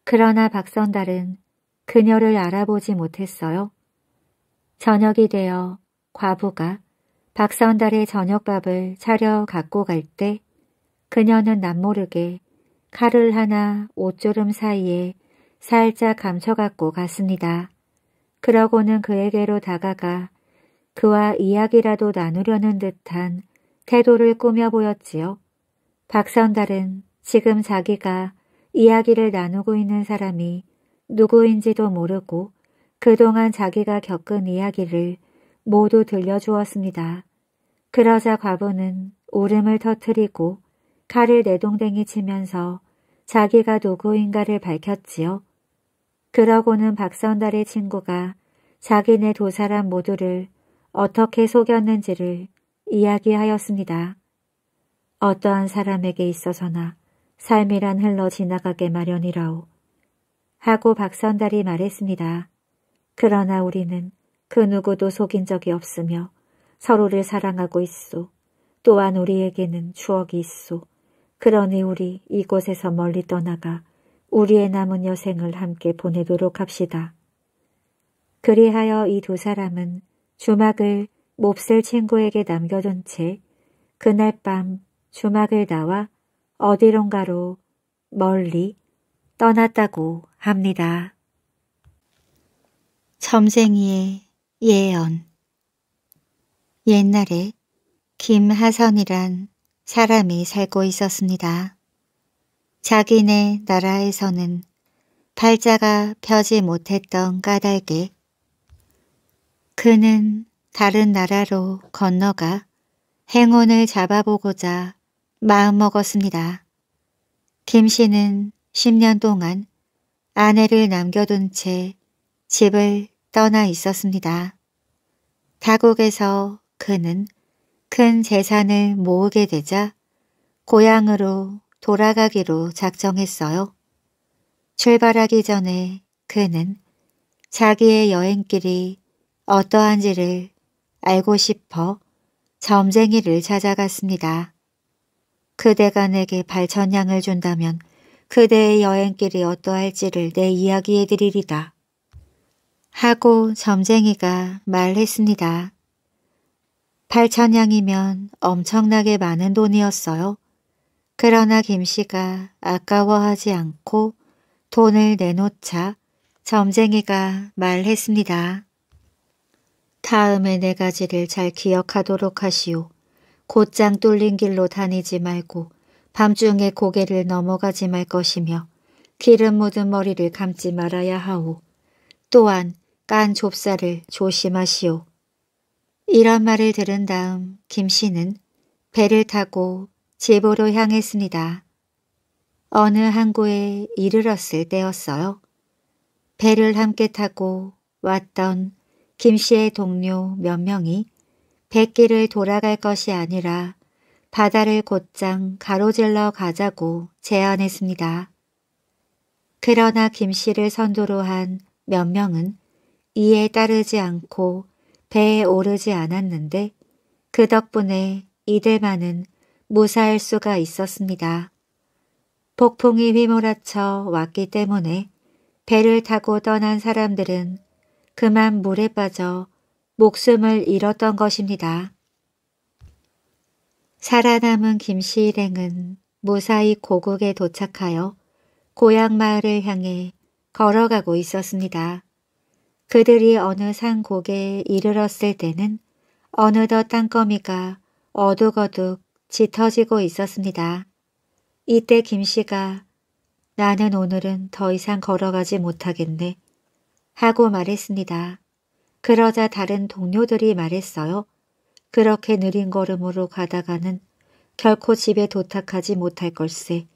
그러나 박선달은 그녀를 알아보지 못했어요. 저녁이 되어 과부가 박선달의 저녁밥을 차려 갖고 갈 때 그녀는 남모르게 칼을 하나 옷조름 사이에 살짝 감춰갖고 갔습니다. 그러고는 그에게로 다가가 그와 이야기라도 나누려는 듯한 태도를 꾸며 보였지요. 박선달은 지금 자기가 이야기를 나누고 있는 사람이 누구인지도 모르고 그동안 자기가 겪은 이야기를 모두 들려주었습니다. 그러자 과부는 울음을 터뜨리고 칼을 내동댕이 치면서 자기가 누구인가를 밝혔지요. 그러고는 박선달의 친구가 자기네 두 사람 모두를 어떻게 속였는지를 이야기하였습니다. 어떠한 사람에게 있어서나 삶이란 흘러 지나가게 마련이라오. 하고 박선달이 말했습니다. 그러나 우리는 그 누구도 속인 적이 없으며 서로를 사랑하고 있소. 또한 우리에게는 추억이 있소. 그러니 우리 이곳에서 멀리 떠나가 우리의 남은 여생을 함께 보내도록 합시다. 그리하여 이 두 사람은 주막을 몹쓸 친구에게 남겨둔 채 그날 밤 주막을 나와 어디론가로 멀리 떠났다고 합니다. 점쟁이의 예언 옛날에 김하선이란 사람이 살고 있었습니다. 자기네 나라에서는 팔자가 펴지 못했던 까닭에 그는 다른 나라로 건너가 행운을 잡아보고자 마음먹었습니다. 김 씨는 10년 동안 아내를 남겨둔 채 집을 떠나 있었습니다. 타국에서 그는 큰 재산을 모으게 되자 고향으로 돌아가기로 작정했어요. 출발하기 전에 그는 자기의 여행길이 어떠한지를 알고 싶어 점쟁이를 찾아갔습니다. 그대가 내게 발천향을 준다면 그대의 여행길이 어떠할지를 내 이야기해드리리다. 하고 점쟁이가 말했습니다. 발천향이면 엄청나게 많은 돈이었어요. 그러나 김씨가 아까워하지 않고 돈을 내놓자 점쟁이가 말했습니다. 다음에 네 가지를 잘 기억하도록 하시오. 곧장 뚫린 길로 다니지 말고 밤중에 고개를 넘어가지 말 것이며 기름 묻은 머리를 감지 말아야 하오. 또한 깐 좁쌀을 조심하시오. 이런 말을 들은 다음 김 씨는 배를 타고 제보로 향했습니다. 어느 항구에 이르렀을 때였어요. 배를 함께 타고 왔던 김 씨의 동료 몇 명이 백길을 돌아갈 것이 아니라 바다를 곧장 가로질러 가자고 제안했습니다. 그러나 김 씨를 선두로 한 몇 명은 이에 따르지 않고 배에 오르지 않았는데 그 덕분에 이들만은 무사할 수가 있었습니다. 폭풍이 휘몰아쳐 왔기 때문에 배를 타고 떠난 사람들은 그만 물에 빠져 목숨을 잃었던 것입니다. 살아남은 김씨 일행은 무사히 고국에 도착하여 고향 마을을 향해 걸어가고 있었습니다. 그들이 어느 산곡에 이르렀을 때는 어느덧 땅거미가 어둑어둑 짙어지고 있었습니다. 이때 김 씨가 나는 오늘은 더 이상 걸어가지 못하겠네 하고 말했습니다. 그러자 다른 동료들이 말했어요. 그렇게 느린 걸음으로 가다가는 결코 집에 도착하지 못할 걸세.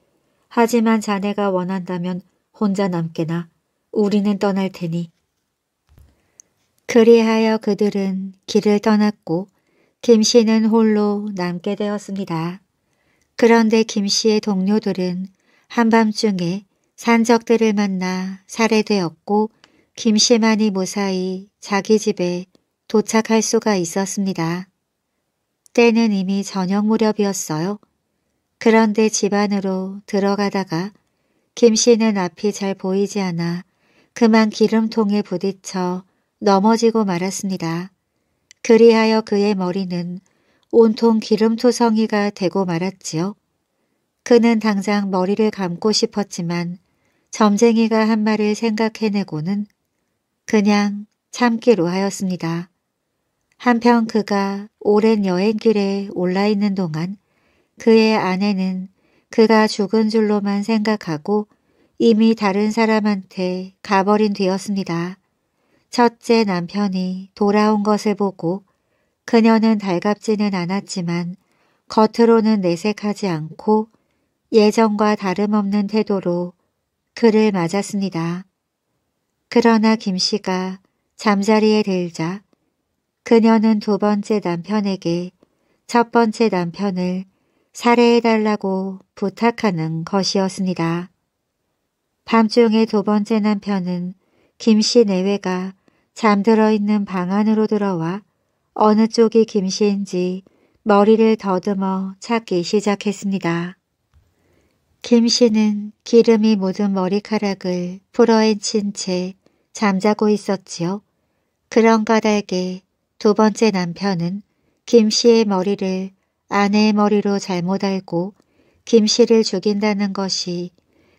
하지만 자네가 원한다면 혼자 남게나 우리는 떠날 테니. 그리하여 그들은 길을 떠났고 김 씨는 홀로 남게 되었습니다. 그런데 김 씨의 동료들은 한밤중에 산적들을 만나 살해되었고 김 씨만이 무사히 자기 집에 도착할 수가 있었습니다. 때는 이미 저녁 무렵이었어요. 그런데 집 안으로 들어가다가 김 씨는 앞이 잘 보이지 않아 그만 기름통에 부딪혀 넘어지고 말았습니다. 그리하여 그의 머리는 온통 기름투성이가 되고 말았지요. 그는 당장 머리를 감고 싶었지만 점쟁이가 한 말을 생각해내고는 그냥 참기로 하였습니다. 한편 그가 오랜 여행길에 올라있는 동안 그의 아내는 그가 죽은 줄로만 생각하고 이미 다른 사람한테 가버린 되었습니다 첫째 남편이 돌아온 것을 보고 그녀는 달갑지는 않았지만 겉으로는 내색하지 않고 예전과 다름없는 태도로 그를 맞았습니다. 그러나 김 씨가 잠자리에 들자 그녀는 두 번째 남편에게 첫 번째 남편을 살해해달라고 부탁하는 것이었습니다. 밤중에 두 번째 남편은 김씨 내외가 잠들어 있는 방 안으로 들어와 어느 쪽이 김씨인지 머리를 더듬어 찾기 시작했습니다. 김씨는 기름이 묻은 머리카락을 풀어헤친 채 잠자고 있었지요. 그런가 달게 두 번째 남편은 김씨의 머리를 아내의 머리로 잘못 알고 김씨를 죽인다는 것이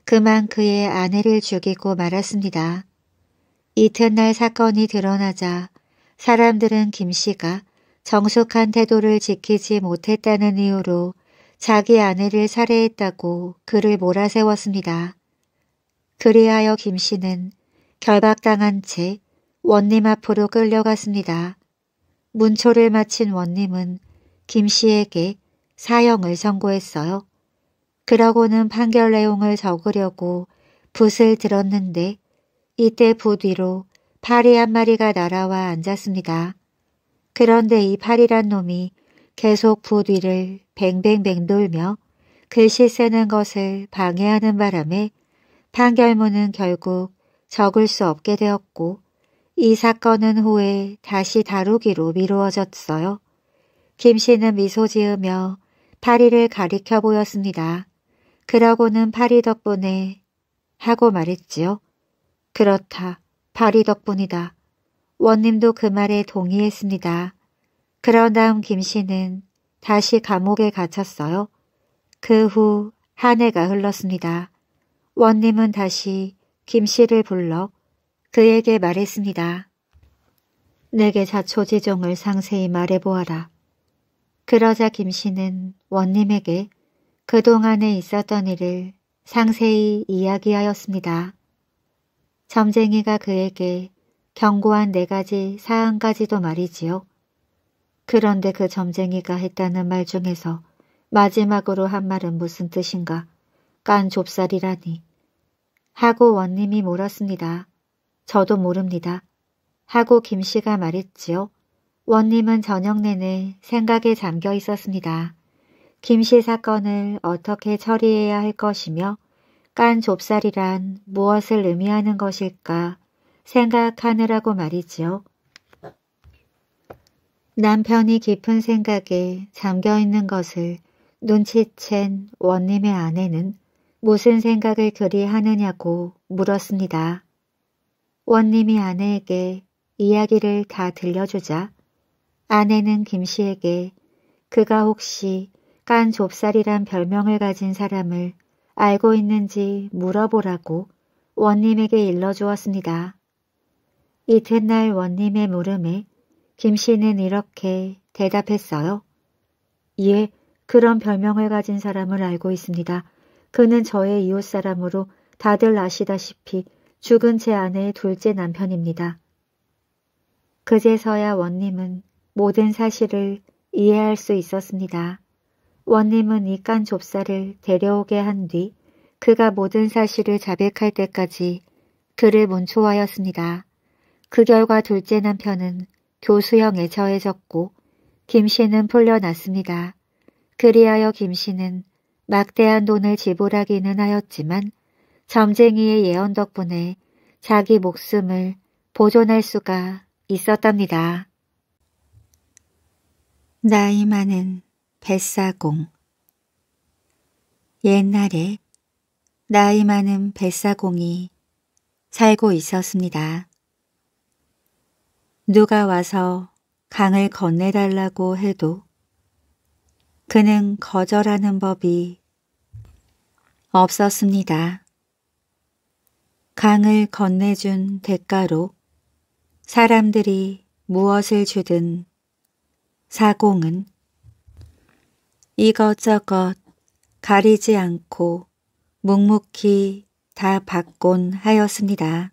그만 그의 아내를 죽이고 말았습니다. 이튿날 사건이 드러나자 사람들은 김 씨가 정숙한 태도를 지키지 못했다는 이유로 자기 아내를 살해했다고 그를 몰아세웠습니다. 그리하여 김 씨는 결박당한 채 원님 앞으로 끌려갔습니다. 문초를 마친 원님은 김 씨에게 사형을 선고했어요. 그러고는 판결 내용을 적으려고 붓을 들었는데 이때 붓 위로 파리 한 마리가 날아와 앉았습니다. 그런데 이 파리란 놈이 계속 붓 위를 뱅뱅뱅 돌며 글씨 쓰는 것을 방해하는 바람에 판결문은 결국 적을 수 없게 되었고 이 사건은 후에 다시 다루기로 미루어졌어요. 김 씨는 미소 지으며 파리를 가리켜 보였습니다. 그러고는 파리 덕분에 하고 말했지요. 그렇다. 발이 덕분이다. 원님도 그 말에 동의했습니다. 그런 다음 김 씨는 다시 감옥에 갇혔어요. 그 후 한 해가 흘렀습니다. 원님은 다시 김 씨를 불러 그에게 말했습니다. 내게 자초지종을 상세히 말해보아라. 그러자 김 씨는 원님에게 그동안에 있었던 일을 상세히 이야기하였습니다. 점쟁이가 그에게 경고한 네 가지 사항까지도 말이지요. 그런데 그 점쟁이가 했다는 말 중에서 마지막으로 한 말은 무슨 뜻인가? 깐 좁쌀이라니. 하고 원님이 물었습니다. 저도 모릅니다. 하고 김씨가 말했지요. 원님은 저녁 내내 생각에 잠겨 있었습니다. 김씨 사건을 어떻게 처리해야 할 것이며 깐 좁쌀이란 무엇을 의미하는 것일까 생각하느라고 말이지요. 남편이 깊은 생각에 잠겨있는 것을 눈치챈 원님의 아내는 무슨 생각을 그리 하느냐고 물었습니다. 원님이 아내에게 이야기를 다 들려주자 아내는 김씨에게 그가 혹시 깐 좁쌀이란 별명을 가진 사람을 알고 있는지 물어보라고 원님에게 일러주었습니다. 이튿날 원님의 물음에 김 씨는 이렇게 대답했어요. 예, 그런 별명을 가진 사람을 알고 있습니다. 그는 저의 이웃 사람으로 다들 아시다시피 죽은 제 아내의 둘째 남편입니다. 그제서야 원님은 모든 사실을 이해할 수 있었습니다. 원님은 이 깐 좁쌀을 데려오게 한 뒤 그가 모든 사실을 자백할 때까지 그를 문초하였습니다. 그 결과 둘째 남편은 교수형에 처해졌고 김씨는 풀려났습니다. 그리하여 김씨는 막대한 돈을 지불하기는 하였지만 점쟁이의 예언 덕분에 자기 목숨을 보존할 수가 있었답니다. 나이 많은 뱃사공 옛날에 나이 많은 뱃사공이 살고 있었습니다. 누가 와서 강을 건네달라고 해도 그는 거절하는 법이 없었습니다. 강을 건네준 대가로 사람들이 무엇을 주든 사공은 이것저것 가리지 않고 묵묵히 다 받곤 하였습니다.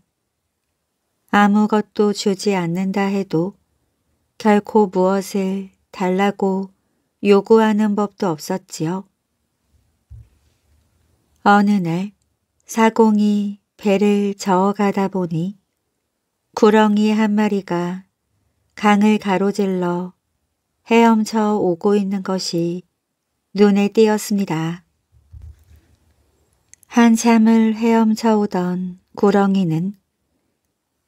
아무것도 주지 않는다 해도 결코 무엇을 달라고 요구하는 법도 없었지요. 어느 날 사공이 배를 저어가다 보니 구렁이 한 마리가 강을 가로질러 헤엄쳐 오고 있는 것이 눈에 띄었습니다. 한참을 헤엄쳐 오던 구렁이는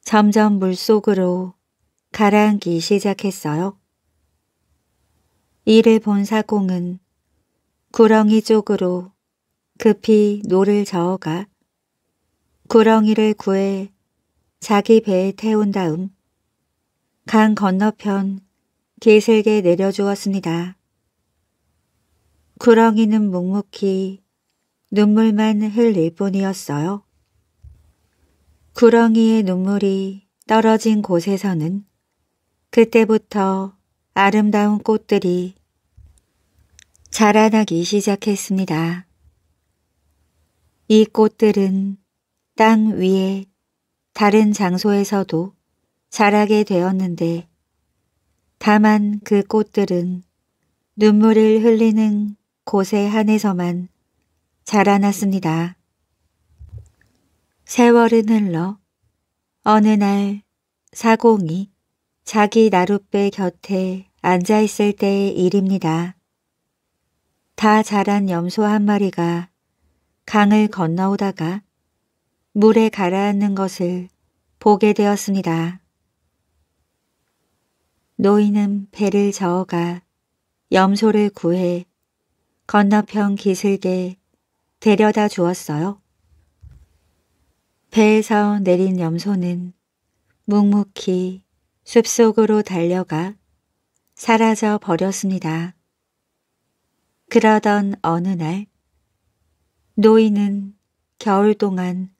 점점 물속으로 가라앉기 시작했어요. 이를 본 사공은 구렁이 쪽으로 급히 노를 저어가 구렁이를 구해 자기 배에 태운 다음 강 건너편 기슬에 내려주었습니다. 구렁이는 묵묵히 눈물만 흘릴 뿐이었어요. 구렁이의 눈물이 떨어진 곳에서는 그때부터 아름다운 꽃들이 자라나기 시작했습니다. 이 꽃들은 땅 위에 다른 장소에서도 자라게 되었는데 다만 그 꽃들은 눈물을 흘리는 곳에 한해서만 자라났습니다. 세월은 흘러 어느 날 사공이 자기 나룻배 곁에 앉아있을 때의 일입니다. 다 자란 염소 한 마리가 강을 건너오다가 물에 가라앉는 것을 보게 되었습니다. 노인은 배를 저어가 염소를 구해 건너편 기슭에 데려다 주었어요. 배에서 내린 염소는 묵묵히 숲속으로 달려가 사라져 버렸습니다. 그러던 어느 날 노인은 겨울 동안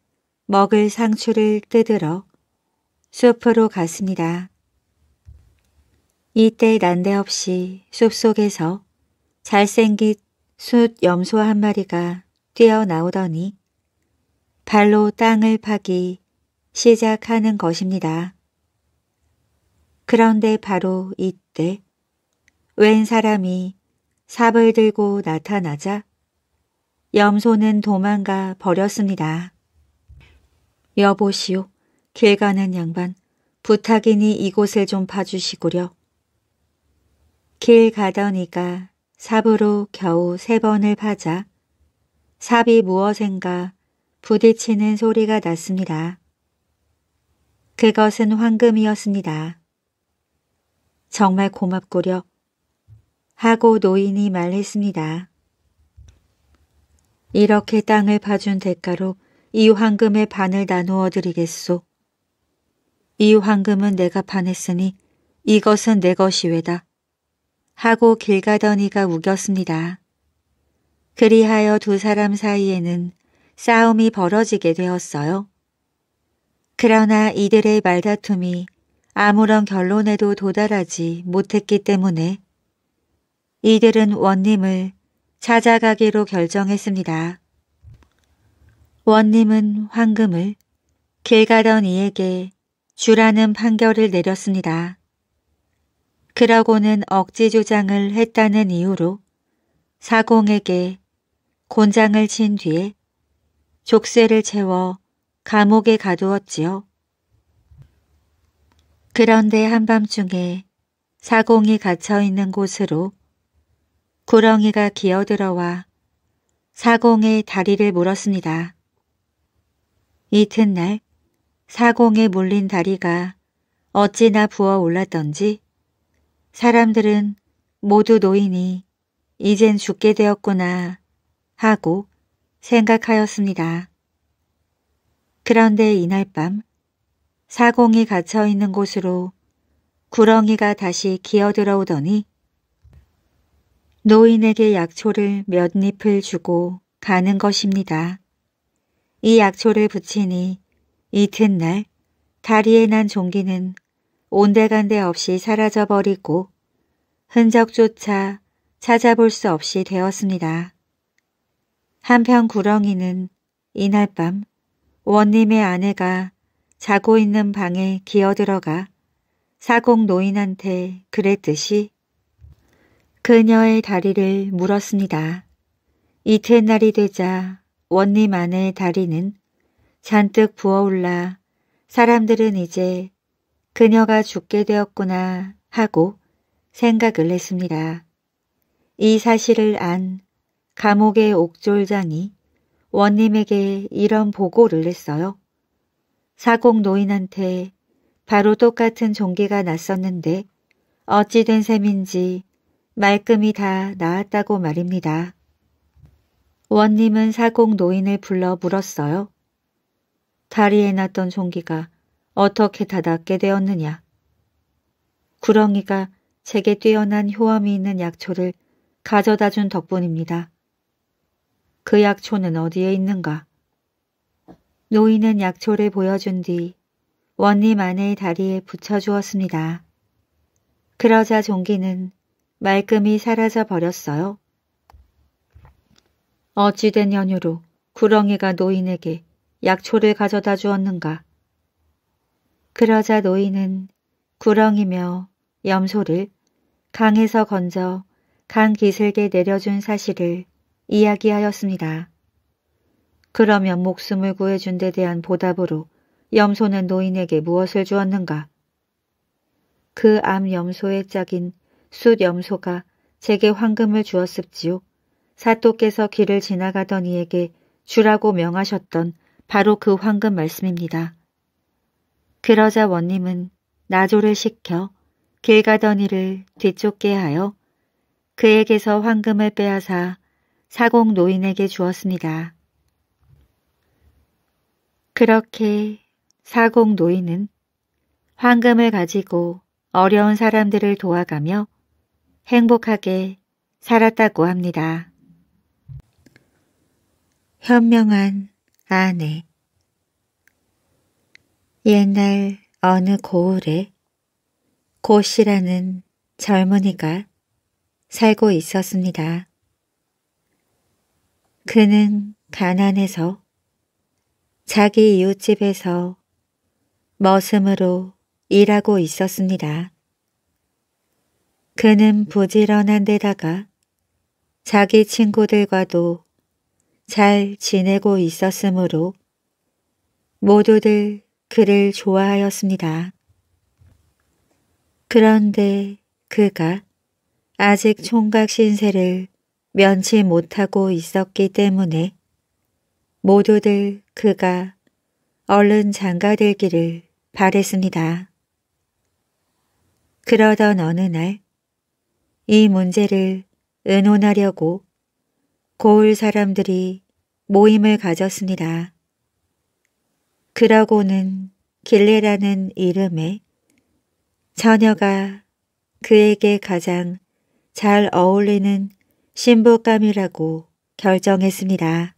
먹을 상추를 뜯으러 숲으로 갔습니다. 이때 난데없이 숲속에서 잘생긴 숫 염소 한 마리가 뛰어나오더니 발로 땅을 파기 시작하는 것입니다. 그런데 바로 이때 웬 사람이 삽을 들고 나타나자 염소는 도망가 버렸습니다. 여보시오, 길 가는 양반, 부탁이니 이곳을 좀파주시구려길 가던 니가 삽으로 겨우 세 번을 파자 삽이 무엇인가 부딪히는 소리가 났습니다. 그것은 황금이었습니다. 정말 고맙구려 하고 노인이 말했습니다. 이렇게 땅을 봐준 대가로 이 황금의 반을 나누어 드리겠소. 이 황금은 내가 반했으니 이것은 내 것이외다. 하고 길가더니가 우겼습니다. 그리하여 두 사람 사이에는 싸움이 벌어지게 되었어요. 그러나 이들의 말다툼이 아무런 결론에도 도달하지 못했기 때문에 이들은 원님을 찾아가기로 결정했습니다. 원님은 황금을 길 가던 이에게 주라는 판결을 내렸습니다. 그라고는 억지 조장을 했다는 이유로 사공에게 곤장을 친 뒤에 족쇄를 채워 감옥에 가두었지요. 그런데 한밤중에 사공이 갇혀 있는 곳으로 구렁이가 기어들어와 사공의 다리를 물었습니다. 이튿날 사공에 물린 다리가 어찌나 부어올랐던지 사람들은 모두 노인이 이젠 죽게 되었구나 하고 생각하였습니다. 그런데 이날 밤 사공이 갇혀있는 곳으로 구렁이가 다시 기어들어오더니 노인에게 약초를 몇 잎을 주고 가는 것입니다. 이 약초를 붙이니 이튿날 다리에 난 종기는 온데간데 없이 사라져버리고 흔적조차 찾아볼 수 없이 되었습니다. 한편 구렁이는 이날 밤 원님의 아내가 자고 있는 방에 기어들어가 사공 노인한테 그랬듯이 그녀의 다리를 물었습니다. 이튿날이 되자 원님 아내의 다리는 잔뜩 부어올라 사람들은 이제 그녀가 죽게 되었구나 하고 생각을 했습니다. 이 사실을 안 감옥의 옥졸장이 원님에게 이런 보고를 했어요. 사공 노인한테 바로 똑같은 종기가 났었는데 어찌 된 셈인지 말끔히 다 나았다고 말입니다. 원님은 사공 노인을 불러 물었어요. 다리에 났던 종기가 어떻게 닫았게 되었느냐. 구렁이가 제게 뛰어난 효험이 있는 약초를 가져다 준 덕분입니다. 그 약초는 어디에 있는가? 노인은 약초를 보여준 뒤 원님 아내의 다리에 붙여주었습니다. 그러자 종기는 말끔히 사라져 버렸어요. 어찌된 연유로 구렁이가 노인에게 약초를 가져다 주었는가? 그러자 노인은 구렁이며 염소를 강에서 건져 강 기슭에 내려준 사실을 이야기하였습니다. 그러면 목숨을 구해준 데 대한 보답으로 염소는 노인에게 무엇을 주었는가? 그 암 염소의 짝인 숫 염소가 제게 황금을 주었습지요. 사또께서 길을 지나가던 이에게 주라고 명하셨던 바로 그 황금 말씀입니다. 그러자 원님은 나조를 시켜 길 가던 이를 뒤쫓게 하여 그에게서 황금을 빼앗아 사공 노인에게 주었습니다. 그렇게 사공 노인은 황금을 가지고 어려운 사람들을 도와가며 행복하게 살았다고 합니다. 현명한 아내 옛날 어느 고을에 고씨라는 젊은이가 살고 있었습니다. 그는 가난해서 자기 이웃집에서 머슴으로 일하고 있었습니다. 그는 부지런한 데다가 자기 친구들과도 잘 지내고 있었으므로 모두들 그를 좋아하였습니다. 그런데 그가 아직 총각 신세를 면치 못하고 있었기 때문에 모두들 그가 얼른 장가들기를 바랬습니다. 그러던 어느 날 이 문제를 의논하려고 고을 사람들이 모임을 가졌습니다. 그러고는 길레라는 이름에 처녀가 그에게 가장 잘 어울리는 신부감이라고 결정했습니다.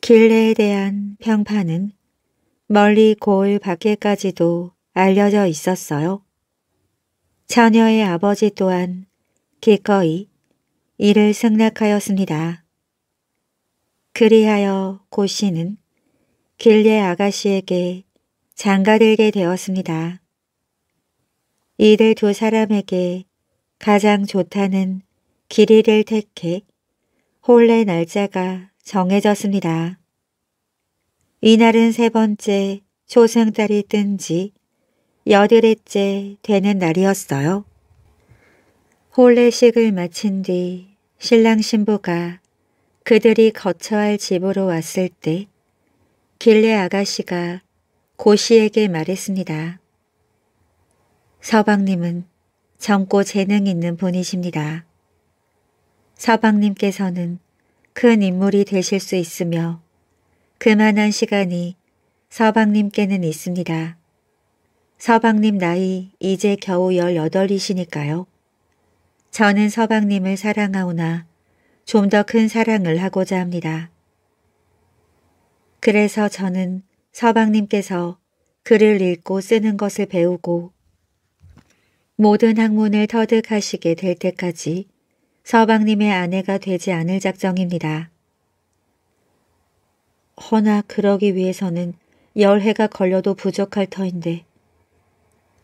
길레에 대한 평판은 멀리 고을 밖에까지도 알려져 있었어요. 처녀의 아버지 또한 기꺼이 이를 승낙하였습니다. 그리하여 고씨는 길리의 아가씨에게 장가들게 되었습니다. 이들 두 사람에게 가장 좋다는 길이를 택해 홀례 날짜가 정해졌습니다. 이날은 세 번째 초승달이 뜬 지 여드레째 되는 날이었어요. 홀례식을 마친 뒤 신랑 신부가 그들이 거처할 집으로 왔을 때 길레 아가씨가 고씨에게 말했습니다. 서방님은 젊고 재능 있는 분이십니다. 서방님께서는 큰 인물이 되실 수 있으며 그만한 시간이 서방님께는 있습니다. 서방님 나이 이제 겨우 18이시니까요. 저는 서방님을 사랑하오나 좀 더 큰 사랑을 하고자 합니다. 그래서 저는 서방님께서 글을 읽고 쓰는 것을 배우고 모든 학문을 터득하시게 될 때까지 서방님의 아내가 되지 않을 작정입니다. 허나 그러기 위해서는 열해가 걸려도 부족할 터인데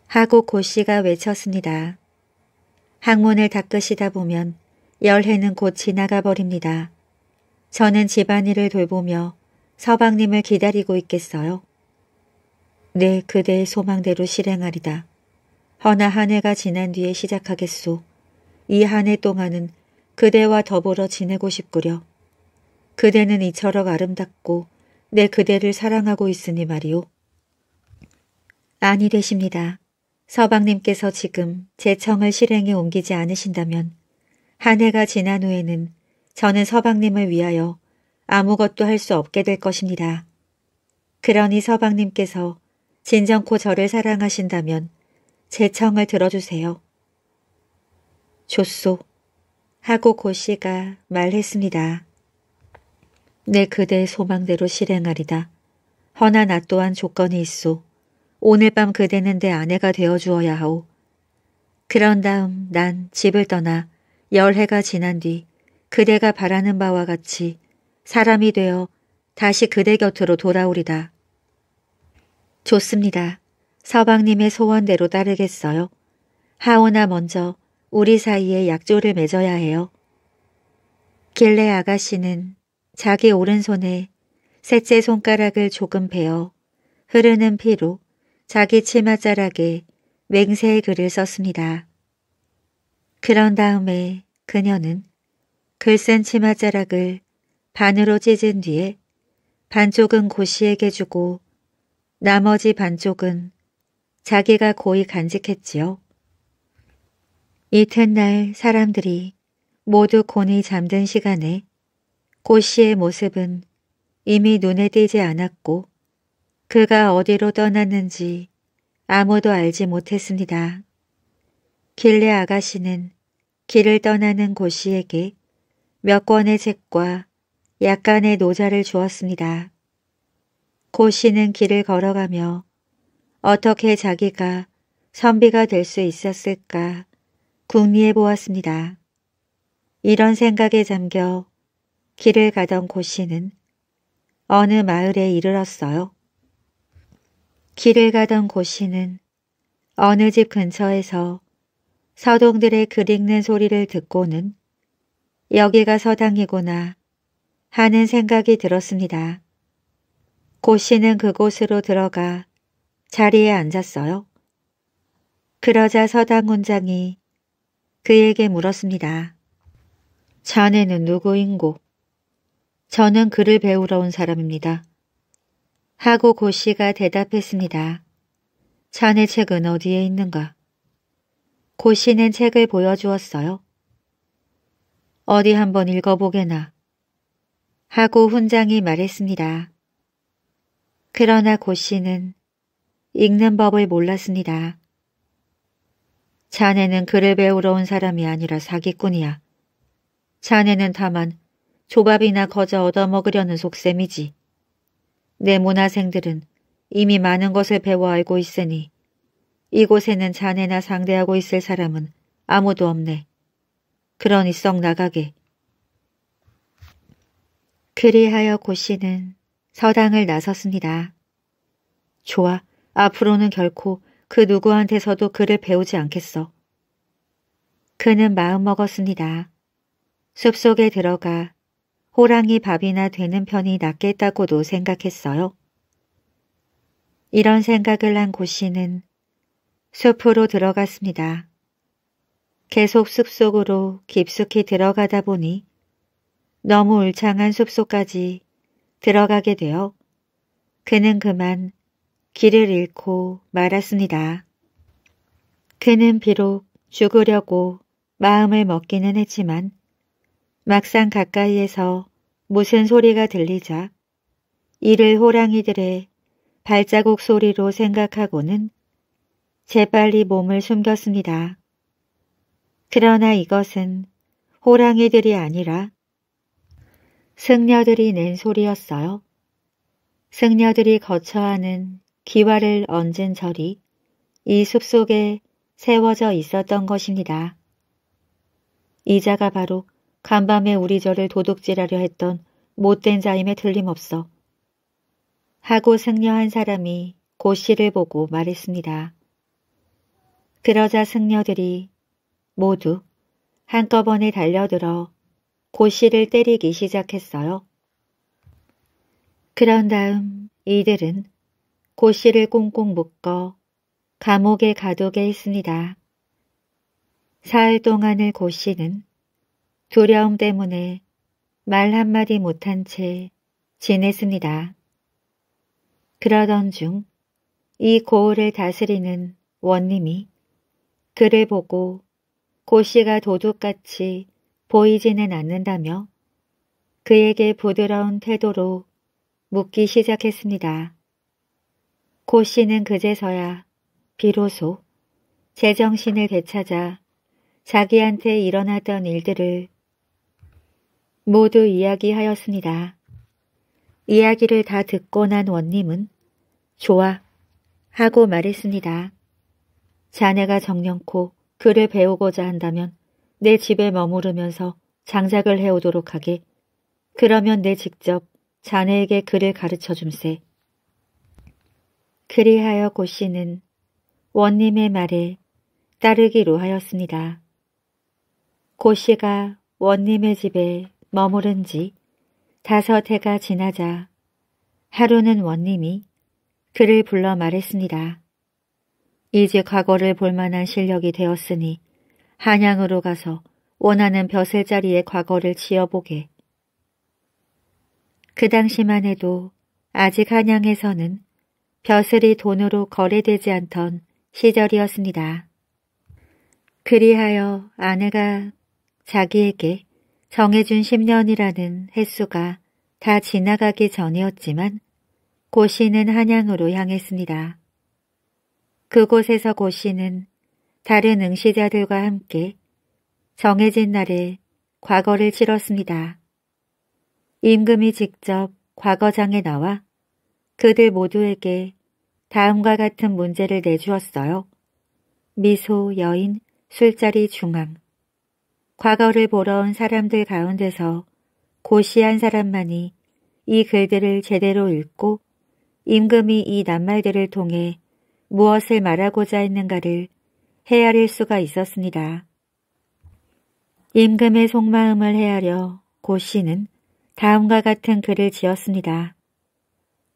하고 고씨가 외쳤습니다. 학문을 닦으시다 보면 열해는 곧 지나가 버립니다. 저는 집안일을 돌보며 서방님을 기다리고 있겠어요? 네, 그대의 소망대로 실행하리다. 허나 한 해가 지난 뒤에 시작하겠소. 이 한 해 동안은 그대와 더불어 지내고 싶구려. 그대는 이처럼 아름답고 내 그대를 사랑하고 있으니 말이오. 아니 되십니다. 서방님께서 지금 제 청을 실행에 옮기지 않으신다면 한 해가 지난 후에는 저는 서방님을 위하여 아무것도 할 수 없게 될 것입니다. 그러니 서방님께서 진정코 저를 사랑하신다면 제 청을 들어주세요. 좋소. 하고 고씨가 말했습니다. 내 그대의 소망대로 실행하리다. 허나 나 또한 조건이 있소. 오늘 밤 그대는 내 아내가 되어주어야 하오. 그런 다음 난 집을 떠나 열해가 지난 뒤 그대가 바라는 바와 같이 사람이 되어 다시 그대 곁으로 돌아오리다. 좋습니다. 서방님의 소원대로 따르겠어요. 하오나 먼저 우리 사이에 약조를 맺어야 해요. 길레 아가씨는 자기 오른손에 셋째 손가락을 조금 베어 흐르는 피로 자기 치마자락에 맹세의 글을 썼습니다. 그런 다음에 그녀는 글 쓴 치마자락을 반으로 찢은 뒤에 반쪽은 고씨에게 주고 나머지 반쪽은 자기가 고이 간직했지요. 이튿날 사람들이 모두 곤히 잠든 시간에 고씨의 모습은 이미 눈에 띄지 않았고 그가 어디로 떠났는지 아무도 알지 못했습니다. 길래 아가씨는 길을 떠나는 고씨에게 몇 권의 책과 약간의 노자를 주었습니다. 고씨는 길을 걸어가며 어떻게 자기가 선비가 될 수 있었을까 궁리해 보았습니다. 이런 생각에 잠겨 길을 가던 고씨는 어느 마을에 이르렀어요. 길을 가던 고씨는 어느 집 근처에서 서동들의 글 읽는 소리를 듣고는 여기가 서당이구나 하는 생각이 들었습니다. 고 씨는 그곳으로 들어가 자리에 앉았어요. 그러자 서당 원장이 그에게 물었습니다. 자네는 누구인고? 저는 그를 배우러 온 사람입니다. 하고 고 씨가 대답했습니다. 자네 책은 어디에 있는가? 고 씨는 책을 보여주었어요. 어디 한번 읽어보게나. 하고 훈장이 말했습니다. 그러나 고 씨는 읽는 법을 몰랐습니다. 자네는 글을 배우러 온 사람이 아니라 사기꾼이야. 자네는 다만 조밥이나 거저 얻어먹으려는 속셈이지. 내 문화생들은 이미 많은 것을 배워 알고 있으니 이곳에는 자네나 상대하고 있을 사람은 아무도 없네. 그러니 썩 나가게. 그리하여 고 씨는 서당을 나섰습니다. 좋아, 앞으로는 결코 그 누구한테서도 그를 배우지 않겠어. 그는 마음먹었습니다. 숲속에 들어가 호랑이 밥이나 되는 편이 낫겠다고도 생각했어요. 이런 생각을 한 고씨는 숲으로 들어갔습니다. 계속 숲속으로 깊숙이 들어가다 보니 너무 울창한 숲속까지 들어가게 되어 그는 그만 길을 잃고 말았습니다. 그는 비록 죽으려고 마음을 먹기는 했지만 막상 가까이에서 무슨 소리가 들리자 이를 호랑이들의 발자국 소리로 생각하고는 재빨리 몸을 숨겼습니다. 그러나 이것은 호랑이들이 아니라 승려들이 낸 소리였어요. 승려들이 거처하는 기와를 얹은 절이 이 숲속에 세워져 있었던 것입니다. 이자가 바로 간밤에 우리 절을 도둑질하려 했던 못된 자임에 틀림없어. 하고 승려한 사람이 고씨를 보고 말했습니다. 그러자 승려들이 모두 한꺼번에 달려들어 고씨를 때리기 시작했어요. 그런 다음 이들은 고씨를 꽁꽁 묶어 감옥에 가두게 했습니다. 사흘 동안의 고씨는 두려움 때문에 말 한마디 못한 채 지냈습니다. 그러던 중 이 고을을 다스리는 원님이 그를 보고 고씨가 도둑같이 보이지는 않는다며 그에게 부드러운 태도로 묻기 시작했습니다. 고 씨는 그제서야 비로소 제정신을 되찾아 자기한테 일어나던 일들을 모두 이야기하였습니다. 이야기를 다 듣고 난 원님은 좋아 하고 말했습니다. 자네가 정령코 그를 배우고자 한다면 내 집에 머무르면서 장작을 해오도록 하게. 그러면 내 직접 자네에게 글을 가르쳐 줌세. 그리하여 고씨는 원님의 말에 따르기로 하였습니다. 고씨가 원님의 집에 머무른 지 다섯 해가 지나자 하루는 원님이 그를 불러 말했습니다. 이제 과거를 볼만한 실력이 되었으니 한양으로 가서 원하는 벼슬 자리의 과거를 지어보게. 그 당시만 해도 아직 한양에서는 벼슬이 돈으로 거래되지 않던 시절이었습니다. 그리하여 아내가 자기에게 정해준 10년이라는 횟수가 다 지나가기 전이었지만 고씨는 한양으로 향했습니다. 그곳에서 고씨는 다른 응시자들과 함께 정해진 날에 과거를 치렀습니다. 임금이 직접 과거장에 나와 그들 모두에게 다음과 같은 문제를 내주었어요. 미소, 여인, 술자리 중앙. 과거를 보러 온 사람들 가운데서 고시한 사람만이 이 글들을 제대로 읽고 임금이 이 낱말들을 통해 무엇을 말하고자 했는가를 헤아릴 수가 있었습니다. 임금의 속마음을 헤아려 고 씨는 다음과 같은 글을 지었습니다.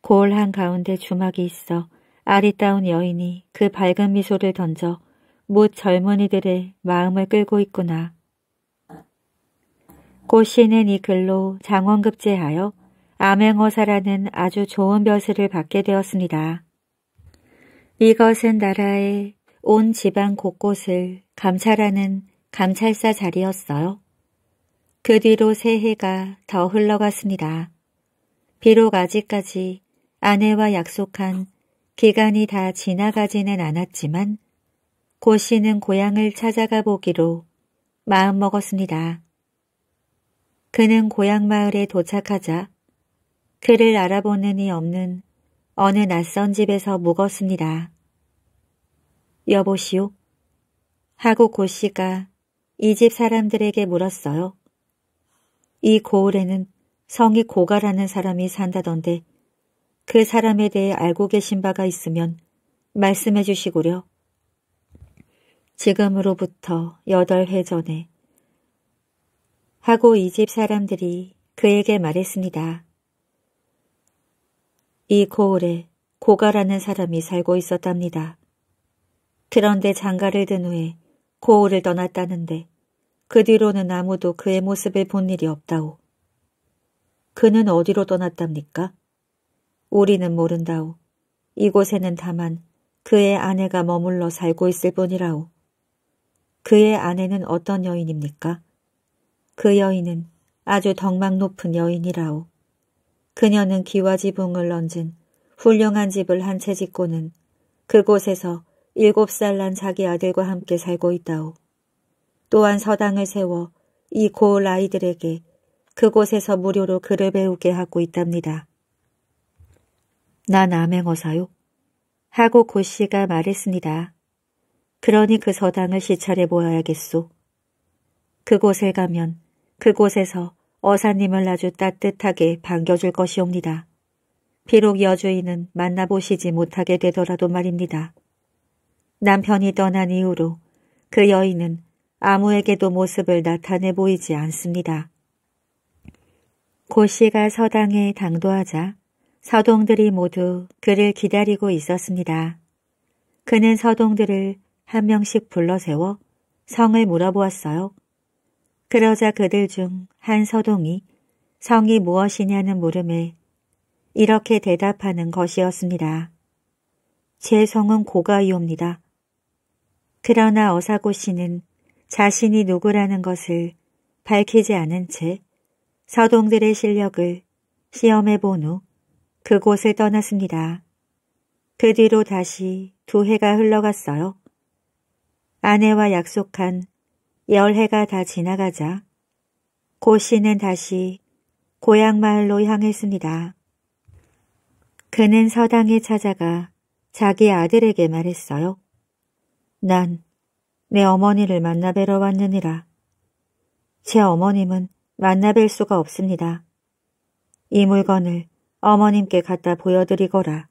골 한가운데 주막이 있어 아리따운 여인이 그 밝은 미소를 던져 못 젊은이들의 마음을 끌고 있구나. 고 씨는 이 글로 장원급제하여 암행어사라는 아주 좋은 벼슬을 받게 되었습니다. 이것은 나라의 온 지방 곳곳을 감찰하는 감찰사 자리였어요. 그 뒤로 새해가 더 흘러갔습니다. 비록 아직까지 아내와 약속한 기간이 다 지나가지는 않았지만 고 씨는 고향을 찾아가 보기로 마음먹었습니다. 그는 고향 마을에 도착하자 그를 알아보는 이 없는 어느 낯선 집에서 묵었습니다. 여보시오? 하고 고 씨가 이 집 사람들에게 물었어요. 이 고을에는 성이 고가라는 사람이 산다던데 그 사람에 대해 알고 계신 바가 있으면 말씀해 주시고려. 지금으로부터 여덟 해 전에 하고 이 집 사람들이 그에게 말했습니다. 이 고을에 고가라는 사람이 살고 있었답니다. 그런데 장가를 든 후에 고을을 떠났다는데 그 뒤로는 아무도 그의 모습을 본 일이 없다오. 그는 어디로 떠났답니까? 우리는 모른다오. 이곳에는 다만 그의 아내가 머물러 살고 있을 뿐이라오. 그의 아내는 어떤 여인입니까? 그 여인은 아주 덕망 높은 여인이라오. 그녀는 기와 지붕을 얹은 훌륭한 집을 한 채 짓고는 그곳에서 일곱 살 난 자기 아들과 함께 살고 있다오. 또한 서당을 세워 이 고을 아이들에게 그곳에서 무료로 글을 배우게 하고 있답니다. 난 암행어사요? 하고 고 씨가 말했습니다. 그러니 그 서당을 시찰해 보아야겠소. 그곳에 가면 그곳에서 어사님을 아주 따뜻하게 반겨줄 것이옵니다. 비록 여주인은 만나보시지 못하게 되더라도 말입니다. 남편이 떠난 이후로 그 여인은 아무에게도 모습을 나타내 보이지 않습니다. 고 씨가 서당에 당도하자 서동들이 모두 그를 기다리고 있었습니다. 그는 서동들을 한 명씩 불러세워 성을 물어보았어요. 그러자 그들 중 한 서동이 성이 무엇이냐는 물음에 이렇게 대답하는 것이었습니다. 제 성은 고가이옵니다. 그러나 어사고 씨는 자신이 누구라는 것을 밝히지 않은 채 서동들의 실력을 시험해 본 후 그곳을 떠났습니다. 그 뒤로 다시 두 해가 흘러갔어요. 아내와 약속한 열 해가 다 지나가자 고 씨는 다시 고향 마을로 향했습니다. 그는 서당에 찾아가 자기 아들에게 말했어요. 난내 어머니를 만나 뵈러 왔느니라. 제 어머님은 만나 뵐 수가 없습니다. 이 물건을 어머님께 갖다 보여드리거라.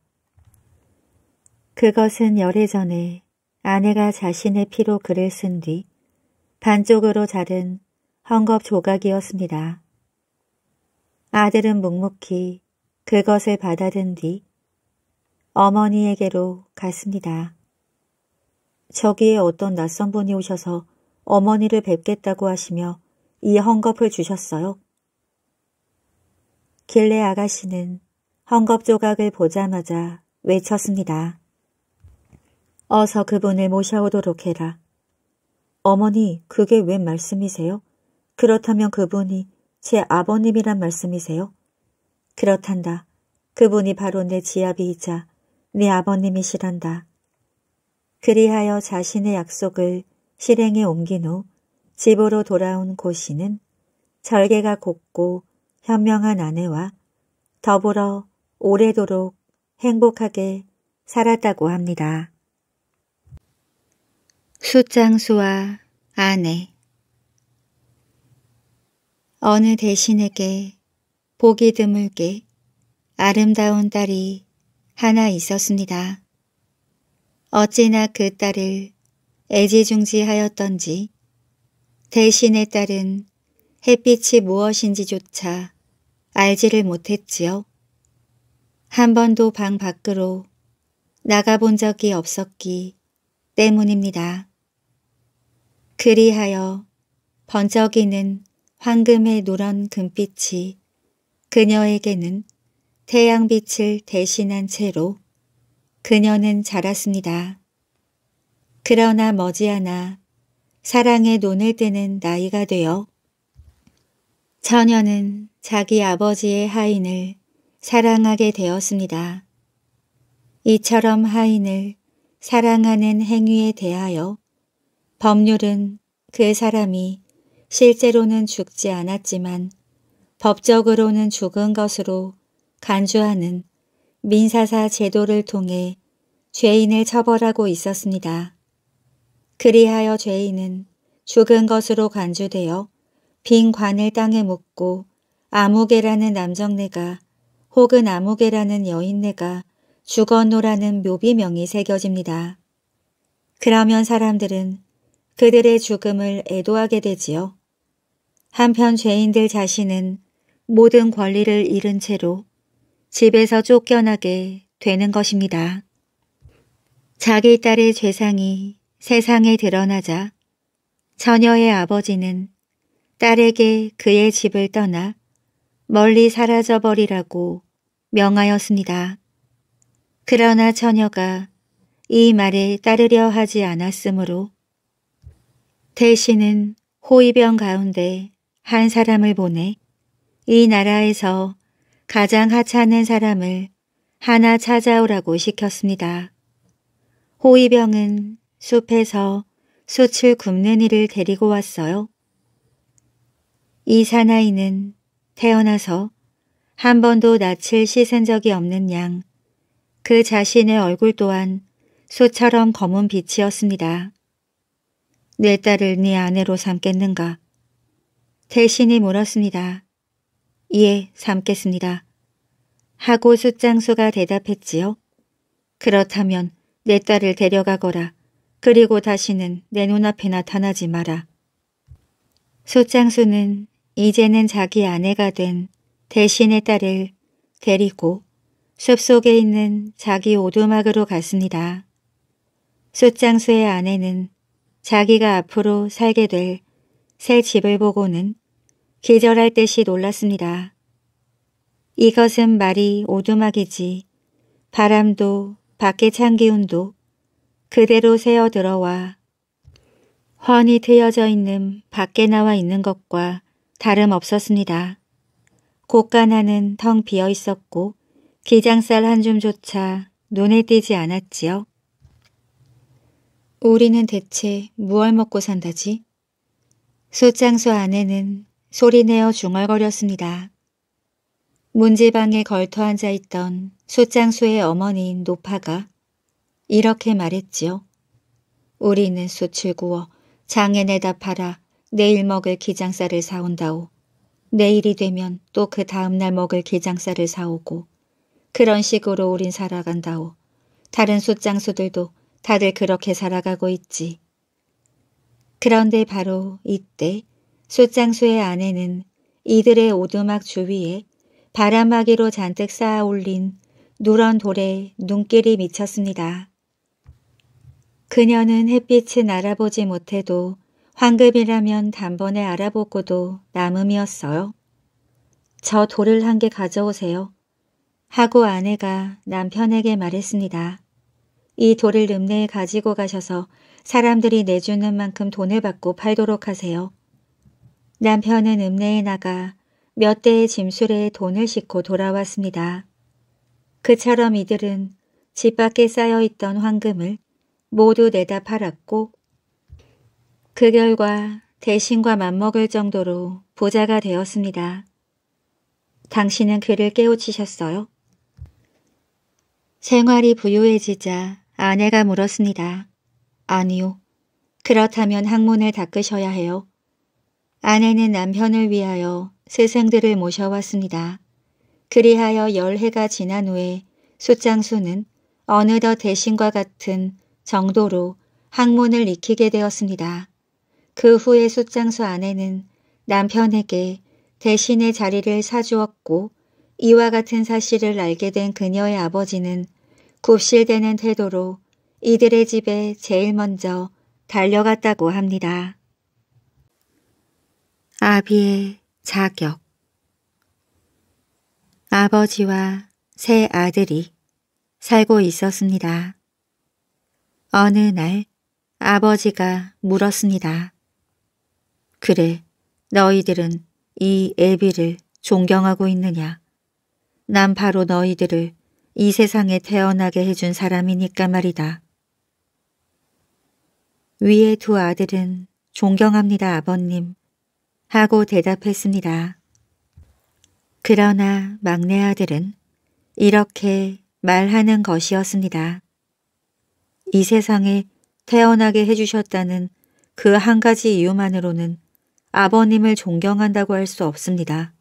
그것은 열흘 전에 아내가 자신의 피로 글을 쓴 뒤 반쪽으로 자른 헝겊 조각이었습니다. 아들은 묵묵히 그것을 받아든 뒤 어머니에게로 갔습니다. 저기에 어떤 낯선 분이 오셔서 어머니를 뵙겠다고 하시며 이 헝겊을 주셨어요. 길레 아가씨는 헝겊 조각을 보자마자 외쳤습니다. 어서 그분을 모셔오도록 해라. 어머니, 그게 웬 말씀이세요? 그렇다면 그분이 제 아버님이란 말씀이세요? 그렇단다. 그분이 바로 내지압이자네 아버님이시란다. 그리하여 자신의 약속을 실행에 옮긴 후 집으로 돌아온 고씨는 절개가 곱고 현명한 아내와 더불어 오래도록 행복하게 살았다고 합니다. 숫장수와 아내 어느 대신에게 보기 드물게 아름다운 딸이 하나 있었습니다. 어찌나 그 딸을 애지중지하였던지 대신의 딸은 햇빛이 무엇인지조차 알지를 못했지요. 한 번도 방 밖으로 나가본 적이 없었기 때문입니다. 그리하여 번쩍이는 황금의 노란 금빛이 그녀에게는 태양빛을 대신한 채로 그녀는 자랐습니다. 그러나 머지않아 사랑에 논을 뜨는 나이가 되어 처녀는 자기 아버지의 하인을 사랑하게 되었습니다. 이처럼 하인을 사랑하는 행위에 대하여 법률은 그 사람이 실제로는 죽지 않았지만 법적으로는 죽은 것으로 간주하는 민사사 제도를 통해 죄인을 처벌하고 있었습니다. 그리하여 죄인은 죽은 것으로 간주되어 빈 관을 땅에 묻고 아무개라는 남정네가 혹은 아무개라는 여인네가 죽었노라는 묘비명이 새겨집니다. 그러면 사람들은 그들의 죽음을 애도하게 되지요. 한편 죄인들 자신은 모든 권리를 잃은 채로 집에서 쫓겨나게 되는 것입니다. 자기 딸의 죄상이 세상에 드러나자 처녀의 아버지는 딸에게 그의 집을 떠나 멀리 사라져버리라고 명하였습니다. 그러나 처녀가 이 말에 따르려 하지 않았으므로 대신은 호위병 가운데 한 사람을 보내 이 나라에서 가장 하찮은 사람을 하나 찾아오라고 시켰습니다. 호위병은 숲에서 숯을 굽는 이를 데리고 왔어요. 이 사나이는 태어나서 한 번도 낯을 씻은 적이 없는 양, 그 자신의 얼굴 또한 숯처럼 검은 빛이었습니다. 내 딸을 네 아내로 삼겠는가? 대신이 물었습니다. 예, 삼겠습니다. 하고 숫장수가 대답했지요. 그렇다면 내 딸을 데려가거라. 그리고 다시는 내 눈앞에 나타나지 마라. 숫장수는 이제는 자기 아내가 된 대신의 딸을 데리고 숲속에 있는 자기 오두막으로 갔습니다. 숫장수의 아내는 자기가 앞으로 살게 될 새 집을 보고는 기절할 듯이 놀랐습니다. 이것은 말이 오두막이지 바람도 밖에찬 기운도 그대로 새어 들어와 훤히 트여져 있는 밖에 나와 있는 것과 다름없었습니다. 곳간하는 텅 비어 있었고 기장살 한 줌조차 눈에 띄지 않았지요. 우리는 대체 무얼 먹고 산다지? 소장소 안에는 소리내어 중얼거렸습니다. 문제방에 걸터 앉아 있던 숫장수의 어머니인 노파가 이렇게 말했지요. 우리는 숯을 구워 장애내다 팔아 내일 먹을 기장살을 사온다오. 내일이 되면 또 그 다음날 먹을 기장살을 사오고 그런 식으로 우린 살아간다오. 다른 숫장수들도 다들 그렇게 살아가고 있지. 그런데 바로 이때 숫장수의 아내는 이들의 오두막 주위에 바람막이로 잔뜩 쌓아 올린 누런 돌에 눈길이 미쳤습니다. 그녀는 햇빛을 알아보지 못해도 황금이라면 단번에 알아보고도 남음이었어요. 저 돌을 한 개 가져오세요. 하고 아내가 남편에게 말했습니다. 이 돌을 읍내에 가지고 가셔서 사람들이 내주는 만큼 돈을 받고 팔도록 하세요. 남편은 읍내에 나가 몇 대의 짐술에 돈을 싣고 돌아왔습니다. 그처럼 이들은 집 밖에 쌓여있던 황금을 모두 내다 팔았고 그 결과 대신과 맞먹을 정도로 부자가 되었습니다. 당신은 그를 깨우치셨어요? 생활이 부유해지자 아내가 물었습니다. 아니요. 그렇다면 학문을 닦으셔야 해요. 아내는 남편을 위하여 세상들을 모셔왔습니다. 그리하여 열해가 지난 후에 숫장수는 어느덧 대신과 같은 정도로 학문을 익히게 되었습니다. 그 후에 숫장수 아내는 남편에게 대신의 자리를 사주었고 이와 같은 사실을 알게 된 그녀의 아버지는 굽실대는 태도로 이들의 집에 제일 먼저 달려갔다고 합니다. 아비의 자격 아버지와 세 아들이 살고 있었습니다. 어느 날 아버지가 물었습니다. 그래, 너희들은 이 애비를 존경하고 있느냐? 난 바로 너희들을 이 세상에 태어나게 해준 사람이니까 말이다. 위의 두 아들은 존경합니다, 아버님. 하고 대답했습니다. 그러나 막내 아들은 이렇게 말하는 것이었습니다. 이 세상에 태어나게 해주셨다는 그 한 가지 이유만으로는 아버님을 존경한다고 할 수 없습니다.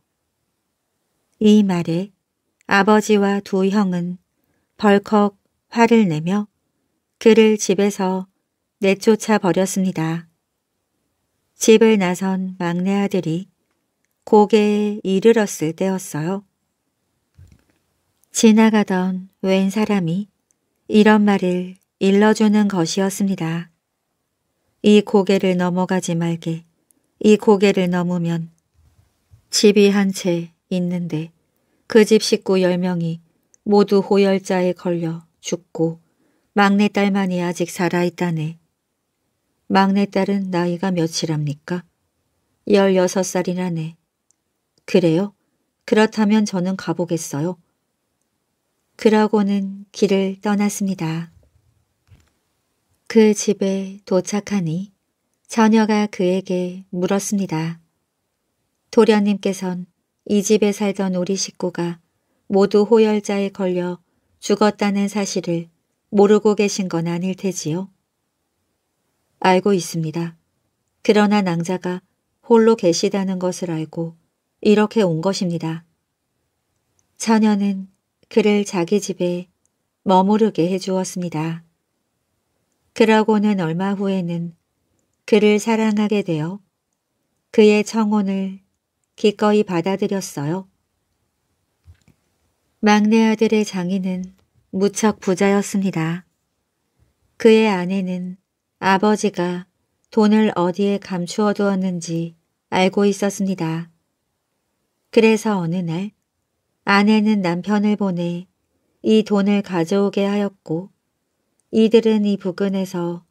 이 말에 아버지와 두 형은 벌컥 화를 내며 그를 집에서 내쫓아 버렸습니다. 집을 나선 막내 아들이 고개에 이르렀을 때였어요. 지나가던 웬 사람이 이런 말을 일러주는 것이었습니다. 이 고개를 넘어가지 말게. 이 고개를 넘으면 집이 한 채 있는데 그 집 식구 10명이 모두 호열자에 걸려 죽고 막내딸만이 아직 살아있다네. 막내딸은 나이가 몇이랍니까? 16살이라네. 그래요? 그렇다면 저는 가보겠어요. 그러고는 길을 떠났습니다. 그 집에 도착하니 처녀가 그에게 물었습니다. 도련님께선 이 집에 살던 우리 식구가 모두 호열자에 걸려 죽었다는 사실을 모르고 계신 건 아닐 테지요? 알고 있습니다. 그러나 낭자가 홀로 계시다는 것을 알고 이렇게 온 것입니다. 처녀는 그를 자기 집에 머무르게 해주었습니다. 그러고는 얼마 후에는 그를 사랑하게 되어 그의 청혼을 기꺼이 받아들였어요. 막내 아들의 장인은 무척 부자였습니다. 그의 아내는 아버지가 돈을 어디에 감추어 두었는지 알고 있었습니다. 그래서 어느 날 아내는 남편을 보내 이 돈을 가져오게 하였고 이들은 이 부근에서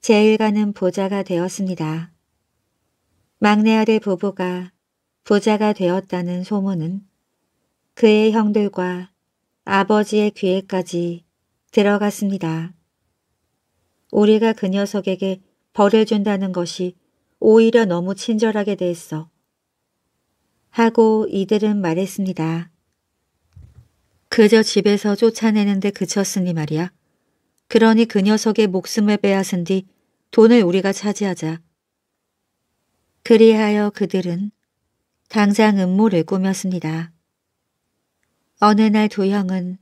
제일 가는 부자가 되었습니다. 막내 아들 부부가 부자가 되었다는 소문은 그의 형들과 아버지의 귀에까지 들어갔습니다. 우리가 그 녀석에게 벌을 준다는 것이 오히려 너무 친절하게 됐어 하고 이들은 말했습니다. 그저 집에서 쫓아내는데 그쳤으니 말이야. 그러니 그 녀석의 목숨을 빼앗은 뒤 돈을 우리가 차지하자. 그리하여 그들은 당장 음모를 꾸몄습니다. 어느 날 두 형은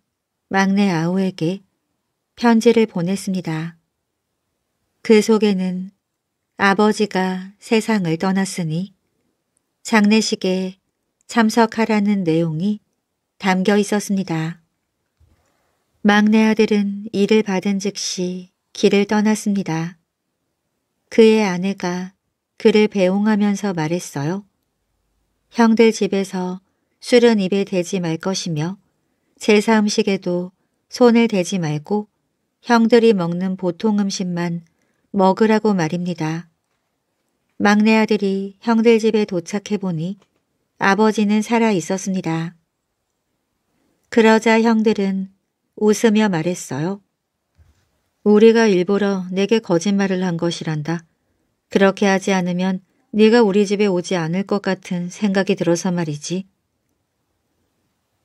막내 아우에게 편지를 보냈습니다. 그 속에는 아버지가 세상을 떠났으니 장례식에 참석하라는 내용이 담겨 있었습니다. 막내 아들은 일을 받은 즉시 길을 떠났습니다. 그의 아내가 그를 배웅하면서 말했어요. 형들 집에서 술은 입에 대지 말 것이며 제사 음식에도 손을 대지 말고 형들이 먹는 보통 음식만 먹으라고 말입니다. 막내 아들이 형들 집에 도착해 보니 아버지는 살아 있었습니다. 그러자 형들은 웃으며 말했어요. 우리가 일부러 내게 거짓말을 한 것이란다. 그렇게 하지 않으면 네가 우리 집에 오지 않을 것 같은 생각이 들어서 말이지.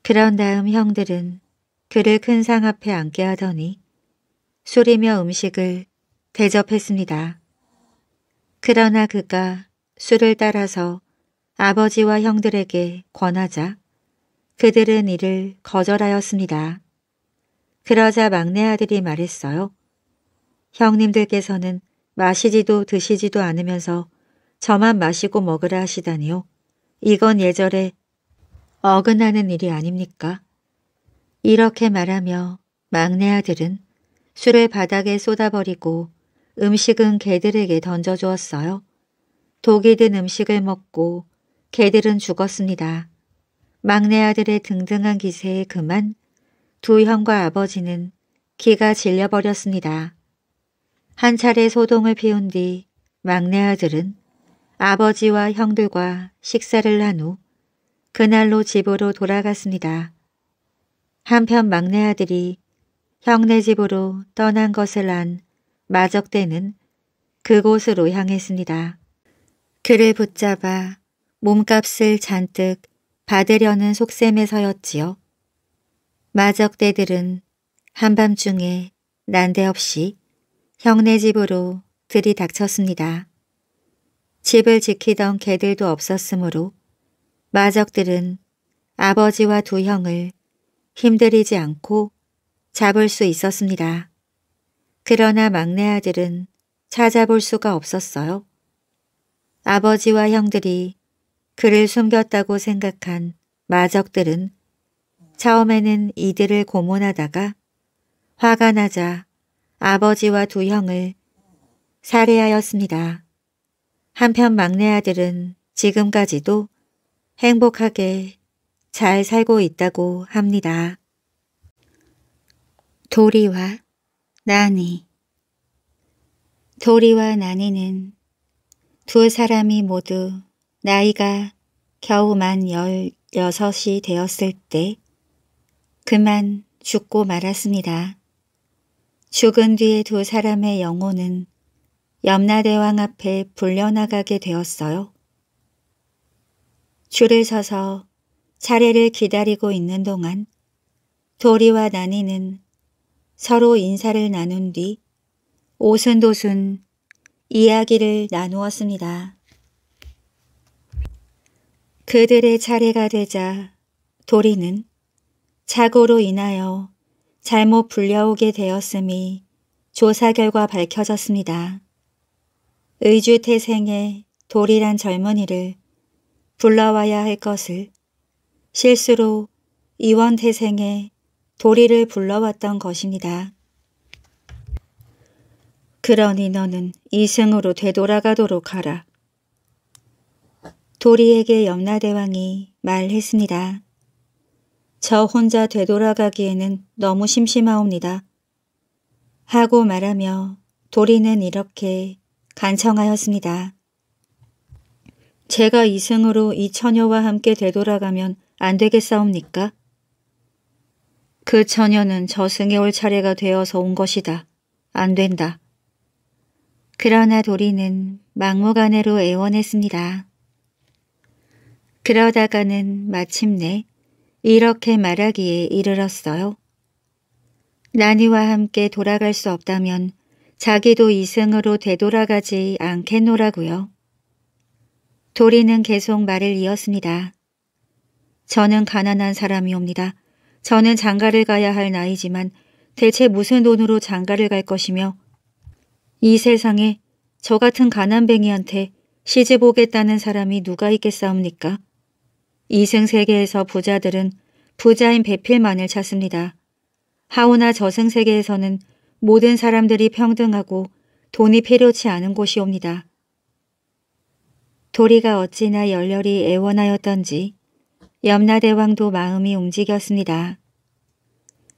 그런 다음 형들은 그를 큰 상 앞에 앉게 하더니 술이며 음식을 대접했습니다. 그러나 그가 술을 따라서 아버지와 형들에게 권하자 그들은 이를 거절하였습니다. 그러자 막내 아들이 말했어요. 형님들께서는 마시지도 드시지도 않으면서 저만 마시고 먹으라 하시다니요. 이건 예절에 어긋나는 일이 아닙니까? 이렇게 말하며 막내 아들은 술을 바닥에 쏟아버리고 음식은 개들에게 던져주었어요. 독이 든 음식을 먹고 개들은 죽었습니다. 막내 아들의 등등한 기세에 그만 두 형과 아버지는 기가 질려버렸습니다. 한 차례 소동을 피운 뒤 막내 아들은 아버지와 형들과 식사를 한 후 그날로 집으로 돌아갔습니다. 한편 막내 아들이 형네 집으로 떠난 것을 안 마적대는 그곳으로 향했습니다. 그를 붙잡아 몸값을 잔뜩 받으려는 속셈에서였지요. 마적대들은 한밤중에 난데없이 형네 집으로 들이닥쳤습니다. 집을 지키던 개들도 없었으므로 마적들은 아버지와 두 형을 힘들이지 않고 잡을 수 있었습니다. 그러나 막내 아들은 찾아볼 수가 없었어요. 아버지와 형들이 그를 숨겼다고 생각한 마적들은 처음에는 이들을 고문하다가 화가 나자 아버지와 두 형을 살해하였습니다. 한편 막내 아들은 지금까지도 행복하게 잘 살고 있다고 합니다. 도리와 나니 도리와 나니는 두 사람이 모두 나이가 겨우 만 열여섯이 되었을 때 그만 죽고 말았습니다. 죽은 뒤에 두 사람의 영혼은 염라대왕 앞에 불려나가게 되었어요. 줄을 서서 차례를 기다리고 있는 동안 도리와 나니는 서로 인사를 나눈 뒤 오순도순 이야기를 나누었습니다. 그들의 차례가 되자 도리는 착오로 인하여 잘못 불려오게 되었음이 조사 결과 밝혀졌습니다. 의주태생의 도리란 젊은이를 불러와야 할 것을 실수로 이원태생의 도리를 불러왔던 것입니다. 그러니 너는 이승으로 되돌아가도록 하라. 도리에게 염라대왕이 말했습니다. 저 혼자 되돌아가기에는 너무 심심하옵니다. 하고 말하며 도리는 이렇게 간청하였습니다. 제가 이승으로 이 처녀와 함께 되돌아가면 안 되겠사옵니까? 그 처녀는 저승에 올 차례가 되어서 온 것이다. 안 된다. 그러나 도리는 막무가내로 애원했습니다. 그러다가는 마침내 이렇게 말하기에 이르렀어요. 나니와 함께 돌아갈 수 없다면 자기도 이승으로 되돌아가지 않겠노라고요. 도리는 계속 말을 이었습니다. 저는 가난한 사람이옵니다. 저는 장가를 가야 할 나이지만 대체 무슨 돈으로 장가를 갈 것이며 이 세상에 저 같은 가난뱅이한테 시집 오겠다는 사람이 누가 있겠사옵니까? 이승 세계에서 부자들은 부자인 배필만을 찾습니다. 하오나 저승 세계에서는 모든 사람들이 평등하고 돈이 필요치 않은 곳이옵니다. 도리가 어찌나 열렬히 애원하였던지 염라대왕도 마음이 움직였습니다.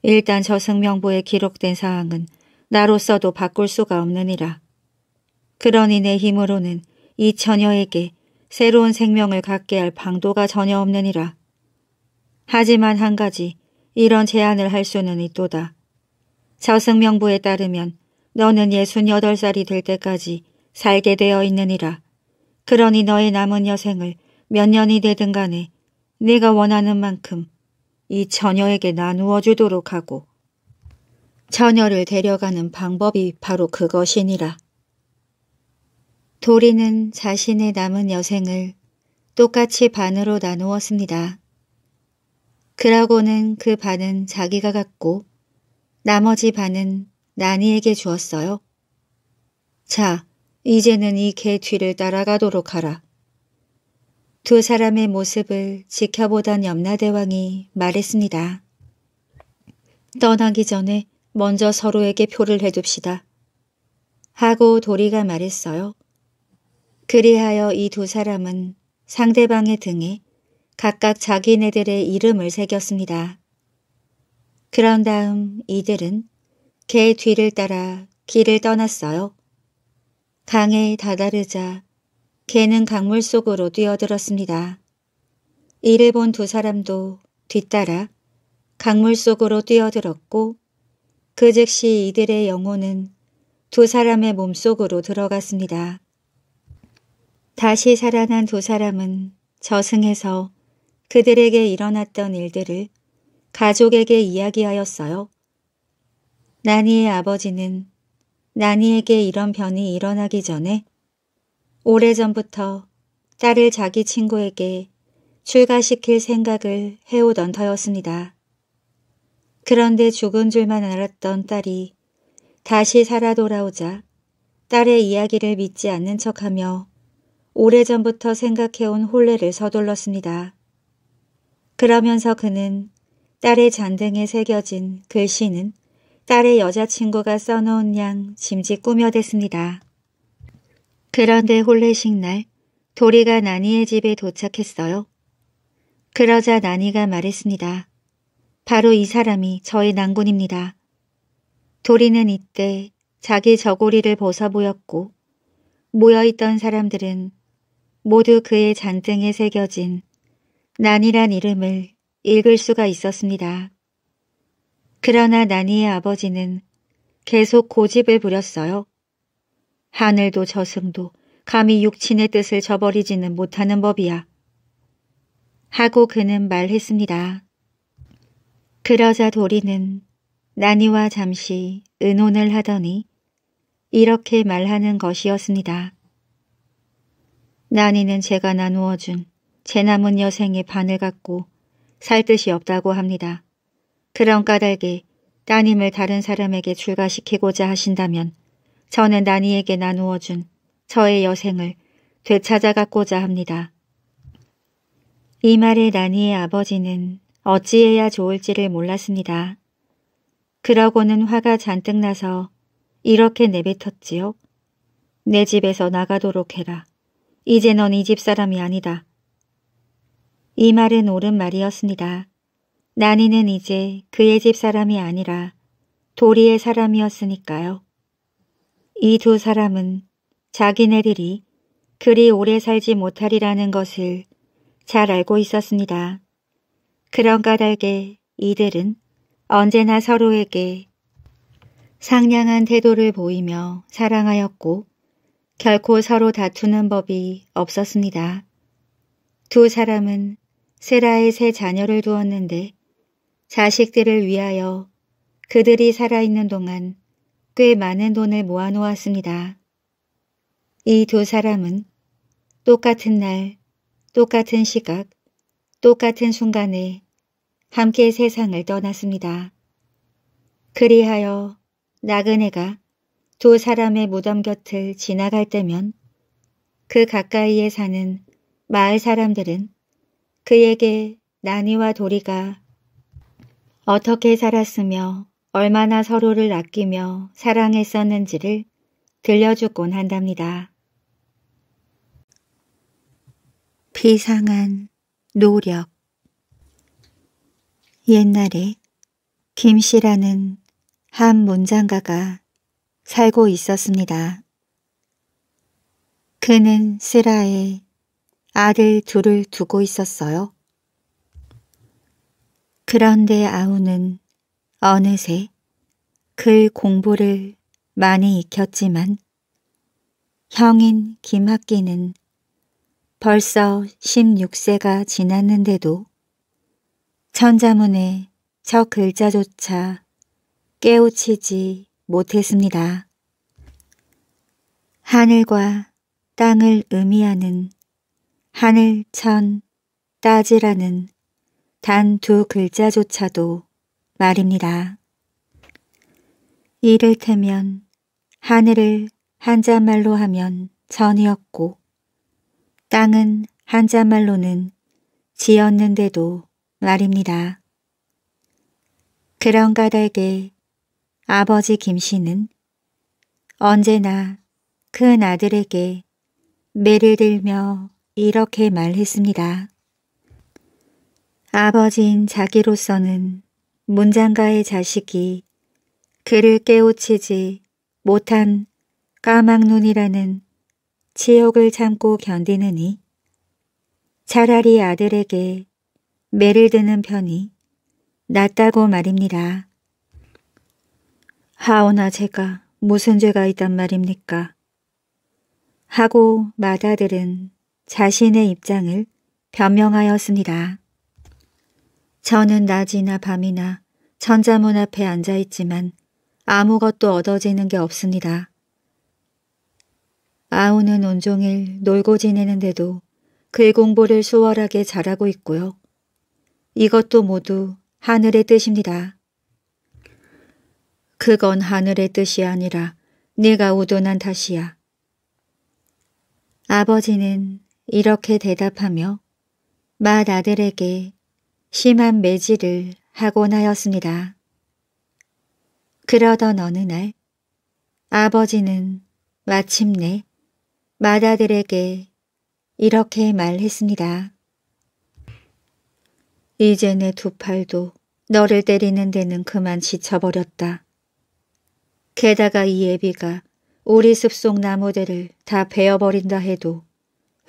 일단 저승명부에 기록된 사항은 나로서도 바꿀 수가 없느니라. 그러니 내 힘으로는 이 처녀에게 새로운 생명을 갖게 할 방도가 전혀 없느니라. 하지만 한 가지 이런 제안을 할 수는 있도다. 저승명부에 따르면 너는 68살이 될 때까지 살게 되어 있느니라. 그러니 너의 남은 여생을 몇 년이 되든 간에 네가 원하는 만큼 이 처녀에게 나누어 주도록 하고 처녀를 데려가는 방법이 바로 그것이니라. 도리는 자신의 남은 여생을 똑같이 반으로 나누었습니다. 그러고는 그 반은 자기가 갖고 나머지 반은 나니에게 주었어요. 자, 이제는 이 개 뒤를 따라가도록 하라. 두 사람의 모습을 지켜보던 염라대왕이 말했습니다. 떠나기 전에 먼저 서로에게 표를 해둡시다. 하고 도리가 말했어요. 그리하여 이 두 사람은 상대방의 등에 각각 자기네들의 이름을 새겼습니다. 그런 다음 이들은 개 뒤를 따라 길을 떠났어요. 강에 다다르자 개는 강물 속으로 뛰어들었습니다. 이를 본 두 사람도 뒤따라 강물 속으로 뛰어들었고 그 즉시 이들의 영혼은 두 사람의 몸속으로 들어갔습니다. 다시 살아난 두 사람은 저승에서 그들에게 일어났던 일들을 가족에게 이야기하였어요. 나니의 아버지는 나니에게 이런 변이 일어나기 전에 오래전부터 딸을 자기 친구에게 출가시킬 생각을 해오던 터였습니다. 그런데 죽은 줄만 알았던 딸이 다시 살아 돌아오자 딸의 이야기를 믿지 않는 척하며 오래전부터 생각해온 혼례를 서둘렀습니다. 그러면서 그는 딸의 잔등에 새겨진 글씨는 딸의 여자친구가 써놓은 양 짐짓 꾸며댔습니다. 그런데 홀례식 날 도리가 나니의 집에 도착했어요. 그러자 나니가 말했습니다. 바로 이 사람이 저의 난군입니다. 도리는 이때 자기 저고리를 벗어 보였고 모여있던 사람들은 모두 그의 잔등에 새겨진 난이란 이름을 읽을 수가 있었습니다. 그러나 난이의 아버지는 계속 고집을 부렸어요. 하늘도 저승도 감히 육친의 뜻을 저버리지는 못하는 법이야. 하고 그는 말했습니다. 그러자 도리는 나니와 잠시 은혼을 하더니 이렇게 말하는 것이었습니다. 나니는 제가 나누어준 제 남은 여생의 반을 갖고 살 뜻이 없다고 합니다. 그런 까닭에 따님을 다른 사람에게 출가시키고자 하신다면 저는 나니에게 나누어준 저의 여생을 되찾아가고자 합니다. 이 말에 나니의 아버지는 어찌해야 좋을지를 몰랐습니다. 그러고는 화가 잔뜩 나서 이렇게 내뱉었지요. 내 집에서 나가도록 해라. 이제 넌 이 집 사람이 아니다. 이 말은 옳은 말이었습니다. 나니는 이제 그의 집 사람이 아니라 도리의 사람이었으니까요. 이두 사람은 자기네들이 그리 오래 살지 못하리라는 것을 잘 알고 있었습니다. 그런 까닭에 이들은 언제나 서로에게 상냥한 태도를 보이며 사랑하였고 결코 서로 다투는 법이 없었습니다. 두 사람은 세라의 새 자녀를 두었는데 자식들을 위하여 그들이 살아있는 동안 꽤 많은 돈을 모아놓았습니다. 이 두 사람은 똑같은 날, 똑같은 시각, 똑같은 순간에 함께 세상을 떠났습니다. 그리하여 나그네가 두 사람의 무덤 곁을 지나갈 때면 그 가까이에 사는 마을 사람들은 그에게 나니와 도리가 어떻게 살았으며 얼마나 서로를 아끼며 사랑했었는지를 들려주곤 한답니다. 비상한 노력 옛날에 김씨라는 한 문장가가 살고 있었습니다. 그는 쓰라에 아들 둘을 두고 있었어요. 그런데 아우는 어느새 글 공부를 많이 익혔지만 형인 김학기는 벌써 16세가 지났는데도 천자문의 첫 글자조차 깨우치지 못했습니다. 하늘과 땅을 의미하는 하늘천 따지라는 단 두 글자조차도 말입니다. 이를테면 하늘을 한자말로 하면 전이었고 땅은 한자말로는 지었는데도 말입니다. 그런가 달게 아버지 김씨는 언제나 큰 아들에게 매를 들며 이렇게 말했습니다. 아버지인 자기로서는 문장가의 자식이 그를 깨우치지 못한 까막눈이라는 지옥을 참고 견디느니 차라리 아들에게 매를 드는 편이 낫다고 말입니다. 하오나 제가 무슨 죄가 있단 말입니까? 하고 마다들은 자신의 입장을 변명하였습니다. 저는 낮이나 밤이나 전자문 앞에 앉아있지만 아무것도 얻어지는 게 없습니다. 아우는 온종일 놀고 지내는데도 그의 공부를 수월하게 잘하고 있고요. 이것도 모두 하늘의 뜻입니다. 그건 하늘의 뜻이 아니라 네가 우둔한 탓이야. 아버지는 이렇게 대답하며 맏아들에게 심한 매질을 하곤 하였습니다. 그러던 어느 날 아버지는 마침내 마다들에게 이렇게 말했습니다. 이제 내 두 팔도 너를 때리는 데는 그만 지쳐버렸다. 게다가 이 애비가 우리 숲 속 나무들을 다 베어버린다 해도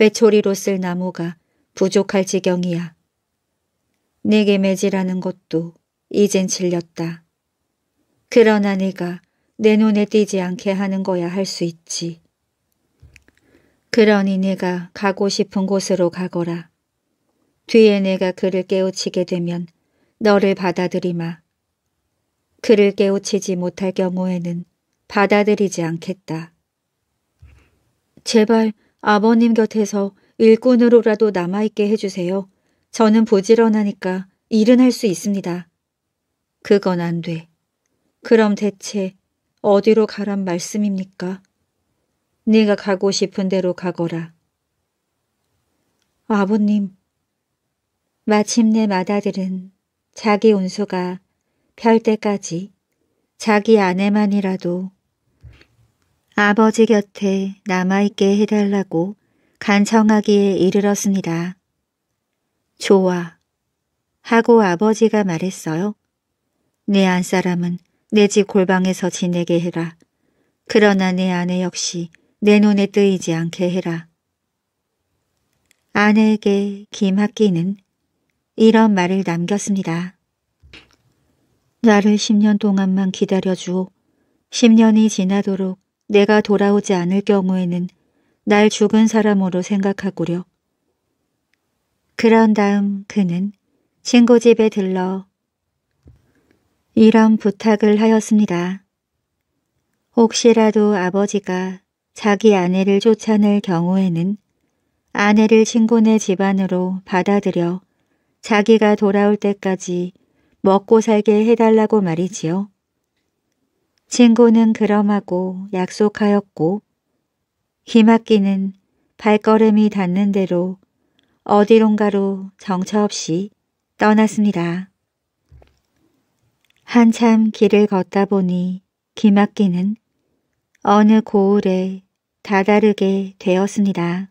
회초리로 쓸 나무가 부족할 지경이야. 내게 매질라는 것도 이젠 질렸다. 그러나 네가 내 눈에 띄지 않게 하는 거야 할 수 있지. 그러니 네가 가고 싶은 곳으로 가거라. 뒤에 내가 그를 깨우치게 되면 너를 받아들이마. 그를 깨우치지 못할 경우에는 받아들이지 않겠다. 제발 아버님 곁에서 일꾼으로라도 남아있게 해주세요. 저는 부지런하니까 일은 할 수 있습니다. 그건 안 돼. 그럼 대체 어디로 가란 말씀입니까? 네가 가고 싶은 대로 가거라. 아버님, 마침내 마다들은 자기 운수가 펼 때까지 자기 아내만이라도 아버지 곁에 남아있게 해달라고 간청하기에 이르렀습니다. 좋아. 하고 아버지가 말했어요. 내 안사람은 내 집 골방에서 지내게 해라. 그러나 내 아내 역시 내 눈에 뜨이지 않게 해라. 아내에게 김학기는 이런 말을 남겼습니다. 나를 10년 동안만 기다려주오. 10년이 지나도록 내가 돌아오지 않을 경우에는 날 죽은 사람으로 생각하구려 그런 다음 그는 친구 집에 들러 이런 부탁을 하였습니다. 혹시라도 아버지가 자기 아내를 쫓아낼 경우에는 아내를 친구네 집안으로 받아들여 자기가 돌아올 때까지 먹고 살게 해달라고 말이지요. 친구는 그럼하고 약속하였고 히마기는 발걸음이 닿는 대로 어디론가로 정처없이 떠났습니다. 한참 길을 걷다 보니 기막기는 어느 고을에 다다르게 되었습니다.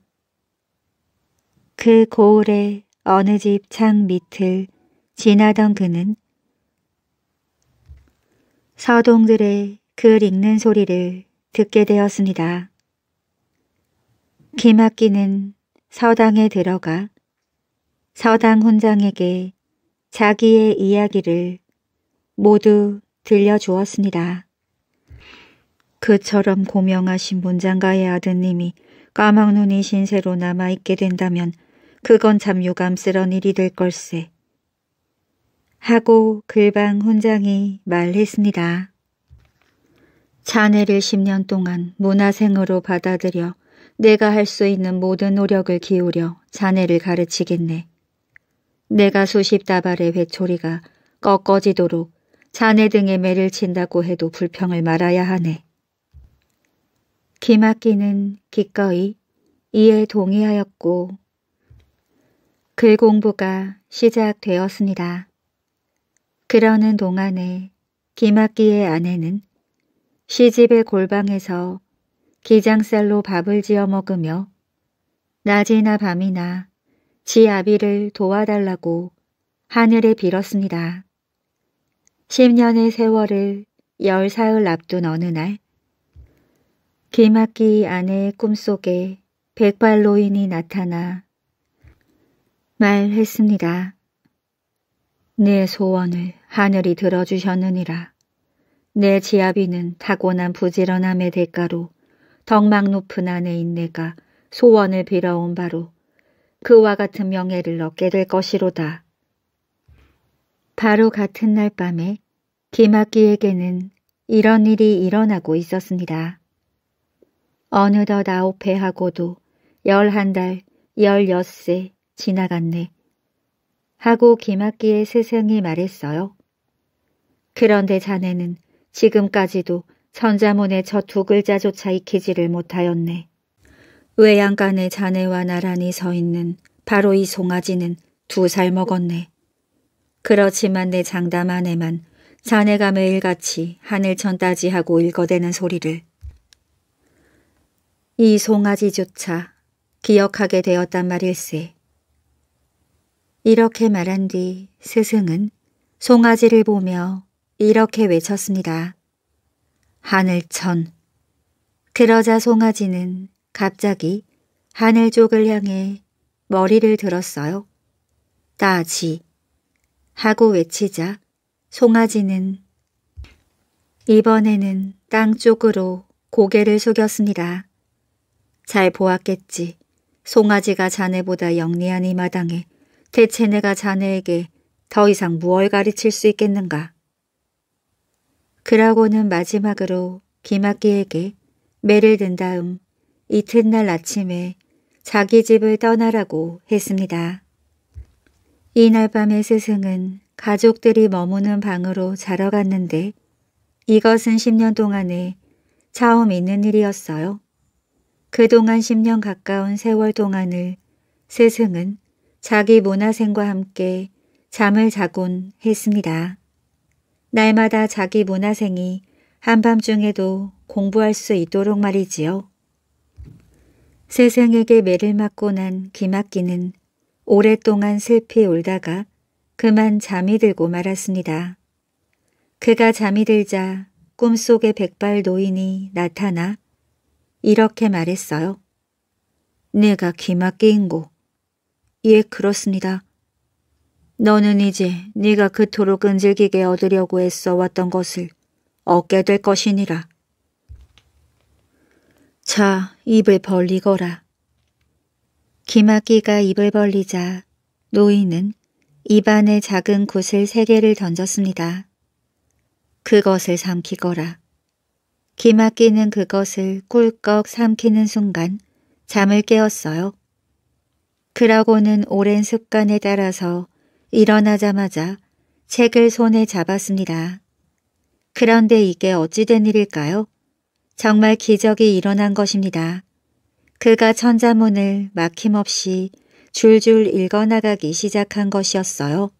그 고을의 어느 집 창 밑을 지나던 그는 서동들의 글 읽는 소리를 듣게 되었습니다. 기막기는 서당에 들어가 서당 훈장에게 자기의 이야기를 모두 들려주었습니다. 그처럼 고명하신 문장가의 아드님이 까막눈이 신세로 남아있게 된다면 그건 참 유감스런 일이 될 걸세. 하고 글방 훈장이 말했습니다. 자네를 10년 동안 문화생으로 받아들여 내가 할 수 있는 모든 노력을 기울여 자네를 가르치겠네. 내가 수십 다발의 회초리가 꺾어지도록 자네 등에 매를 친다고 해도 불평을 말아야 하네. 기막기는 기꺼이 이에 동의하였고 글 그 공부가 시작되었습니다. 그러는 동안에 기막기의 아내는 시집의 골방에서 기장쌀로 밥을 지어 먹으며 낮이나 밤이나 지 아비를 도와달라고 하늘에 빌었습니다. 10년의 세월을 열 사흘 앞둔 어느 날 기막기 아내의 꿈속에 백발노인이 나타나 말했습니다. 내 소원을 하늘이 들어주셨느니라. 내 지아비는 타고난 부지런함의 대가로 덕망 높은 아내인 내가 소원을 빌어온 바로 그와 같은 명예를 얻게 될 것이로다. 바로 같은 날 밤에 김학기에게는 이런 일이 일어나고 있었습니다. 어느덧 아홉 해하고도 열한 달, 열여세 지나갔네. 하고 김학기의 세상이 말했어요. 그런데 자네는 지금까지도 천자문에저두 글자조차 익히지를 못하였네. 외양간에 자네와 나란히 서 있는 바로 이 송아지는 두 살 먹었네. 그렇지만 내 장담 안에만 자네가 매일같이 하늘천 따지하고 읽어대는 소리를 이 송아지조차 기억하게 되었단 말일세. 이렇게 말한 뒤 스승은 송아지를 보며 이렇게 외쳤습니다. 하늘천. 그러자 송아지는 갑자기 하늘 쪽을 향해 머리를 들었어요. 따지 하고 외치자 송아지는 이번에는 땅 쪽으로 고개를 숙였습니다. 잘 보았겠지. 송아지가 자네보다 영리한 이 마당에 대체 내가 자네에게 더 이상 무얼 가르칠 수 있겠는가. 그러고는 마지막으로 김학기에게 매를 든 다음 이튿날 아침에 자기 집을 떠나라고 했습니다. 이날 밤에 스승은 가족들이 머무는 방으로 자러 갔는데 이것은 10년 동안에 처음 있는 일이었어요. 그동안 10년 가까운 세월 동안을 스승은 자기 문화생과 함께 잠을 자곤 했습니다. 날마다 자기 문화생이 한밤중에도 공부할 수 있도록 말이지요. 세상에게 매를 맞고 난 기막기는 오랫동안 슬피 울다가 그만 잠이 들고 말았습니다. 그가 잠이 들자 꿈속의 백발 노인이 나타나 이렇게 말했어요. 내가 기막기인고. 예, 그렇습니다. 너는 이제 네가 그토록 끈질기게 얻으려고 애써 왔던 것을 얻게 될 것이니라. 자, 입을 벌리거라. 기막기가 입을 벌리자 노인은 입안에 작은 구슬 세 개를 던졌습니다. 그것을 삼키거라. 기막기는 그것을 꿀꺽 삼키는 순간 잠을 깨었어요. 그러고는 오랜 습관에 따라서 일어나자마자 책을 손에 잡았습니다. 그런데 이게 어찌된 일일까요? 정말 기적이 일어난 것입니다. 그가 천자문을 막힘없이 줄줄 읽어나가기 시작한 것이었어요.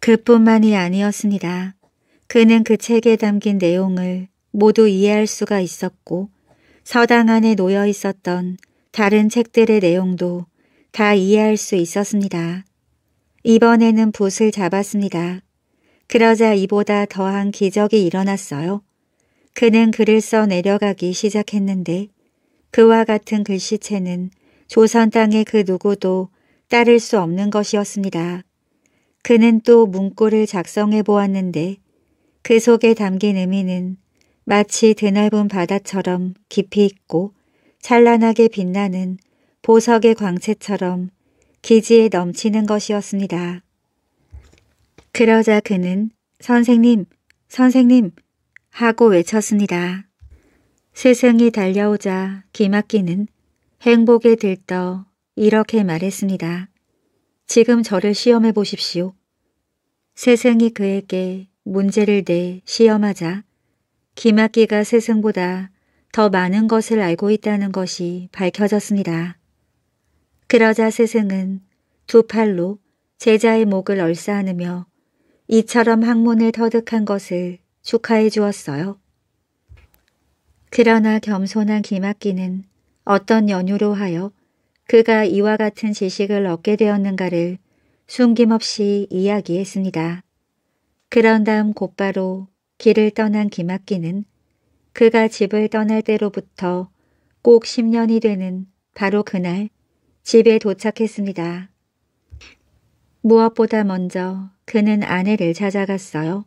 그뿐만이 아니었습니다. 그는 그 책에 담긴 내용을 모두 이해할 수가 있었고 서당 안에 놓여 있었던 다른 책들의 내용도 다 이해할 수 있었습니다. 이번에는 붓을 잡았습니다. 그러자 이보다 더한 기적이 일어났어요. 그는 글을 써 내려가기 시작했는데 그와 같은 글씨체는 조선 땅의 그 누구도 따를 수 없는 것이었습니다. 그는 또 문구를 작성해 보았는데 그 속에 담긴 의미는 마치 드넓은 바다처럼 깊이 있고 찬란하게 빛나는 보석의 광채처럼 기지에 넘치는 것이었습니다. 그러자 그는 선생님, 선생님 하고 외쳤습니다. 스승이 달려오자 기막기는 행복에 들떠 이렇게 말했습니다. 지금 저를 시험해 보십시오. 스승이 그에게 문제를 내 시험하자 기막기가 스승보다 더 많은 것을 알고 있다는 것이 밝혀졌습니다. 그러자 스승은 두 팔로 제자의 목을 얼싸안으며 이처럼 학문을 터득한 것을 축하해 주었어요. 그러나 겸손한 김학기는 어떤 연유로 하여 그가 이와 같은 지식을 얻게 되었는가를 숨김없이 이야기했습니다. 그런 다음 곧바로 길을 떠난 김학기는 그가 집을 떠날 때로부터 꼭 10년이 되는 바로 그날 집에 도착했습니다. 무엇보다 먼저 그는 아내를 찾아갔어요.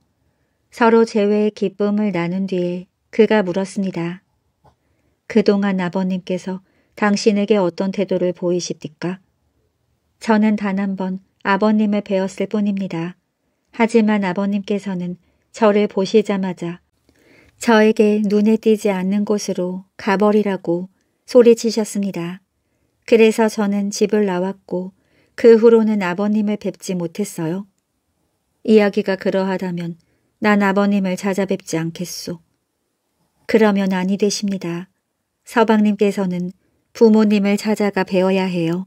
서로 재회의 기쁨을 나눈 뒤에 그가 물었습니다. 그동안 아버님께서 당신에게 어떤 태도를 보이십니까? 저는 단 한 번 아버님을 배웠을 뿐입니다. 하지만 아버님께서는 저를 보시자마자 저에게 눈에 띄지 않는 곳으로 가버리라고 소리치셨습니다. 그래서 저는 집을 나왔고 그 후로는 아버님을 뵙지 못했어요. 이야기가 그러하다면 난 아버님을 찾아뵙지 않겠소. 그러면 아니 되십니다. 서방님께서는 부모님을 찾아가 배워야 해요.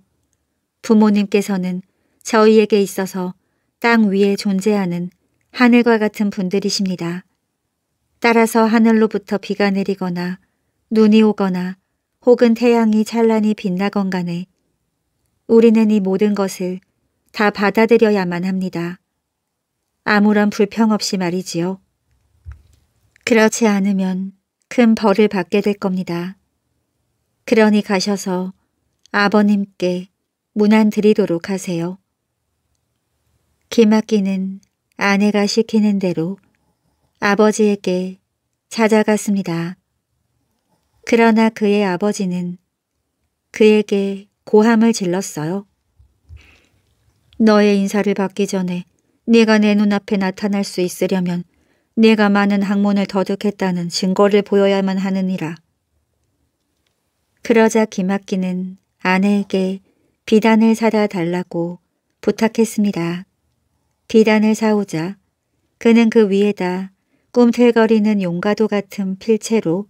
부모님께서는 저희에게 있어서 땅 위에 존재하는 하늘과 같은 분들이십니다. 따라서 하늘로부터 비가 내리거나 눈이 오거나 혹은 태양이 찬란히 빛나건 간에 우리는 이 모든 것을 다 받아들여야만 합니다. 아무런 불평 없이 말이지요. 그렇지 않으면 큰 벌을 받게 될 겁니다. 그러니 가셔서 아버님께 문안 드리도록 하세요. 기막기는 아내가 시키는 대로 아버지에게 찾아갔습니다. 그러나 그의 아버지는 그에게 고함을 질렀어요. 너의 인사를 받기 전에 네가 내 눈앞에 나타날 수 있으려면 네가 많은 학문을 더득했다는 증거를 보여야만 하느니라. 그러자 김학기는 아내에게 비단을 사다 달라고 부탁했습니다. 비단을 사오자 그는 그 위에다 꿈틀거리는 용가도 같은 필체로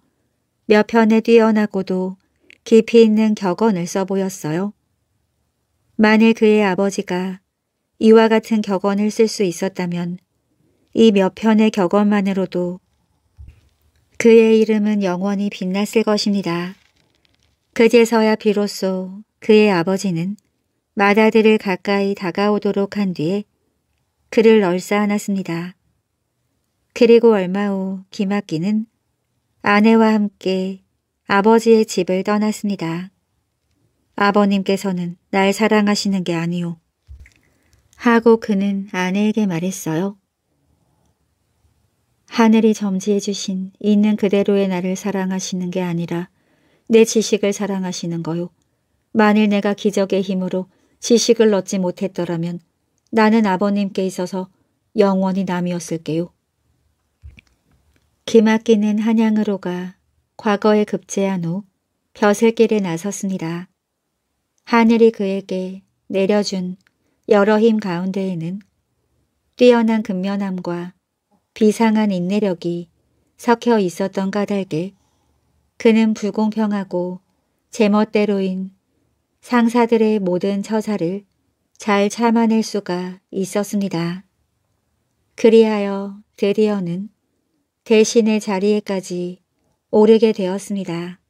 몇 편에 뛰어나고도 깊이 있는 격언을 써보였어요. 만일 그의 아버지가 이와 같은 격언을 쓸 수 있었다면 이 몇 편의 격언만으로도 그의 이름은 영원히 빛났을 것입니다. 그제서야 비로소 그의 아버지는 마다들을 가까이 다가오도록 한 뒤에 그를 얼싸안았습니다. 그리고 얼마 후 김학기는 아내와 함께 아버지의 집을 떠났습니다. 아버님께서는 날 사랑하시는 게 아니오. 하고 그는 아내에게 말했어요. 하늘이 점지해 주신 있는 그대로의 나를 사랑하시는 게 아니라 내 지식을 사랑하시는 거요. 만일 내가 기적의 힘으로 지식을 얻지 못했더라면 나는 아버님께 있어서 영원히 남이었을게요. 기막기는 한양으로가 과거에 급제한 후 벼슬길에 나섰습니다. 하늘이 그에게 내려준 여러 힘 가운데에는 뛰어난 근면함과 비상한 인내력이 섞여 있었던 까닭에 그는 불공평하고 제멋대로인 상사들의 모든 처사를 잘 참아낼 수가 있었습니다. 그리하여 드디어는 대신의 자리에까지 오르게 되었습니다.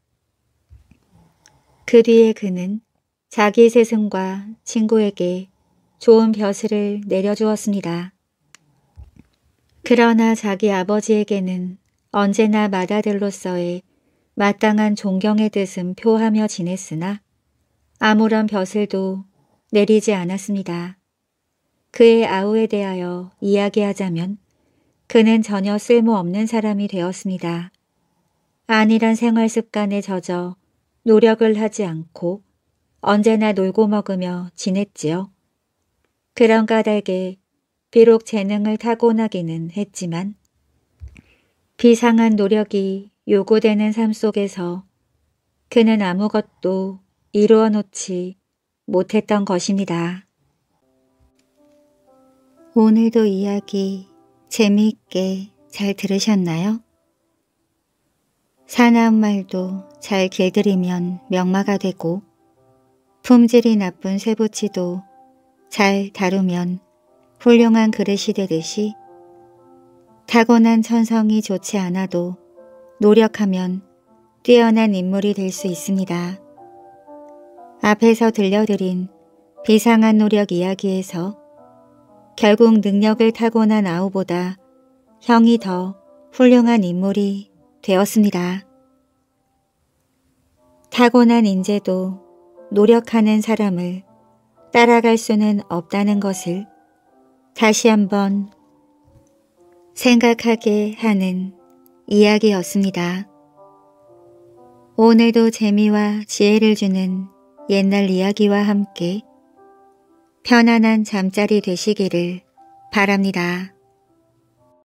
그 뒤에 그는 자기 세승과 친구에게 좋은 벼슬을 내려주었습니다. 그러나 자기 아버지에게는 언제나 마다들로서의 마땅한 존경의 뜻은 표하며 지냈으나 아무런 벼슬도 내리지 않았습니다. 그의 아우에 대하여 이야기하자면 그는 전혀 쓸모없는 사람이 되었습니다. 안일한 생활 습관에 젖어 노력을 하지 않고 언제나 놀고 먹으며 지냈지요. 그런 까닭에 비록 재능을 타고나기는 했지만 비상한 노력이 요구되는 삶 속에서 그는 아무것도 이루어 놓지 못했던 것입니다. 오늘도 이야기 재미있게 잘 들으셨나요? 사나운 말도 잘 길들이면 명마가 되고 품질이 나쁜 쇠붙이도 잘 다루면 훌륭한 그릇이 되듯이 타고난 천성이 좋지 않아도 노력하면 뛰어난 인물이 될 수 있습니다. 앞에서 들려드린 비상한 노력 이야기에서 결국 능력을 타고난 아우보다 형이 더 훌륭한 인물이 되었습니다. 타고난 인재도 노력하는 사람을 따라갈 수는 없다는 것을 다시 한번 생각하게 하는 이야기였습니다. 오늘도 재미와 지혜를 주는 옛날 이야기와 함께 편안한 잠자리 되시기를 바랍니다.